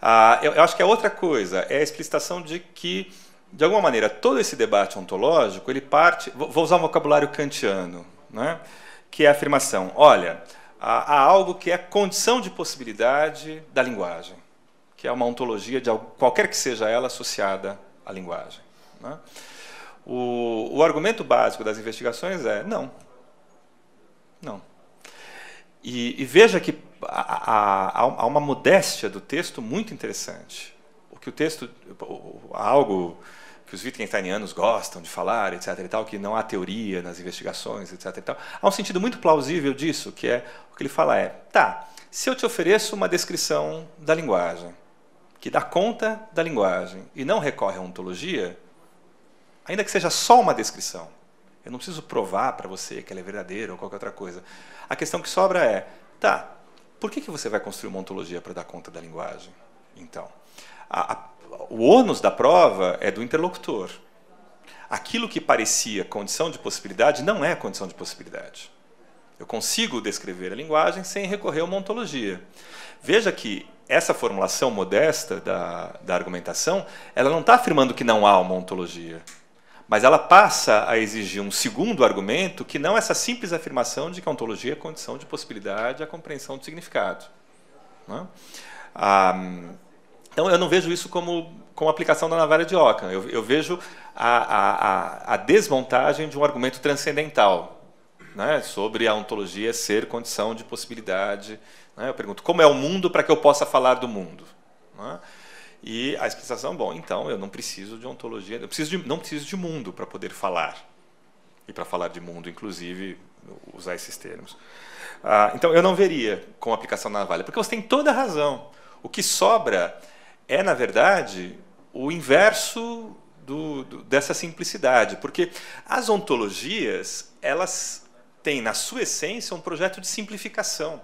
Ah, eu, eu acho que a é outra coisa é a explicitação de que, de alguma maneira, todo esse debate ontológico, ele parte... Vou usar um vocabulário kantiano, é que é a afirmação, olha a, a algo que é condição de possibilidade da linguagem, que é uma ontologia de algo, qualquer que seja ela associada à linguagem. Né? O, o argumento básico das investigações é não. Não. E, e veja que há, há, há uma modéstia do texto muito interessante. O que o texto. Algo que os Wittgensteinianos gostam de falar, etc. E tal, que não há teoria nas investigações, etc. E tal. Há um sentido muito plausível disso, que é o que ele fala é: tá, se eu te ofereço uma descrição da linguagem, que dá conta da linguagem e não recorre à ontologia, ainda que seja só uma descrição, eu não preciso provar para você que ela é verdadeira ou qualquer outra coisa. A questão que sobra é: tá, por que, que você vai construir uma ontologia para dar conta da linguagem? Então, a, a, o ônus da prova é do interlocutor. Aquilo que parecia condição de possibilidade não é condição de possibilidade. Eu consigo descrever a linguagem sem recorrer a uma ontologia. Veja que essa formulação modesta da, da argumentação, ela não está afirmando que não há uma ontologia, mas ela passa a exigir um segundo argumento que não é essa simples afirmação de que a ontologia é condição de possibilidade à compreensão do significado. Né? Ah, então, eu não vejo isso como, como aplicação da navalha de Ockham. Eu, eu vejo a, a, a desmontagem de um argumento transcendental, né, sobre a ontologia ser condição de possibilidade. Né? Eu pergunto como é o mundo para que eu possa falar do mundo. Né? E a explicação, bom, então eu não preciso de ontologia, eu preciso de, não preciso de mundo para poder falar. E para falar de mundo, inclusive, usar esses termos. Ah, então eu não veria com aplicação na navalha, porque você tem toda a razão. O que sobra é, na verdade, o inverso do, do, dessa simplicidade, porque as ontologias elas tem na sua essência um projeto de simplificação.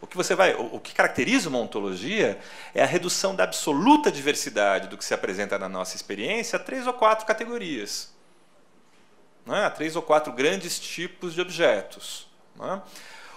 O que você vai, o, que caracteriza uma ontologia é a redução da absoluta diversidade do que se apresenta na nossa experiência a três ou quatro categorias, né? a três ou quatro grandes tipos de objetos. É?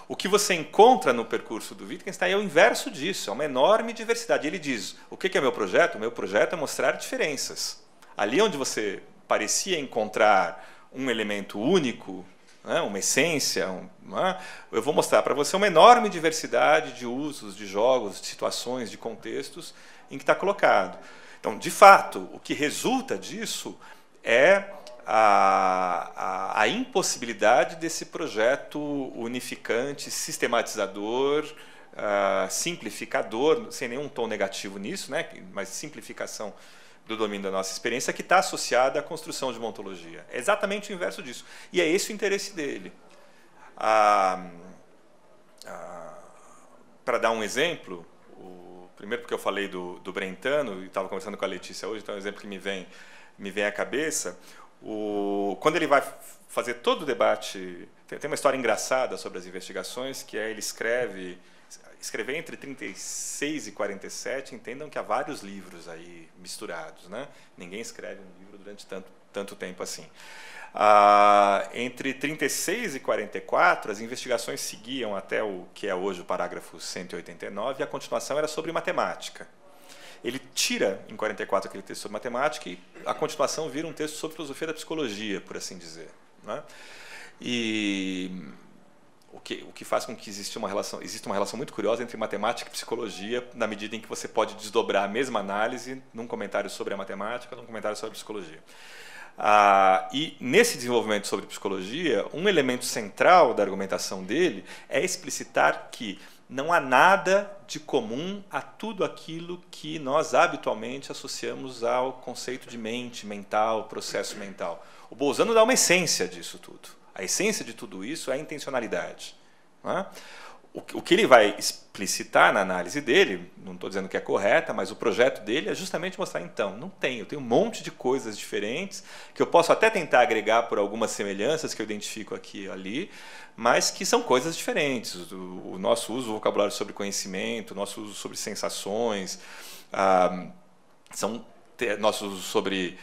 O que você encontra no percurso do Wittgenstein é o inverso disso, é uma enorme diversidade. Ele diz: o que é meu projeto? O meu projeto é mostrar diferenças. Ali onde você parecia encontrar um elemento único, né, uma essência. Um, né, eu vou mostrar para você uma enorme diversidade de usos, de jogos, de situações, de contextos em que está colocado. Então, de fato, o que resulta disso é a, a, a impossibilidade desse projeto unificante, sistematizador, uh, simplificador, sem nenhum tom negativo nisso, né, mas simplificação do domínio da nossa experiência que está associada à construção de uma ontologia. É exatamente o inverso disso. E é esse o interesse dele. Ah, ah, Para dar um exemplo, o, primeiro porque eu falei do, do Brentano, e estava conversando com a Letícia hoje, então é um exemplo que me vem, me vem à cabeça. O, quando ele vai fazer todo o debate, tem, tem uma história engraçada sobre as investigações, que é ele escreve escrever entre 36 e 47, entendam que há vários livros aí misturados, né? Ninguém escreve um livro durante tanto, tanto tempo assim. Ah, entre 36 e 44, as investigações seguiam até o que é hoje o parágrafo 189, e a continuação era sobre matemática. Ele tira, em 44, aquele texto sobre matemática, e a continuação vira um texto sobre filosofia da psicologia, por assim dizer. Né? E o que, o que faz com que exista uma relação, uma relação muito curiosa entre matemática e psicologia, na medida em que você pode desdobrar a mesma análise num comentário sobre a matemática, num comentário sobre a psicologia. Ah, e nesse desenvolvimento sobre psicologia, um elemento central da argumentação dele é explicitar que não há nada de comum a tudo aquilo que nós habitualmente associamos ao conceito de mente mental, processo mental. O Bolzano dá uma essência disso tudo. A essência de tudo isso é a intencionalidade. É? O que ele vai explicitar na análise dele, não estou dizendo que é correta, mas o projeto dele é justamente mostrar: então, não tem, eu tenho um monte de coisas diferentes que eu posso até tentar agregar por algumas semelhanças que eu identifico aqui e ali, mas que são coisas diferentes. O, nosso uso do vocabulário sobre conhecimento, o nosso uso sobre sensações, ah, são nossos sobre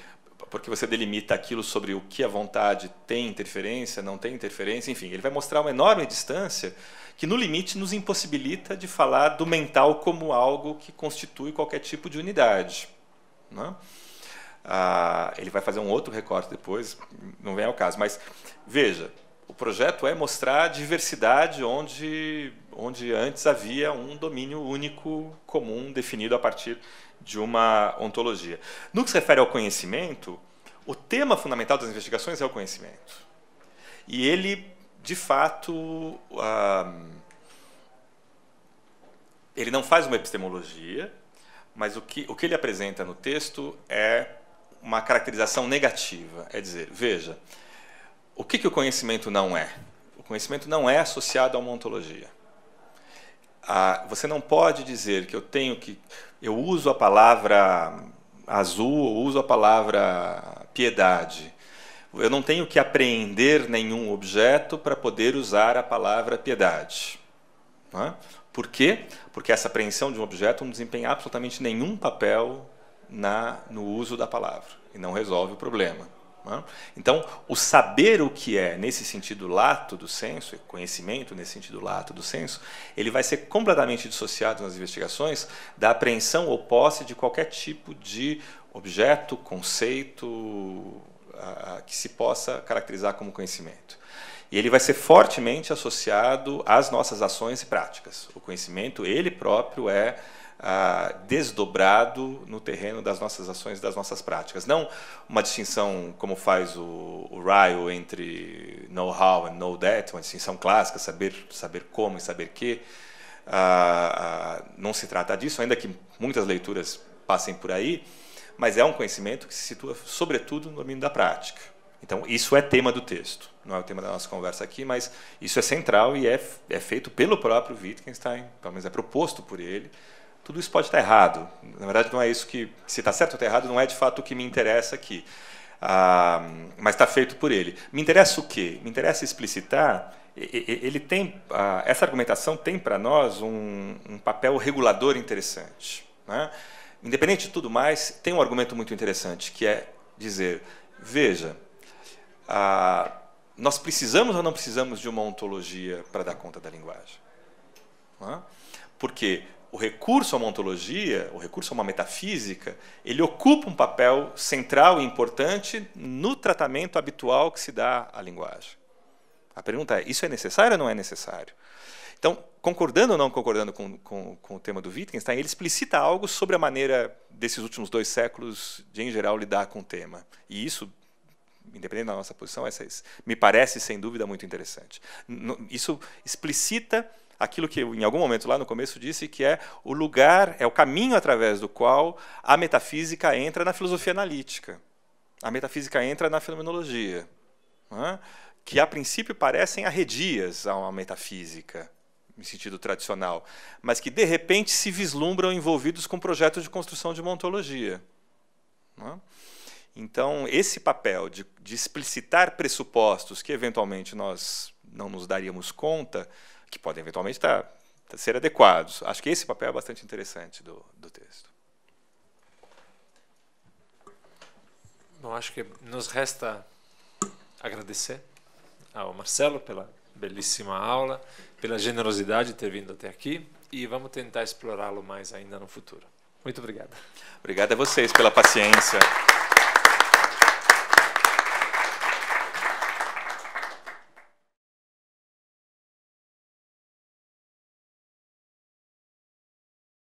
porque você delimita aquilo sobre o que a vontade tem interferência, não tem interferência, enfim, ele vai mostrar uma enorme distância que no limite nos impossibilita de falar do mental como algo que constitui qualquer tipo de unidade. Né? Ah, ele vai fazer um outro recorte depois, não vem ao caso, mas veja, o projeto é mostrar a diversidade onde, onde antes havia um domínio único, comum, definido a partir de uma ontologia. No que se refere ao conhecimento, o tema fundamental das investigações é o conhecimento. E ele, de fato, ah, ele não faz uma epistemologia, mas o que, o que ele apresenta no texto é uma caracterização negativa. É dizer, veja, o que, que o conhecimento não é? O conhecimento não é associado a uma ontologia. Ah, você não pode dizer que eu tenho que. Eu uso a palavra azul ou uso a palavra piedade. Eu não tenho que apreender nenhum objeto para poder usar a palavra piedade. É? Por quê? Porque essa apreensão de um objeto não desempenha absolutamente nenhum papel na, no uso da palavra e não resolve o problema. Né? Então, o saber o que é, nesse sentido lato do senso, conhecimento nesse sentido lato do senso, ele vai ser completamente dissociado nas investigações da apreensão ou posse de qualquer tipo de objeto, conceito a, que se possa caracterizar como conhecimento. E ele vai ser fortemente associado às nossas ações e práticas. O conhecimento, ele próprio, é ah, desdobrado no terreno das nossas ações e das nossas práticas. Não uma distinção como faz o, o Ryle entre know-how e know-that, uma distinção clássica, saber, saber como e saber que. Ah, ah, não se trata disso, ainda que muitas leituras passem por aí, mas é um conhecimento que se situa, sobretudo, no domínio da prática. Então, isso é tema do texto, não é o tema da nossa conversa aqui, mas isso é central e é, é feito pelo próprio Wittgenstein, pelo menos é proposto por ele, tudo isso pode estar errado. Na verdade, não é isso que. Se está certo ou está errado, não é de fato o que me interessa aqui. Ah, mas está feito por ele. Me interessa o quê? Me interessa explicitar. Ele tem ah, essa argumentação tem para nós um, um, papel regulador interessante. Né? Independente de tudo mais, tem um argumento muito interessante que é dizer: veja, ah, nós precisamos ou não precisamos de uma ontologia para dar conta da linguagem? Por quê? Porque o recurso à ontologia, o recurso a uma metafísica, ele ocupa um papel central e importante no tratamento habitual que se dá à linguagem. A pergunta é: isso é necessário ou não é necessário? Então, concordando ou não concordando com, com, com o tema do Wittgenstein, ele explicita algo sobre a maneira desses últimos dois séculos de, em geral, lidar com o tema. E isso independente da nossa posição, é essa me parece sem dúvida muito interessante. Isso explicita aquilo que em algum momento lá no começo disse, que é o lugar, é o caminho através do qual a metafísica entra na filosofia analítica. A metafísica entra na fenomenologia, né? que a princípio parecem arredias a uma metafísica, em sentido tradicional, mas que de repente se vislumbram envolvidos com projetos de construção de uma ontologia. Né? Então, esse papel de, de, explicitar pressupostos que eventualmente nós não nos daríamos conta que podem eventualmente estar, ser adequados. Acho que esse papel é bastante interessante do, do texto. Bom, acho que nos resta agradecer ao Marcelo pela belíssima aula, pela generosidade de ter vindo até aqui e vamos tentar explorá-lo mais ainda no futuro. Muito obrigado. Obrigado a vocês pela paciência.